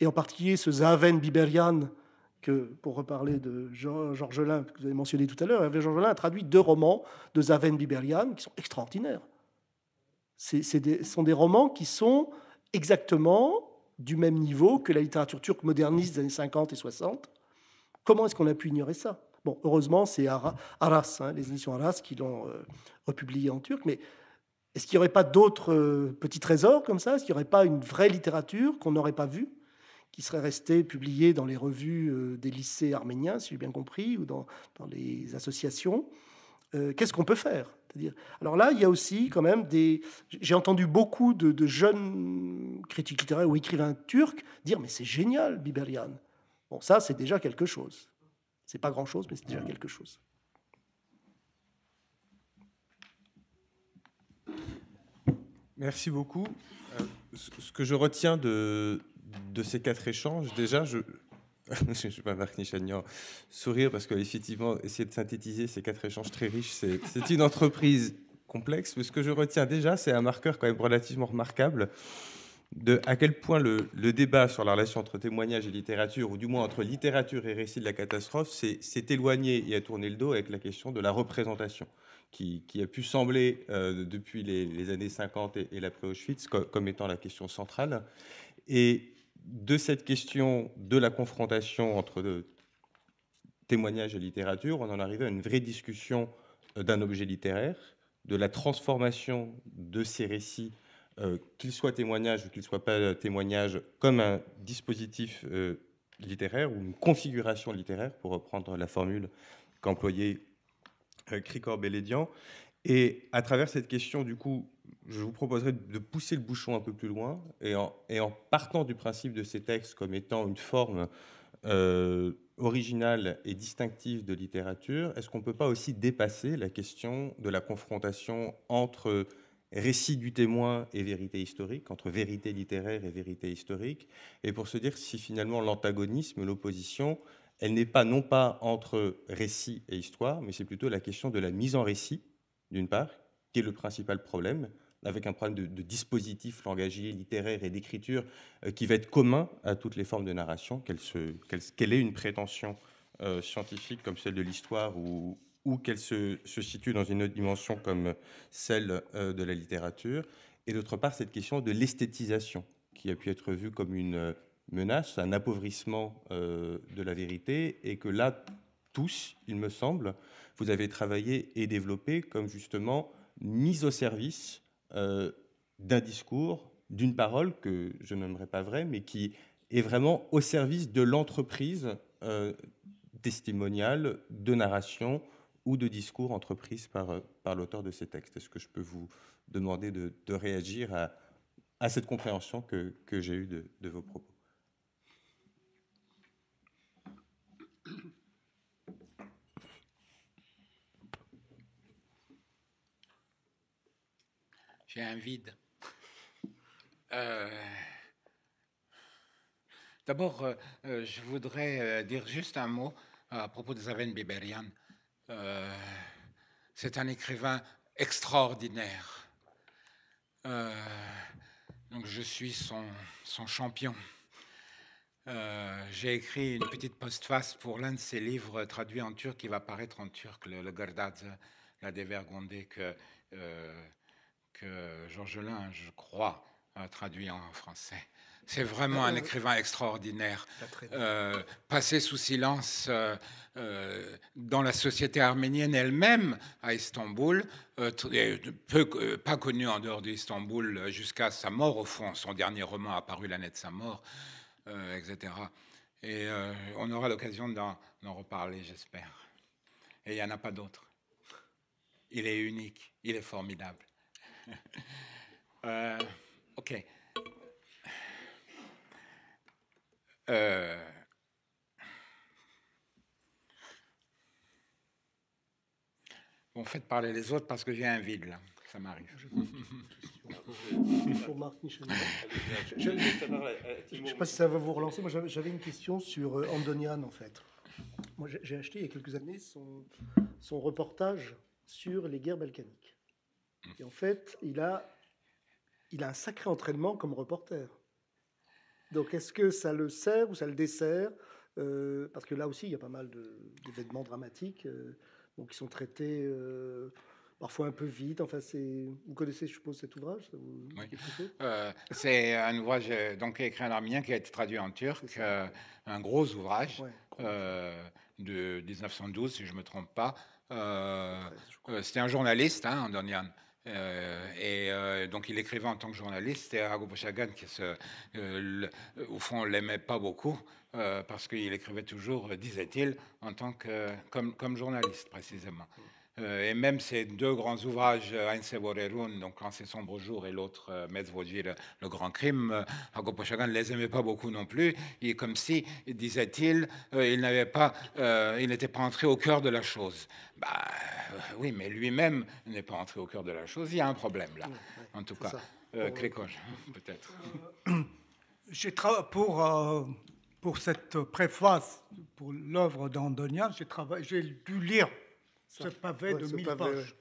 et en particulier ce Zaven Biberian. Que, pour reparler de Georges Lain, que vous avez mentionné tout à l'heure, Georges Lain a traduit deux romans de Zaven Biberian qui sont extraordinaires. Ce sont des romans qui sont exactement du même niveau que la littérature turque moderniste des années 50 et 60. Comment est-ce qu'on a pu ignorer ça Bon, heureusement, c'est Aras, hein, les éditions Aras qui l'ont euh, republié en turc, mais est-ce qu'il n'y aurait pas d'autres euh, petits trésors comme ça Est-ce qu'il n'y aurait pas une vraie littérature qu'on n'aurait pas vue, qui serait restée publiée dans les revues euh, des lycées arméniens, si j'ai bien compris, ou dans, dans les associations Qu'est-ce qu'on peut faire alors là, il y a aussi quand même des. J'ai entendu beaucoup de, jeunes critiques littéraires ou écrivains turcs dire mais c'est génial, Biberian. Bon, ça, c'est déjà quelque chose. C'est pas grand-chose, mais c'est déjà quelque chose. Merci beaucoup. Euh, ce que je retiens de, de ces quatre échanges, déjà, je, je ne pas Marc Nichagnan sourire parce qu'effectivement, essayer de synthétiser ces quatre échanges très riches, c'est une entreprise complexe. Mais ce que je retiens déjà, c'est un marqueur quand même relativement remarquable de à quel point le, débat sur la relation entre témoignage et littérature, ou du moins entre littérature et récit de la catastrophe, s'est éloigné et a tourné le dos avec la question de la représentation, qui, a pu sembler euh, depuis les, années 50 et, l'après-Auschwitz comme, comme étant la question centrale. Et de cette question de la confrontation entre euh, témoignage et littérature, on en arrivait à une vraie discussion euh, d'un objet littéraire, de la transformation de ces récits, euh, qu'ils soient témoignages ou qu'ils ne soient pas témoignages, comme un dispositif littéraire ou une configuration littéraire, pour reprendre la formule qu'employait euh, Cricor Bellédian, et à travers cette question, du coup, je vous proposerai de pousser le bouchon un peu plus loin et en, et en partant du principe de ces textes comme étant une forme euh, originale et distinctive de littérature, est-ce qu'on ne peut pas aussi dépasser la question de la confrontation entre récit du témoin et vérité historique, entre vérité littéraire et vérité historique, et pour se dire si finalement l'antagonisme, l'opposition, elle n'est pas non pas entre récit et histoire, mais c'est plutôt la question de la mise en récit d'une part, qui est le principal problème, avec un problème de, dispositif langagier, littéraire et d'écriture euh, qui va être commun à toutes les formes de narration, qu'elle se qu'elle ait une prétention euh, scientifique comme celle de l'histoire ou, qu'elle se, situe dans une autre dimension comme celle euh, de la littérature. Et d'autre part, cette question de l'esthétisation, qui a pu être vue comme une menace, un appauvrissement de la vérité, et que là, tous, il me semble, vous avez travaillé et développé comme justement mise au service euh, d'un discours, d'une parole que je n'aimerais pas vrai, mais qui est vraiment au service de l'entreprise euh, testimoniale, de narration ou de discours entreprise par, euh, par l'auteur de ces textes. Est-ce que je peux vous demander de, réagir à, à, cette compréhension que, j'ai eue de vos propos J'ai un vide. Euh, d'abord, euh, euh, je voudrais dire juste un mot à propos de Zaven Biberian. C'est un écrivain extraordinaire. donc je suis son, champion. j'ai écrit une petite postface pour l'un de ses livres traduits en turc qui va paraître en turc, le, la dévergondée que que Georges Lin, je crois, a traduit en français. C'est vraiment bah, un euh, écrivain extraordinaire. Euh, passé sous silence euh, dans la société arménienne elle-même à Istanbul, peu, pas connu en dehors d'Istanbul jusqu'à sa mort au fond. Son dernier roman a paru l'année de sa mort, etc. Et on aura l'occasion d'en reparler, j'espère. Et il n'y en a pas d'autre. Il est unique, il est formidable. Euh, ok. Euh... Bon, faites parler les autres parce que j'ai un vide là. Ça m'arrive. Je ne euh, sais pas si ça va vous relancer. Moi, j'avais une question sur euh, Andonian, en fait. Moi, j'ai acheté il y a quelques années son, son reportage sur les guerres balkaniques. Et en fait, il a, il a un sacré entraînement comme reporter. Donc est-ce que ça le sert ou ça le dessert euh, Parce que là aussi, il y a pas mal d'événements dramatiques euh, qui sont traités euh, parfois un peu vite. Enfin, vous connaissez, je suppose, cet ouvrage C'est un ouvrage donc, écrit en arménien qui a été traduit en turc, un gros ouvrage de 1912, si je ne me trompe pas. C'était un journaliste, hein, Andonian, euh, et euh, donc il écrivait en tant que journaliste, et Arago Chagan, qui euh, au fond l'aimait pas beaucoup, parce qu'il écrivait toujours, disait-il, en tant que, comme journaliste précisément. Euh, et même ces deux grands ouvrages, euh, Ein donc Quand c'est sombre jour, et l'autre, euh, Metzvoji, le, le, grand crime, Hagopo Chagan ne les aimait pas beaucoup non plus. Et comme si, disait-il, il n'avait pas, il n'était pas entré au cœur de la chose. Bah, oui, mais lui-même n'est pas entré au cœur de la chose. Il y a un problème là, en tout cas. Crécoche peut-être. pour, pour cette préface, pour l'œuvre d'Andonia, j'ai dû lire ce pavé de mille pages.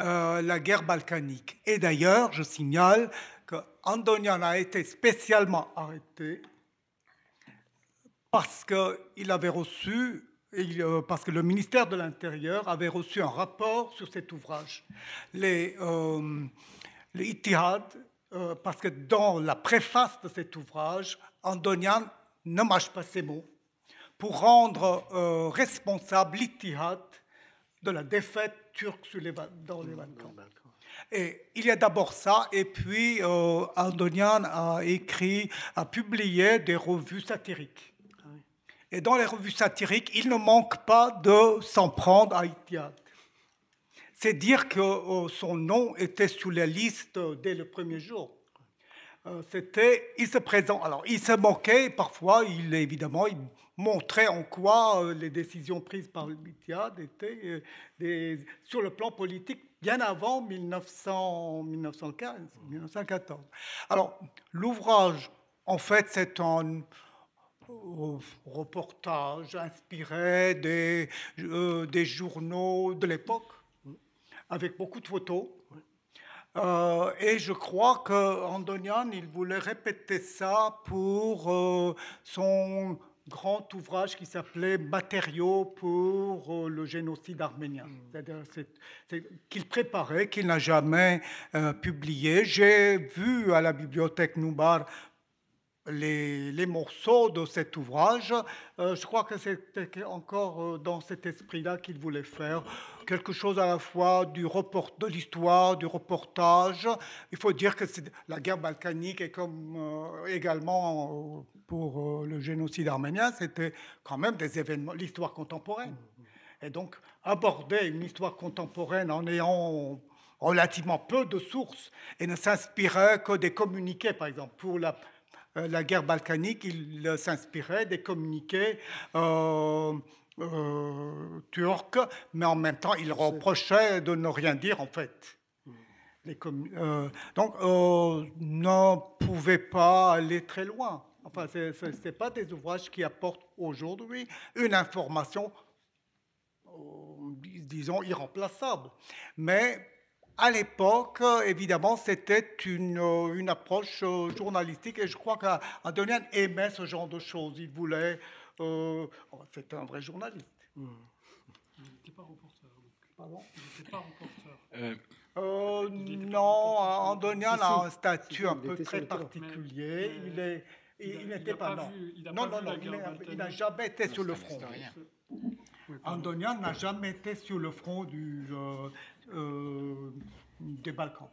Euh, la guerre balkanique. Et d'ailleurs, je signale que Andonian a été spécialement arrêté parce il avait reçu, euh, parce que le ministère de l'Intérieur avait reçu un rapport sur cet ouvrage. Les, euh, parce que dans la préface de cet ouvrage, Andonian ne mâche pas ses mots pour rendre responsable l'Itihad de la défaite turque sur dans les Balkans. Et il y a d'abord ça, et puis euh, Andonian a écrit, a publié des revues satiriques. Ah et dans les revues satiriques, il ne manque pas de s'en prendre à Itiad. C'est dire que euh, son nom était sur la liste dès le premier jour. Euh, c'était, il se présente. Alors, il se moquait, parfois, il évidemment, il montrer en quoi euh, les décisions prises par le l'ITIAD étaient euh, sur le plan politique bien avant 1900, 1915, 1914. Alors, l'ouvrage, en fait, c'est un euh, reportage inspiré des, journaux de l'époque, avec beaucoup de photos. et je crois que il voulait répéter ça pour son grand ouvrage qui s'appelait Matériaux pour euh, le génocide arménien, mm. ». qu'il préparait, qu'il n'a jamais euh, publié. J'ai vu à la bibliothèque Nubar les, les, morceaux de cet ouvrage. Euh, je crois que c'était encore dans cet esprit-là qu'il voulait faire quelque chose à la fois du report, de l'histoire, du reportage. Il faut dire que la guerre balkanique est comme également pour euh, le génocide arménien, c'était quand même des événements, l'histoire contemporaine. Mm-hmm. Et donc, aborder une histoire contemporaine en ayant relativement peu de sources et ne s'inspirer que des communiqués, par exemple, pour la, euh, la guerre balkanique, il s'inspirait des communiqués. Euh, turcs, mais en même temps, il reprochait de ne rien dire en fait. Mm. Les donc, on ne pouvait pas aller très loin. Enfin, ce n'est pas des ouvrages qui apportent aujourd'hui une information, euh, disons, irremplaçable. Mais à l'époque, évidemment, c'était une, euh, une, approche euh, journalistique et je crois qu'Andonian aimait ce genre de choses. Il voulait. Euh, oh, c'était un vrai journaliste. Hmm. Il n'était pas reporter. Pardon Il n'était pas reporter. non, Andonian a un statut un peu très particulier. Il est il, n'était pas, pas il non. non, non, non, il n'a jamais été sur le front. Andonian n'a jamais été sur le front du, euh, euh, des Balkans.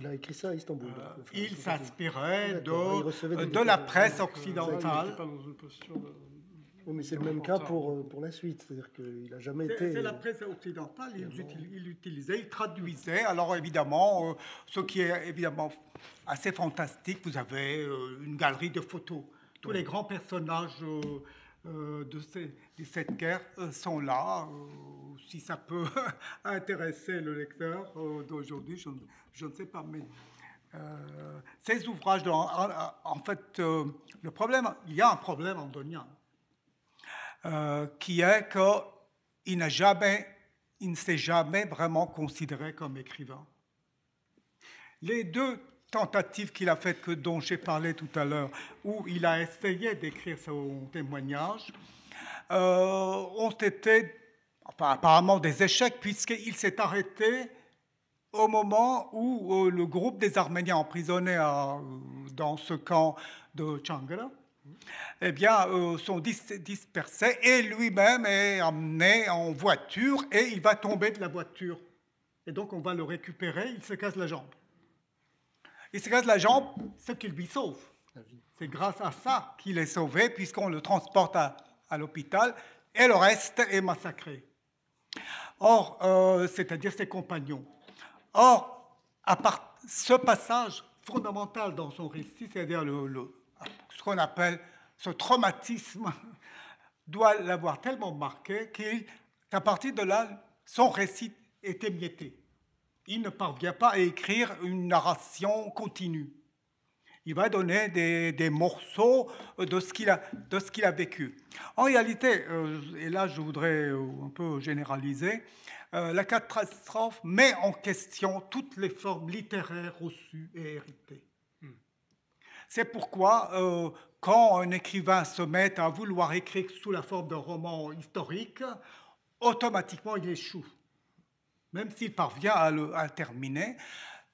Il a écrit ça à Istanbul. Euh, il s'inspirait de, de, la presse occidentale. Oui, mais c'est le même cas pour, euh, pour la suite, c'est-à-dire qu'il n'a jamais été... C'est la euh, presse occidentale, il l'utilisait, il traduisait. Alors évidemment, euh, ce qui est évidemment assez fantastique, vous avez une galerie de photos. Tous les grands personnages de, ces, cette guerre sont là. Si ça peut intéresser le lecteur d'aujourd'hui, je, ne sais pas, mais... ces ouvrages, en, en fait, le problème, il y a un problème andonien. Euh, qui est qu'il n'a jamais, il ne s'est jamais vraiment considéré comme écrivain. Les deux tentatives qu'il a faites, que, dont j'ai parlé tout à l'heure, où il a essayé d'écrire son témoignage, euh, ont été apparemment des échecs, puisqu'il s'est arrêté au moment où euh, le groupe des Arméniens emprisonnés dans ce camp de Changra, eh bien, euh, sont dispersés et lui-même est emmené en voiture et il va tomber de la voiture. Et donc, on va le récupérer, il se casse la jambe. Il se casse la jambe, ce qu'il lui sauve. C'est grâce à ça qu'il est sauvé, puisqu'on le transporte à, l'hôpital et le reste est massacré. Or, euh, c'est-à-dire ses compagnons. Or, à part ce passage fondamental dans son récit, c'est-à-dire le ce qu'on appelle ce traumatisme, doit l'avoir tellement marqué qu'à partir de là, son récit est émietté. Il ne parvient pas à écrire une narration continue. Il va donner des, morceaux de ce qu'il a, de ce qu'il a vécu. En réalité, euh, et là je voudrais euh, un peu généraliser, euh, la catastrophe met en question toutes les formes littéraires reçues et héritées. C'est pourquoi, euh, quand un écrivain se met à vouloir écrire sous la forme d'un roman historique, automatiquement il échoue, même s'il parvient à le, terminer,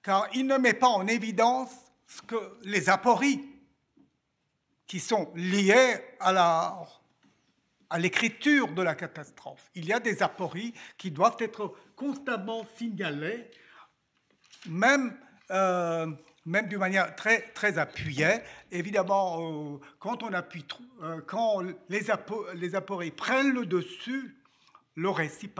car il ne met pas en évidence ce que les apories qui sont liées à à l'écriture de la catastrophe. Il y a des apories qui doivent être constamment signalées, même euh, même d'une manière très, très appuyée. Évidemment, euh, quand, on appuie, euh, quand les, apo les prennent le dessus, le récit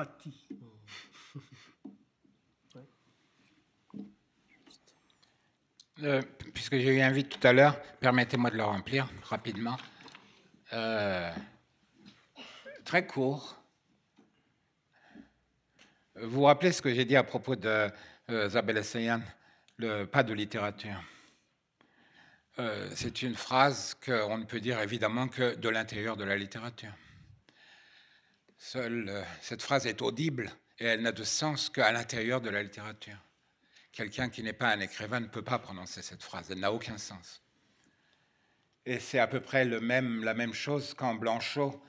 euh, puisque j'ai eu un vide tout à l'heure, permettez-moi de le remplir rapidement. très court. Vous vous rappelez ce que j'ai dit à propos de Zabel Essayan le pas de littérature. Euh, c'est une phrase qu'on ne peut dire évidemment que de l'intérieur de la littérature. Seule euh, cette phrase est audible et elle n'a de sens qu'à l'intérieur de la littérature. Quelqu'un qui n'est pas un écrivain ne peut pas prononcer cette phrase, elle n'a aucun sens. Et c'est à peu près le même, la même chose quand Blanchot,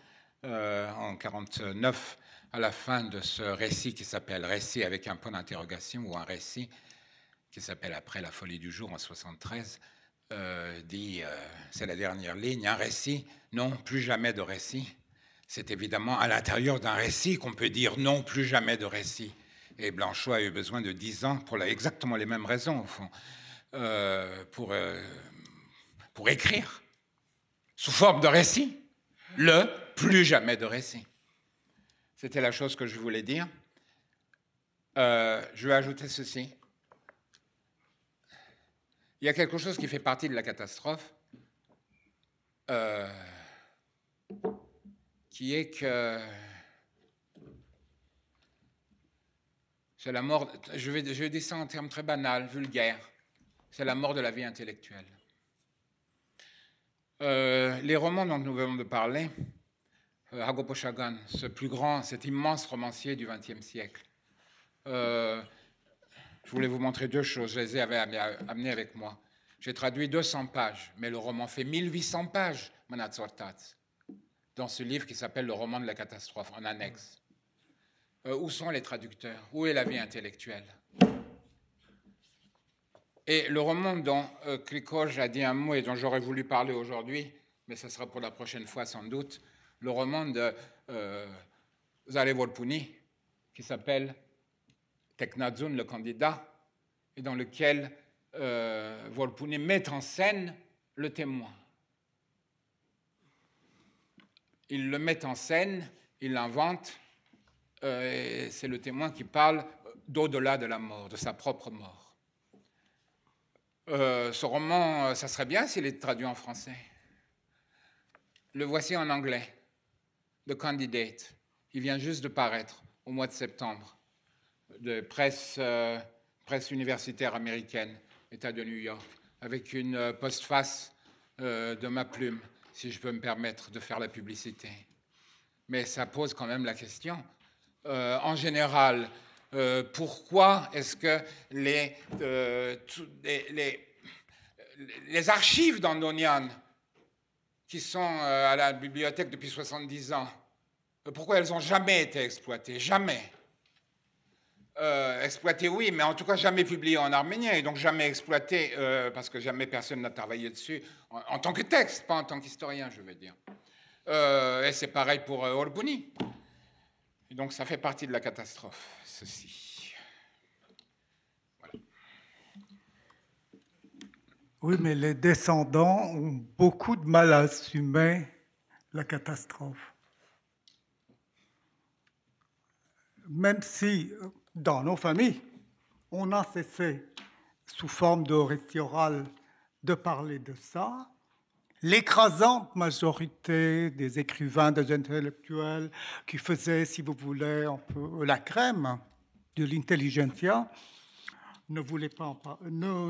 euh, en 49, à la fin de ce récit qui s'appelle Récit avec un point d'interrogation ou un récit, qui s'appelle Après la folie du jour en 73, euh, dit, euh, c'est la dernière ligne, un récit, non, plus jamais de récit. C'est évidemment à l'intérieur d'un récit qu'on peut dire non, plus jamais de récit. Et Blanchot a eu besoin de dix ans pour la, exactement les mêmes raisons, au fond, euh, pour, pour écrire sous forme de récit le plus jamais de récit. C'était la chose que je voulais dire. je vais ajouter ceci il y a quelque chose qui fait partie de la catastrophe, euh, qui est que c'est la mort, je vais, je en termes très banals, vulgaires, c'est la mort de la vie intellectuelle. Euh, les romans dont nous venons de parler, euh, ce plus grand, cet immense romancier du XXe siècle, euh, je voulais vous montrer deux choses. Je les avais amenées avec moi. J'ai traduit 200 pages, mais le roman fait 1800 pages, Manatsortat, dans ce livre qui s'appelle Le roman de la catastrophe, en annexe. Euh, où sont les traducteurs Où est la vie intellectuelle Et le roman dont euh, a dit un mot et dont j'aurais voulu parler aujourd'hui, mais ce sera pour la prochaine fois sans doute, le roman de euh, qui s'appelle Technadzun, le candidat, et dans lequel euh, met en scène le témoin. Il le met en scène, il l'invente, euh, et c'est le témoin qui parle d'au-delà de la mort, de sa propre mort. Euh, ce roman, euh, ça serait bien s'il est traduit en français. Le voici en anglais, The Candidate. Il vient juste de paraître au mois de septembre de euh, presse, universitaire américaine, État de New York, avec une euh, postface euh, de ma plume, si je peux me permettre de faire la publicité. Mais ça pose quand même la question. en général, pourquoi est-ce que les, les, archives d'Andonian, qui sont à la bibliothèque depuis 70 ans, pourquoi elles n'ont jamais été exploitées Jamais. Euh, exploité, oui, mais en tout cas jamais publié en arménien, et donc jamais exploité, euh, parce que jamais personne n'a travaillé dessus, en, tant que texte, pas en tant qu'historien, je veux dire. Euh, et c'est pareil pour Orbouni. Et donc ça fait partie de la catastrophe, ceci. Oui, mais les descendants ont beaucoup de mal à assumer la catastrophe. Même si dans nos familles, on a cessé, sous forme de récit oral, de parler de ça. L'écrasante majorité des écrivains, des intellectuels qui faisaient, si vous voulez, un peu la crème de l'intelligentsia, ne pas,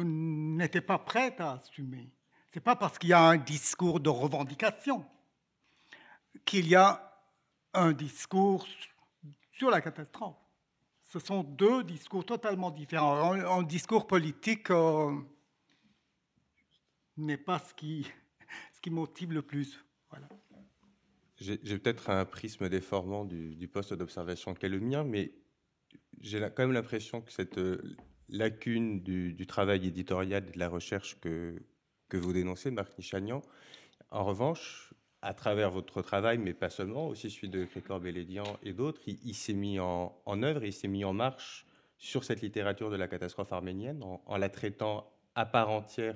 n'était pas prête à assumer. C'est pas parce qu'il y a un discours de revendication qu'il y a un discours sur la catastrophe ce sont deux discours totalement différents. Un, discours politique euh, n'est pas ce qui, ce qui motive le plus. Voilà. J'ai peut-être un prisme déformant du, poste d'observation qu'est le mien, mais j'ai quand même l'impression que cette euh, lacune du, travail éditorial et de la recherche que, que vous dénoncez, Marc Nichagnan, en revanche, à travers votre travail, mais pas seulement, aussi celui de Frédéric Bélédian et d'autres, il, s'est mis en, œuvre, il s'est mis en marche sur cette littérature de la catastrophe arménienne en, la traitant à part entière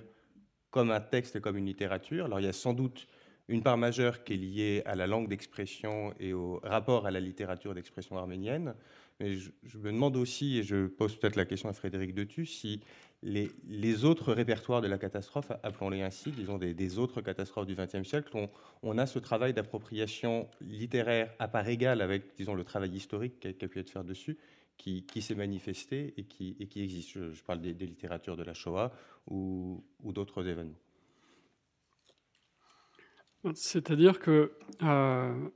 comme un texte, comme une littérature. Alors il y a sans doute une part majeure qui est liée à la langue d'expression et au rapport à la littérature d'expression arménienne, mais je, me demande aussi, et je pose peut-être la question à Frédéric Detu, si les, autres répertoires de la catastrophe, appelons-les ainsi, disons des, autres catastrophes du XXe siècle, on, a ce travail d'appropriation littéraire à part égale avec, disons, le travail historique qu'a a pu être fait dessus, qui, s'est manifesté et qui, existe. Je, parle des, littératures de la Shoah ou, d'autres événements. C'est-à-dire que euh,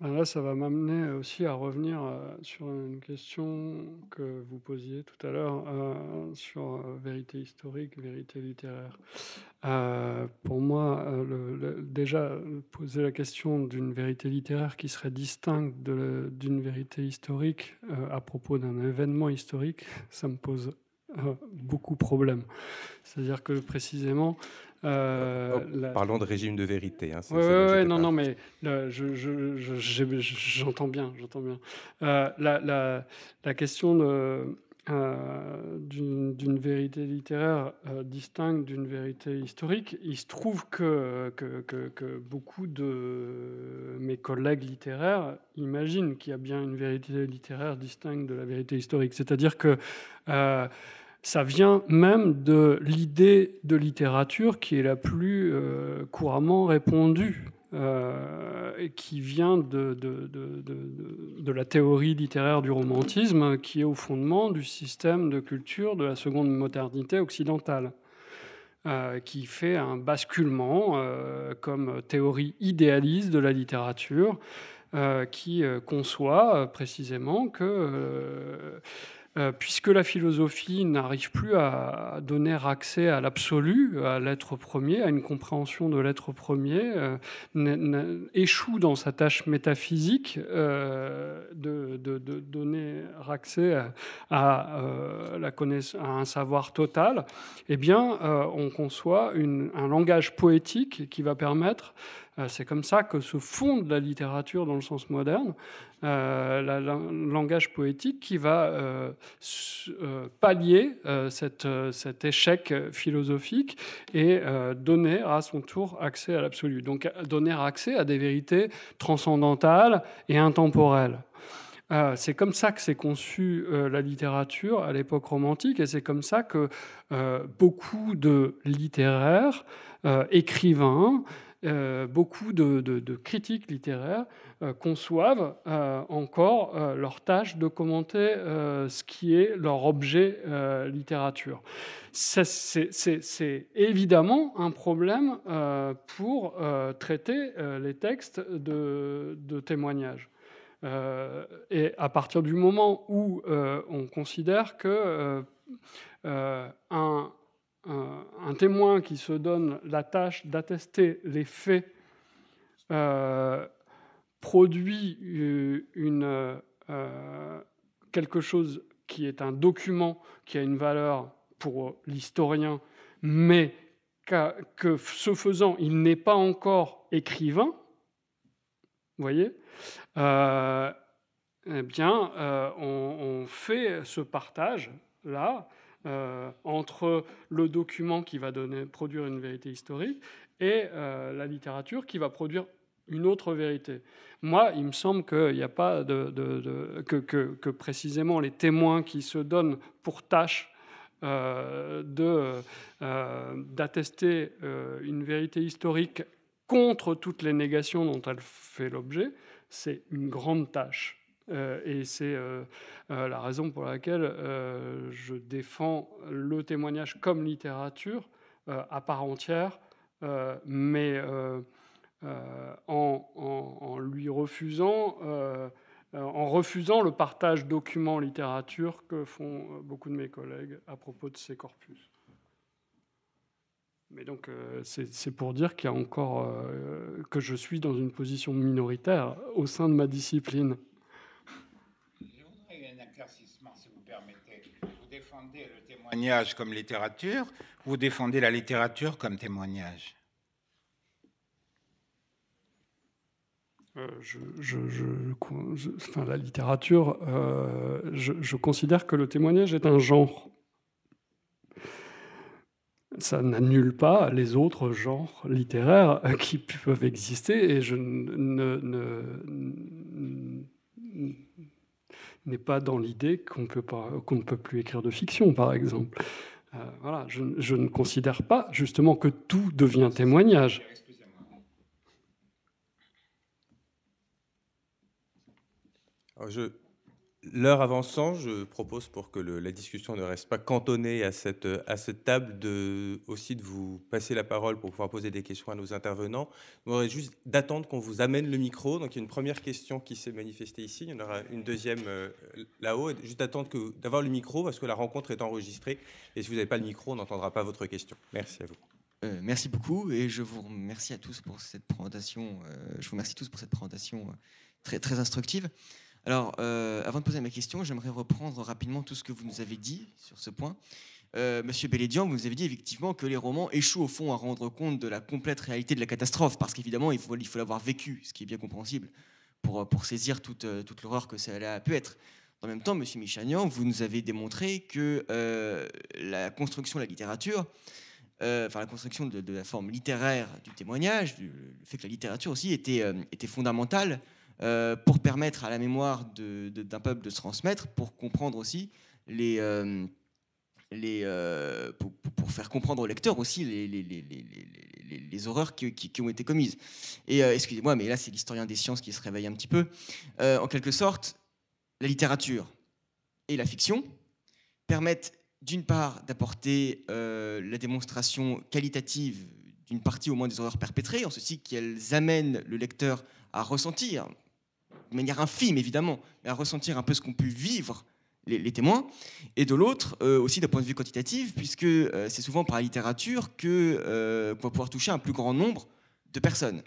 bah là, ça va m'amener euh, aussi à revenir euh, sur une question que vous posiez tout à l'heure euh, sur vérité historique, vérité littéraire. pour moi, le, déjà, poser la question d'une vérité littéraire qui serait distincte d'une vérité historique à propos d'un événement historique, ça me pose beaucoup de problèmes. C'est-à-dire que précisément, euh, oh, Parlons de régime de vérité. Hein, oui, non, non, mais j'entends je, bien, j'entends bien. Euh, la, question euh, d'une vérité littéraire euh, distincte d'une vérité historique, il se trouve que, que, que, beaucoup de mes collègues littéraires imaginent qu'il y a bien une vérité littéraire distincte de la vérité historique. C'est-à-dire que ça vient même de l'idée de littérature qui est la plus euh, couramment répondue euh, qui vient de, la théorie littéraire du romantisme, qui est au fondement du système de culture de la seconde modernité occidentale. Euh, qui fait un basculement comme théorie idéaliste de la littérature, qui conçoit précisément que euh, puisque la philosophie n'arrive plus à donner accès à l'absolu, à l'être premier, à une compréhension de l'être premier, euh, échoue dans sa tâche métaphysique euh, de, donner accès à, un savoir total, eh bien, on conçoit un langage poétique qui va permettre euh, c'est comme ça que se fonde la littérature dans le sens moderne, euh, le langage poétique qui va euh, pallier cet échec philosophique et donner à son tour accès à l'absolu, donc donner accès à des vérités transcendantales et intemporelles c'est comme ça que s'est conçue la littérature à l'époque romantique et c'est comme ça que beaucoup de littéraires, écrivains, euh, beaucoup de, critiques littéraires euh, conçoivent euh, encore leur tâche de commenter ce qui est leur objet littérature. C'est évidemment un problème pour traiter les textes de, de témoignages. et à partir du moment où on considère que un un, témoin qui se donne la tâche d'attester les faits euh, produit euh, euh, quelque chose qui est un document qui a une valeur pour l'historien, mais que, ce faisant, il n'est pas encore écrivain, vous voyez, eh bien, on, fait ce partage là euh, entre le document qui va produire une vérité historique et euh, la littérature qui va produire une autre vérité. Moi, il me semble qu'il n'y a pas que, précisément les témoins qui se donnent pour tâche euh, d'attester une vérité historique contre toutes les négations dont elle fait l'objet, c'est une grande tâche. Euh, et c'est euh, euh, la raison pour laquelle je défends le témoignage comme littérature à part entière, mais en, lui refusant en refusant le partage document littérature que font beaucoup de mes collègues à propos de ces corpus. Mais donc, c'est pour dire qu'il y a encore que je suis dans une position minoritaire au sein de ma discipline. défendez le témoignage comme littérature, vous défendez la littérature comme témoignage. Euh, je, la littérature, euh, je, considère que le témoignage est un genre. Ça n'annule pas les autres genres littéraires qui peuvent exister et je ne, ne n'est pas dans l'idée qu'on ne peut plus écrire de fiction, par exemple. Euh, voilà, je, ne considère pas justement que tout devient témoignage. je, L'heure avançant, je propose pour que la discussion ne reste pas cantonnée à cette, à cette table, de, aussi de vous passer la parole pour pouvoir poser des questions à nos intervenants. Vous aurez juste d'attendre qu'on vous amène le micro. Donc il y a une première question qui s'est manifestée ici, il y en aura une deuxième euh, là-haut. Juste d'attendre d'avoir le micro parce que la rencontre est enregistrée. Et si vous n'avez pas le micro, on n'entendra pas votre question. Merci à vous. Euh, merci beaucoup et je vous remercie à tous pour cette présentation. Euh, je vous remercie tous pour cette présentation très, très instructive. Alors, euh, avant de poser ma question, j'aimerais reprendre rapidement tout ce que vous nous avez dit sur ce point. Euh, Monsieur Bellédian, vous nous avez dit effectivement que les romans échouent au fond à rendre compte de la complète réalité de la catastrophe, parce qu'évidemment, il faut l'avoir il vécu, ce qui est bien compréhensible, pour, euh, saisir toute, l'horreur que cela a pu être. En même temps, Monsieur Michagnan, vous nous avez démontré que la construction de la littérature, enfin la construction de, la forme littéraire du témoignage, du, le fait que la littérature aussi était fondamentale euh, pour permettre à la mémoire d'un peuple de se transmettre, pour comprendre aussi les... Euh, les, euh, pour, faire comprendre au lecteur aussi les, les, les, les horreurs qui, qui, ont été commises. Et excusez-moi, mais là, c'est l'historien des sciences qui se réveille un petit peu. en quelque sorte, la littérature et la fiction permettent d'une part d'apporter la démonstration qualitative d'une partie au moins des horreurs perpétrées, en ceci qu'elles amènent le lecteur à ressentir de manière infime évidemment, mais à ressentir un peu ce qu'ont pu vivre les, témoins, et de l'autre euh, aussi d'un point de vue quantitatif, puisque euh, c'est souvent par la littérature que euh, qu'on va pouvoir toucher un plus grand nombre de personnes.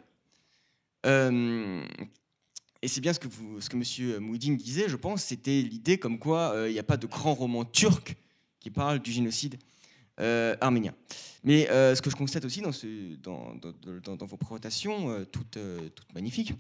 et c'est bien ce que, vous, ce M. Moudin disait, je pense, c'était l'idée comme quoi il n'y a pas de grand roman turc qui parle du génocide euh, arménien. Mais euh, ce que je constate aussi dans, vos présentations, euh, toutes, toutes, magnifiques,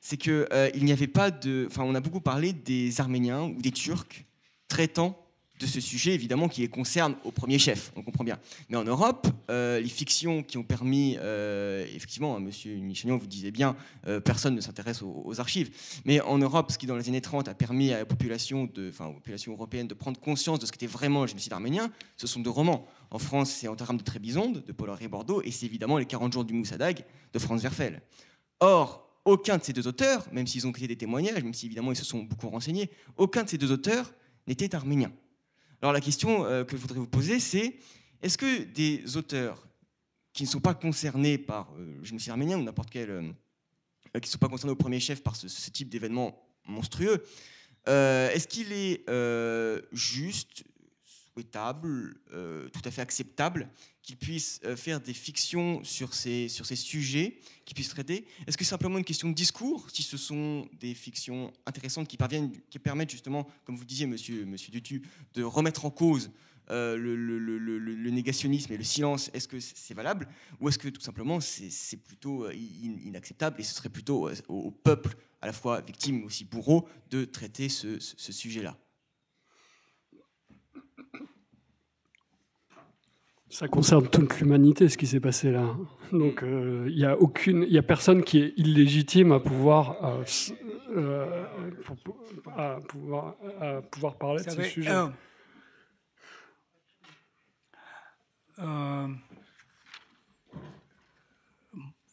c'est qu'il n'y avait pas de... Enfin, on a beaucoup parlé des Arméniens ou des Turcs traitant de ce sujet, évidemment, qui les concerne au premier chef, on comprend bien. Mais en Europe, euh, les fictions qui ont permis, euh, effectivement, M. Hein, Monsieur Michelion, vous disait bien, euh, personne ne s'intéresse aux, archives, mais en Europe, ce qui, dans les années 30, a permis à la population, de, enfin, populations européenne de prendre conscience de ce qu'était vraiment le génocide arménien, ce sont deux romans. En France, c'est Antaram de Trébizonde, de Paul-Henri Bordeaux, et c'est évidemment Les 40 jours du Moussadag, de Franz Werfel. Or, aucun de ces deux auteurs, même s'ils ont créé des témoignages, même si évidemment ils se sont beaucoup renseignés, aucun de ces deux auteurs n'était arménien. Alors la question euh, que je voudrais vous poser, c'est est-ce que des auteurs qui ne sont pas concernés par euh, le génocide arménien ou n'importe quel... Euh, qui ne sont pas concernés au premier chef par ce, type d'événement monstrueux, est-ce qu'il est, juste, souhaitable, tout à fait acceptable qu'ils puissent euh, faire des fictions sur ces, sur ces sujets, qu'ils puissent traiter Est-ce que c'est simplement une question de discours, si ce sont des fictions intéressantes qui, parviennent, qui permettent justement, comme vous disiez, monsieur, monsieur Dutu, de remettre en cause euh, le, négationnisme et le silence, est-ce que c'est valable Ou est-ce que tout simplement c'est plutôt euh, inacceptable et ce serait plutôt au, peuple, à la fois victime mais aussi bourreau, de traiter ce sujet-là Ça concerne toute l'humanité, ce qui s'est passé là. Donc, il euh, n'y a aucune, il a personne qui est illégitime à pouvoir, euh, euh, pouvoir, parler de ce sujet.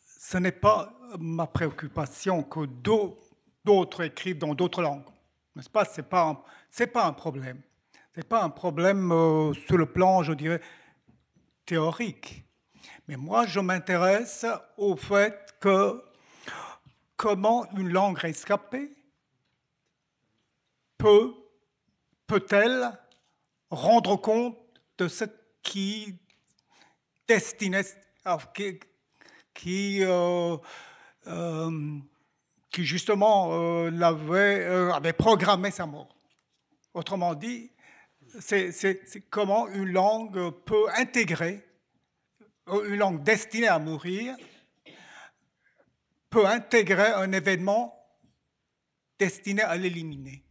ce n'est pas ma préoccupation que d'autres écrivent dans d'autres langues, ce pas C'est pas, pas un problème. C'est pas un problème sur le plan, je dirais théorique. Mais moi, je m'intéresse au fait que comment une langue rescapée peut, peut-elle rendre compte de ce qui destinait, qui, qui, euh, euh, justement euh, avait, avait programmé sa mort. Autrement dit, c'est comment une langue peut intégrer, euh, une langue destinée à mourir, peut intégrer un événement destiné à l'éliminer.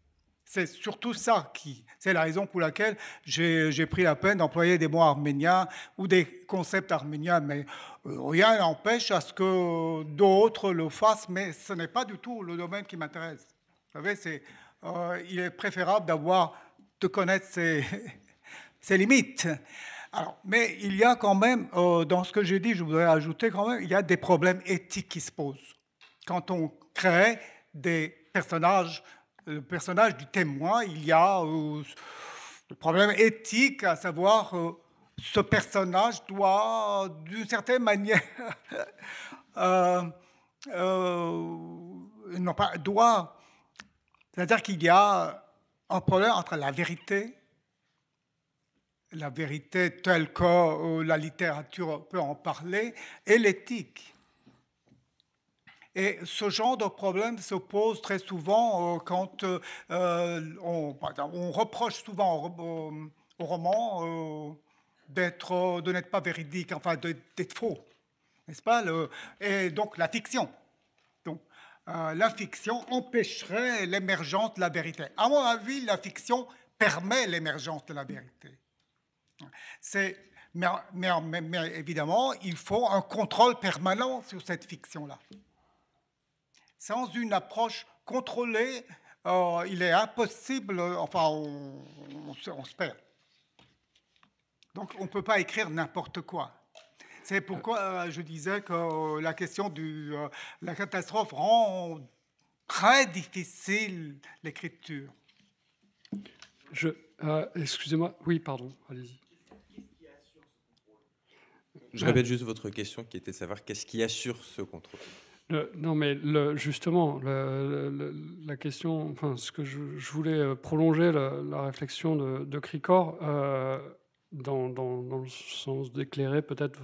C'est surtout ça qui, c'est la raison pour laquelle j'ai pris la peine d'employer des mots arméniens ou des concepts arméniens, mais euh, rien n'empêche à ce que d'autres le fassent, mais ce n'est pas du tout le domaine qui m'intéresse. Vous savez, c'est, euh, il est préférable d'avoir de connaître ses, limites. Alors, mais il y a quand même, euh, dans ce que j'ai dit, je voudrais ajouter quand même, il y a des problèmes éthiques qui se posent. Quand on crée des personnages, le personnage du témoin, il y a euh, le problème éthique, à savoir, euh, ce personnage doit, d'une certaine manière, non pas, doit, c'est-à-dire qu'il y a un problème entre la vérité, la vérité telle que euh, la littérature peut en parler, et l'éthique. Et ce genre de problème se pose très souvent euh, quand euh, on, reproche souvent au, roman d'être, de n'être pas véridique, enfin d'être faux, n'est-ce pas Et donc la fiction. Euh, la fiction empêcherait l'émergence de la vérité. À mon avis, la fiction permet l'émergence de la vérité. C'est, mais, évidemment, il faut un contrôle permanent sur cette fiction-là. Sans une approche contrôlée, euh, il est impossible, enfin, on se perd. Donc, on ne peut pas écrire n'importe quoi. C'est pourquoi euh, je disais que euh, la question de euh, la catastrophe rend très difficile l'écriture. excusez-moi, oui, pardon, allez-y. Je répète juste votre question qui était de savoir qu'est-ce qui assure ce contrôle. non, mais justement, la question, enfin, ce que je, voulais prolonger la, réflexion de, Cricor, dans, le sens d'éclairer peut-être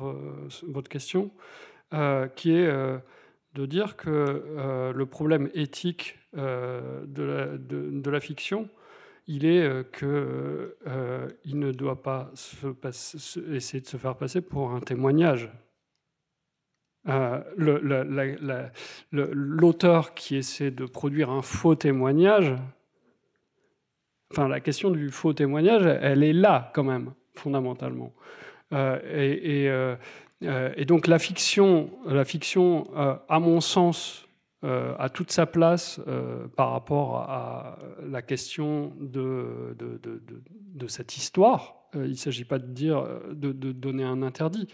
votre question, euh, qui est euh, de dire que euh, le problème éthique de la, fiction, il est qu'il ne doit pas essayer de se faire passer pour un témoignage. l'auteur qui essaie de produire un faux témoignage, enfin la question du faux témoignage, elle est là quand même fondamentalement. Euh, euh, euh, et, donc la fiction, la fiction à mon sens, a toute sa place par rapport à la question de, de, cette histoire. il ne s'agit pas de dire de, donner un interdit.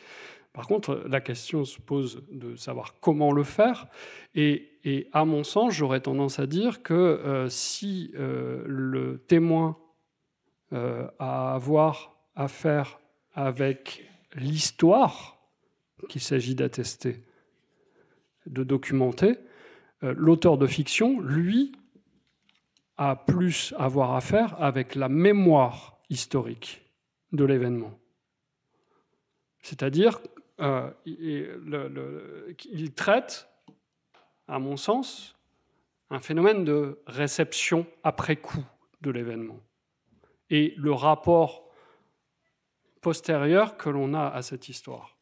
Par contre, la question se pose de savoir comment le faire. Et, à mon sens, j'aurais tendance à dire que si le témoin a à avoir à faire avec l'histoire qu'il s'agit d'attester, de documenter. Euh, l'auteur de fiction, lui, a plus à voir à faire avec la mémoire historique de l'événement. C'est-à-dire qu'il euh, traite, à mon sens, un phénomène de réception après coup de l'événement. Et le rapport postérieure que l'on a à cette histoire.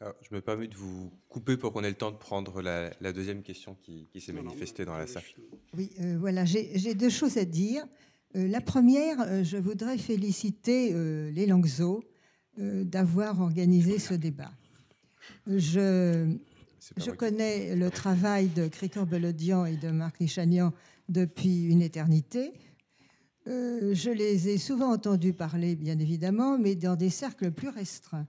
Alors, je me permets de vous couper pour qu'on ait le temps de prendre la, deuxième question qui, s'est manifestée dans la salle. Oui, euh, voilà, j'ai deux choses à dire. Euh, la première, euh, je voudrais féliciter les Langso d'avoir organisé ce débat. Je, connais le travail de Crécoire Belodian et de Marc Nishanian depuis une éternité. Euh, je les ai souvent entendus parler, bien évidemment, mais dans des cercles plus restreints.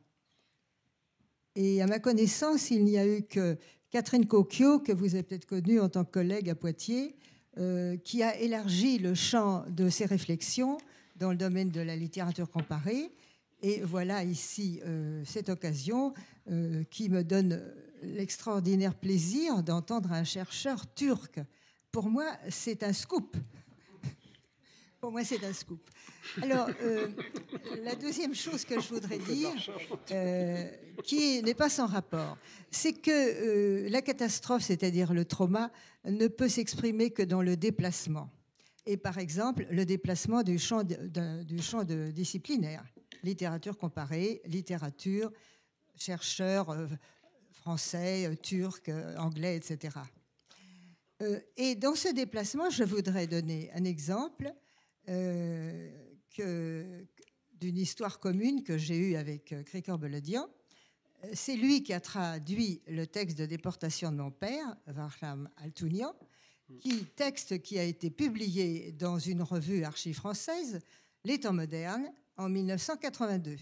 Et à ma connaissance, il n'y a eu que Catherine Cocchio, que vous avez peut-être connue en tant que collègue à Poitiers, euh, qui a élargi le champ de ses réflexions dans le domaine de la littérature comparée. Et voilà ici euh, cette occasion qui me donne l'extraordinaire plaisir d'entendre un chercheur turc. Pour moi, c'est un scoop. Pour moi, c'est un scoop. Alors, euh, la deuxième chose que je voudrais dire, euh, qui n'est pas sans rapport, c'est que euh, la catastrophe, c'est-à-dire le trauma, ne peut s'exprimer que dans le déplacement. Et par exemple, le déplacement du champ, du champ de disciplinaire, littérature comparée, littérature, chercheurs français, turcs, anglais, etc. et dans ce déplacement, je voudrais donner un exemple euh, d'une histoire commune que j'ai eue avec Cricor euh, Beledian. Euh, c'est lui qui a traduit le texte de déportation de mon père, Varham Altounian, mm. qui, texte qui a été publié dans une revue archive française, Les temps modernes, en 1982.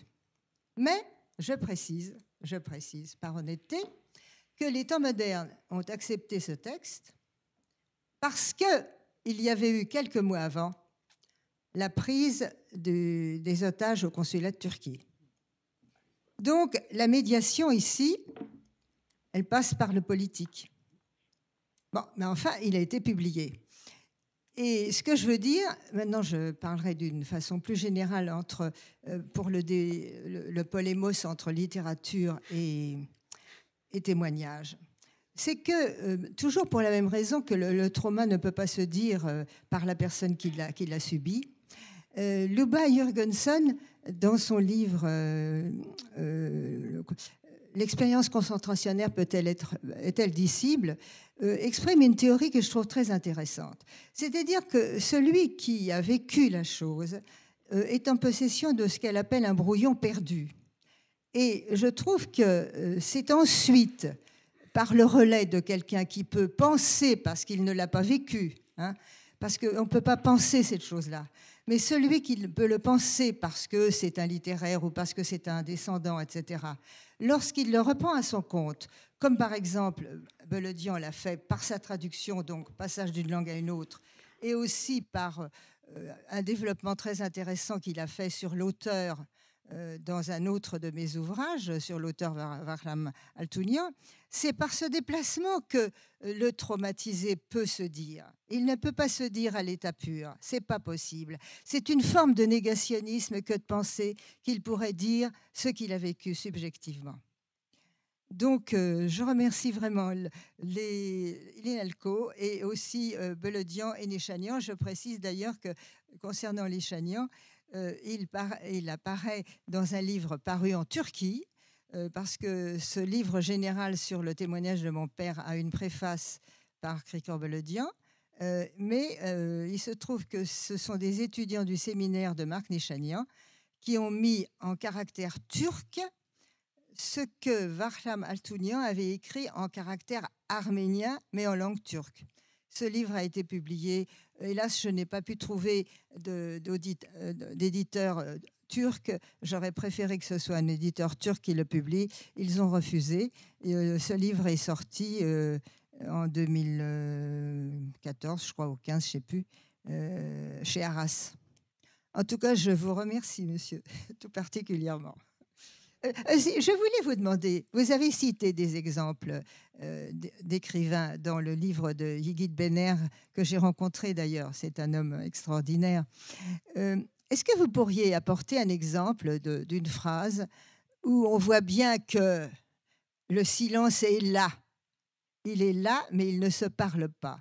Mais je précise, je précise par honnêteté, que les temps modernes ont accepté ce texte parce qu'il y avait eu quelques mois avant la prise des otages au consulat de Turquie. Donc la médiation ici, elle passe par le politique. Bon, mais enfin, il a été publié. Et ce que je veux dire, maintenant je parlerai d'une façon plus générale entre, euh, pour le, polémos entre littérature et, témoignage, c'est que, euh, toujours pour la même raison que le, trauma ne peut pas se dire euh, par la personne qui l'a subi, euh, Luba Jürgensen, dans son livre euh, euh, L'expérience concentrationnaire peut-elle être est-elle dissible exprime une théorie que je trouve très intéressante. C'est-à-dire que celui qui a vécu la chose est en possession de ce qu'elle appelle un brouillon perdu. Et je trouve que c'est ensuite, par le relais de quelqu'un qui peut penser parce qu'il ne l'a pas vécu, hein, parce qu'on ne peut pas penser cette chose-là, mais celui qui peut le penser parce que c'est un littéraire ou parce que c'est un descendant, etc., lorsqu'il le reprend à son compte, comme par exemple Beledian l'a fait par sa traduction, donc passage d'une langue à une autre, et aussi par euh, un développement très intéressant qu'il a fait sur l'auteur euh, dans un autre de mes ouvrages sur l'auteur Varlam Altounian, c'est par ce déplacement que euh, le traumatisé peut se dire. Il ne peut pas se dire à l'état pur, c'est pas possible. C'est une forme de négationnisme que de penser qu'il pourrait dire ce qu'il a vécu subjectivement. Donc, euh, je remercie vraiment les, l'INALCO et aussi Belodian et Néchanian. Je précise d'ailleurs que concernant les euh, il, apparaît dans un livre paru en Turquie, euh, parce que ce livre général sur le témoignage de mon père a une préface par Krikor Belodian. Euh, mais il se trouve que ce sont des étudiants du séminaire de Marc Nishanian qui ont mis en caractère turc ce que Varlam Altounian avait écrit en caractère arménien, mais en langue turque. Ce livre a été publié euh, hélas, je n'ai pas pu trouver euh, d'éditeur euh, turc. J'aurais préféré que ce soit un éditeur turc qui le publie. Ils ont refusé. ce livre est sorti en 2014, je crois, ou 15, je ne sais plus, chez Arras. En tout cas, je vous remercie, monsieur, tout particulièrement. Euh, euh, je voulais vous demander, vous avez cité des exemples euh, d'écrivains dans le livre de Yigit Benner, que j'ai rencontré d'ailleurs, c'est un homme extraordinaire. Est-ce que vous pourriez apporter un exemple d'une phrase où on voit bien que le silence est là Il est là, mais il ne se parle pas.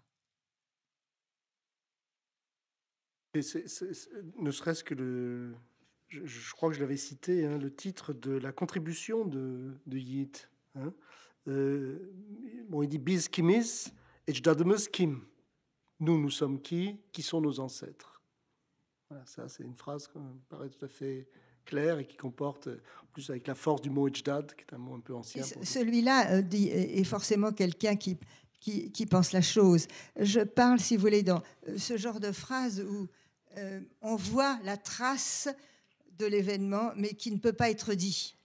ne serait-ce que le, je, crois que je l'avais cité, hein, le titre de la contribution de, de hein. euh, bon, il dit Biz et kim. Nous, nous sommes qui Qui sont nos ancêtres ça, c'est une phrase qui me paraît tout à fait claire et qui comporte, en plus avec la force du mot Ejdad, qui est un mot un peu ancien. Celui-là euh, euh, est forcément quelqu'un qui, qui, pense la chose. Je parle, si vous voulez, dans ce genre de phrase où on voit la trace de l'événement, mais qui ne peut pas être dit.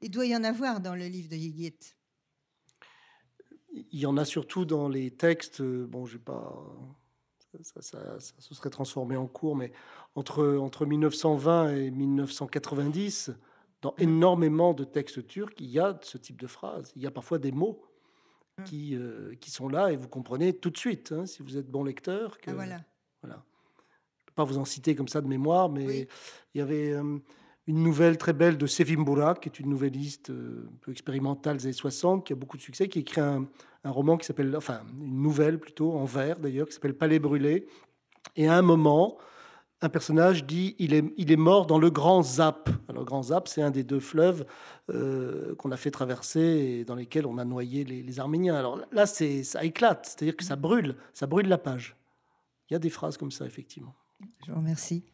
Il doit y en avoir dans le livre de Yigit. Il y en a surtout dans les textes, euh, bon, je pas. Ça, ça, ça, ça, se serait transformé en cours, mais entre, entre 1920 et 1990, dans mm. énormément de textes turcs, il y a ce type de phrases. Il y a parfois des mots mm. qui, euh, qui sont là et vous comprenez tout de suite, hein, si vous êtes bon lecteur, que. Ah, voilà. voilà pas vous en citer comme ça de mémoire, mais il y avait euh, une nouvelle très belle de Sevim Boura, qui est une nouvelliste euh, un peu expérimentale des années 60, qui a beaucoup de succès, qui écrit un, roman qui s'appelle, enfin une nouvelle plutôt, en vers d'ailleurs, qui s'appelle Palais brûlé. Et à un moment, un personnage dit il est, il est mort dans le Grand Zap. Alors, le Grand Zap, c'est un des deux fleuves euh, qu'on a fait traverser et dans lesquels on a noyé les, les Arméniens. Alors là, ça éclate, c'est-à-dire que ça brûle, ça brûle la page. Il y a des phrases comme ça, effectivement. Je vous remercie.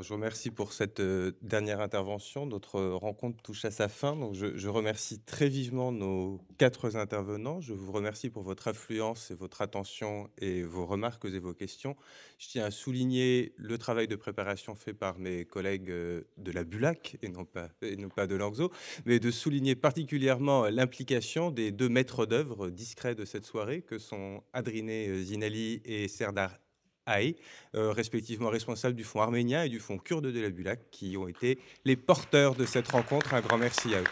je vous remercie pour cette euh, dernière intervention. Notre euh, rencontre touche à sa fin. Donc, je, remercie très vivement nos quatre intervenants. Je vous remercie pour votre influence et votre attention et vos remarques et vos questions. Je tiens à souligner le travail de préparation fait par mes collègues euh, de la Bulac et non pas, et non pas de l'Anxo, mais de souligner particulièrement l'implication des deux maîtres d'œuvre discrets de cette soirée que sont Adriné Zinali et Serdar Aïe, euh, respectivement responsable du Fonds arménien et du Fonds kurde de la Bulac, qui ont été les porteurs de cette rencontre. Un grand merci à eux.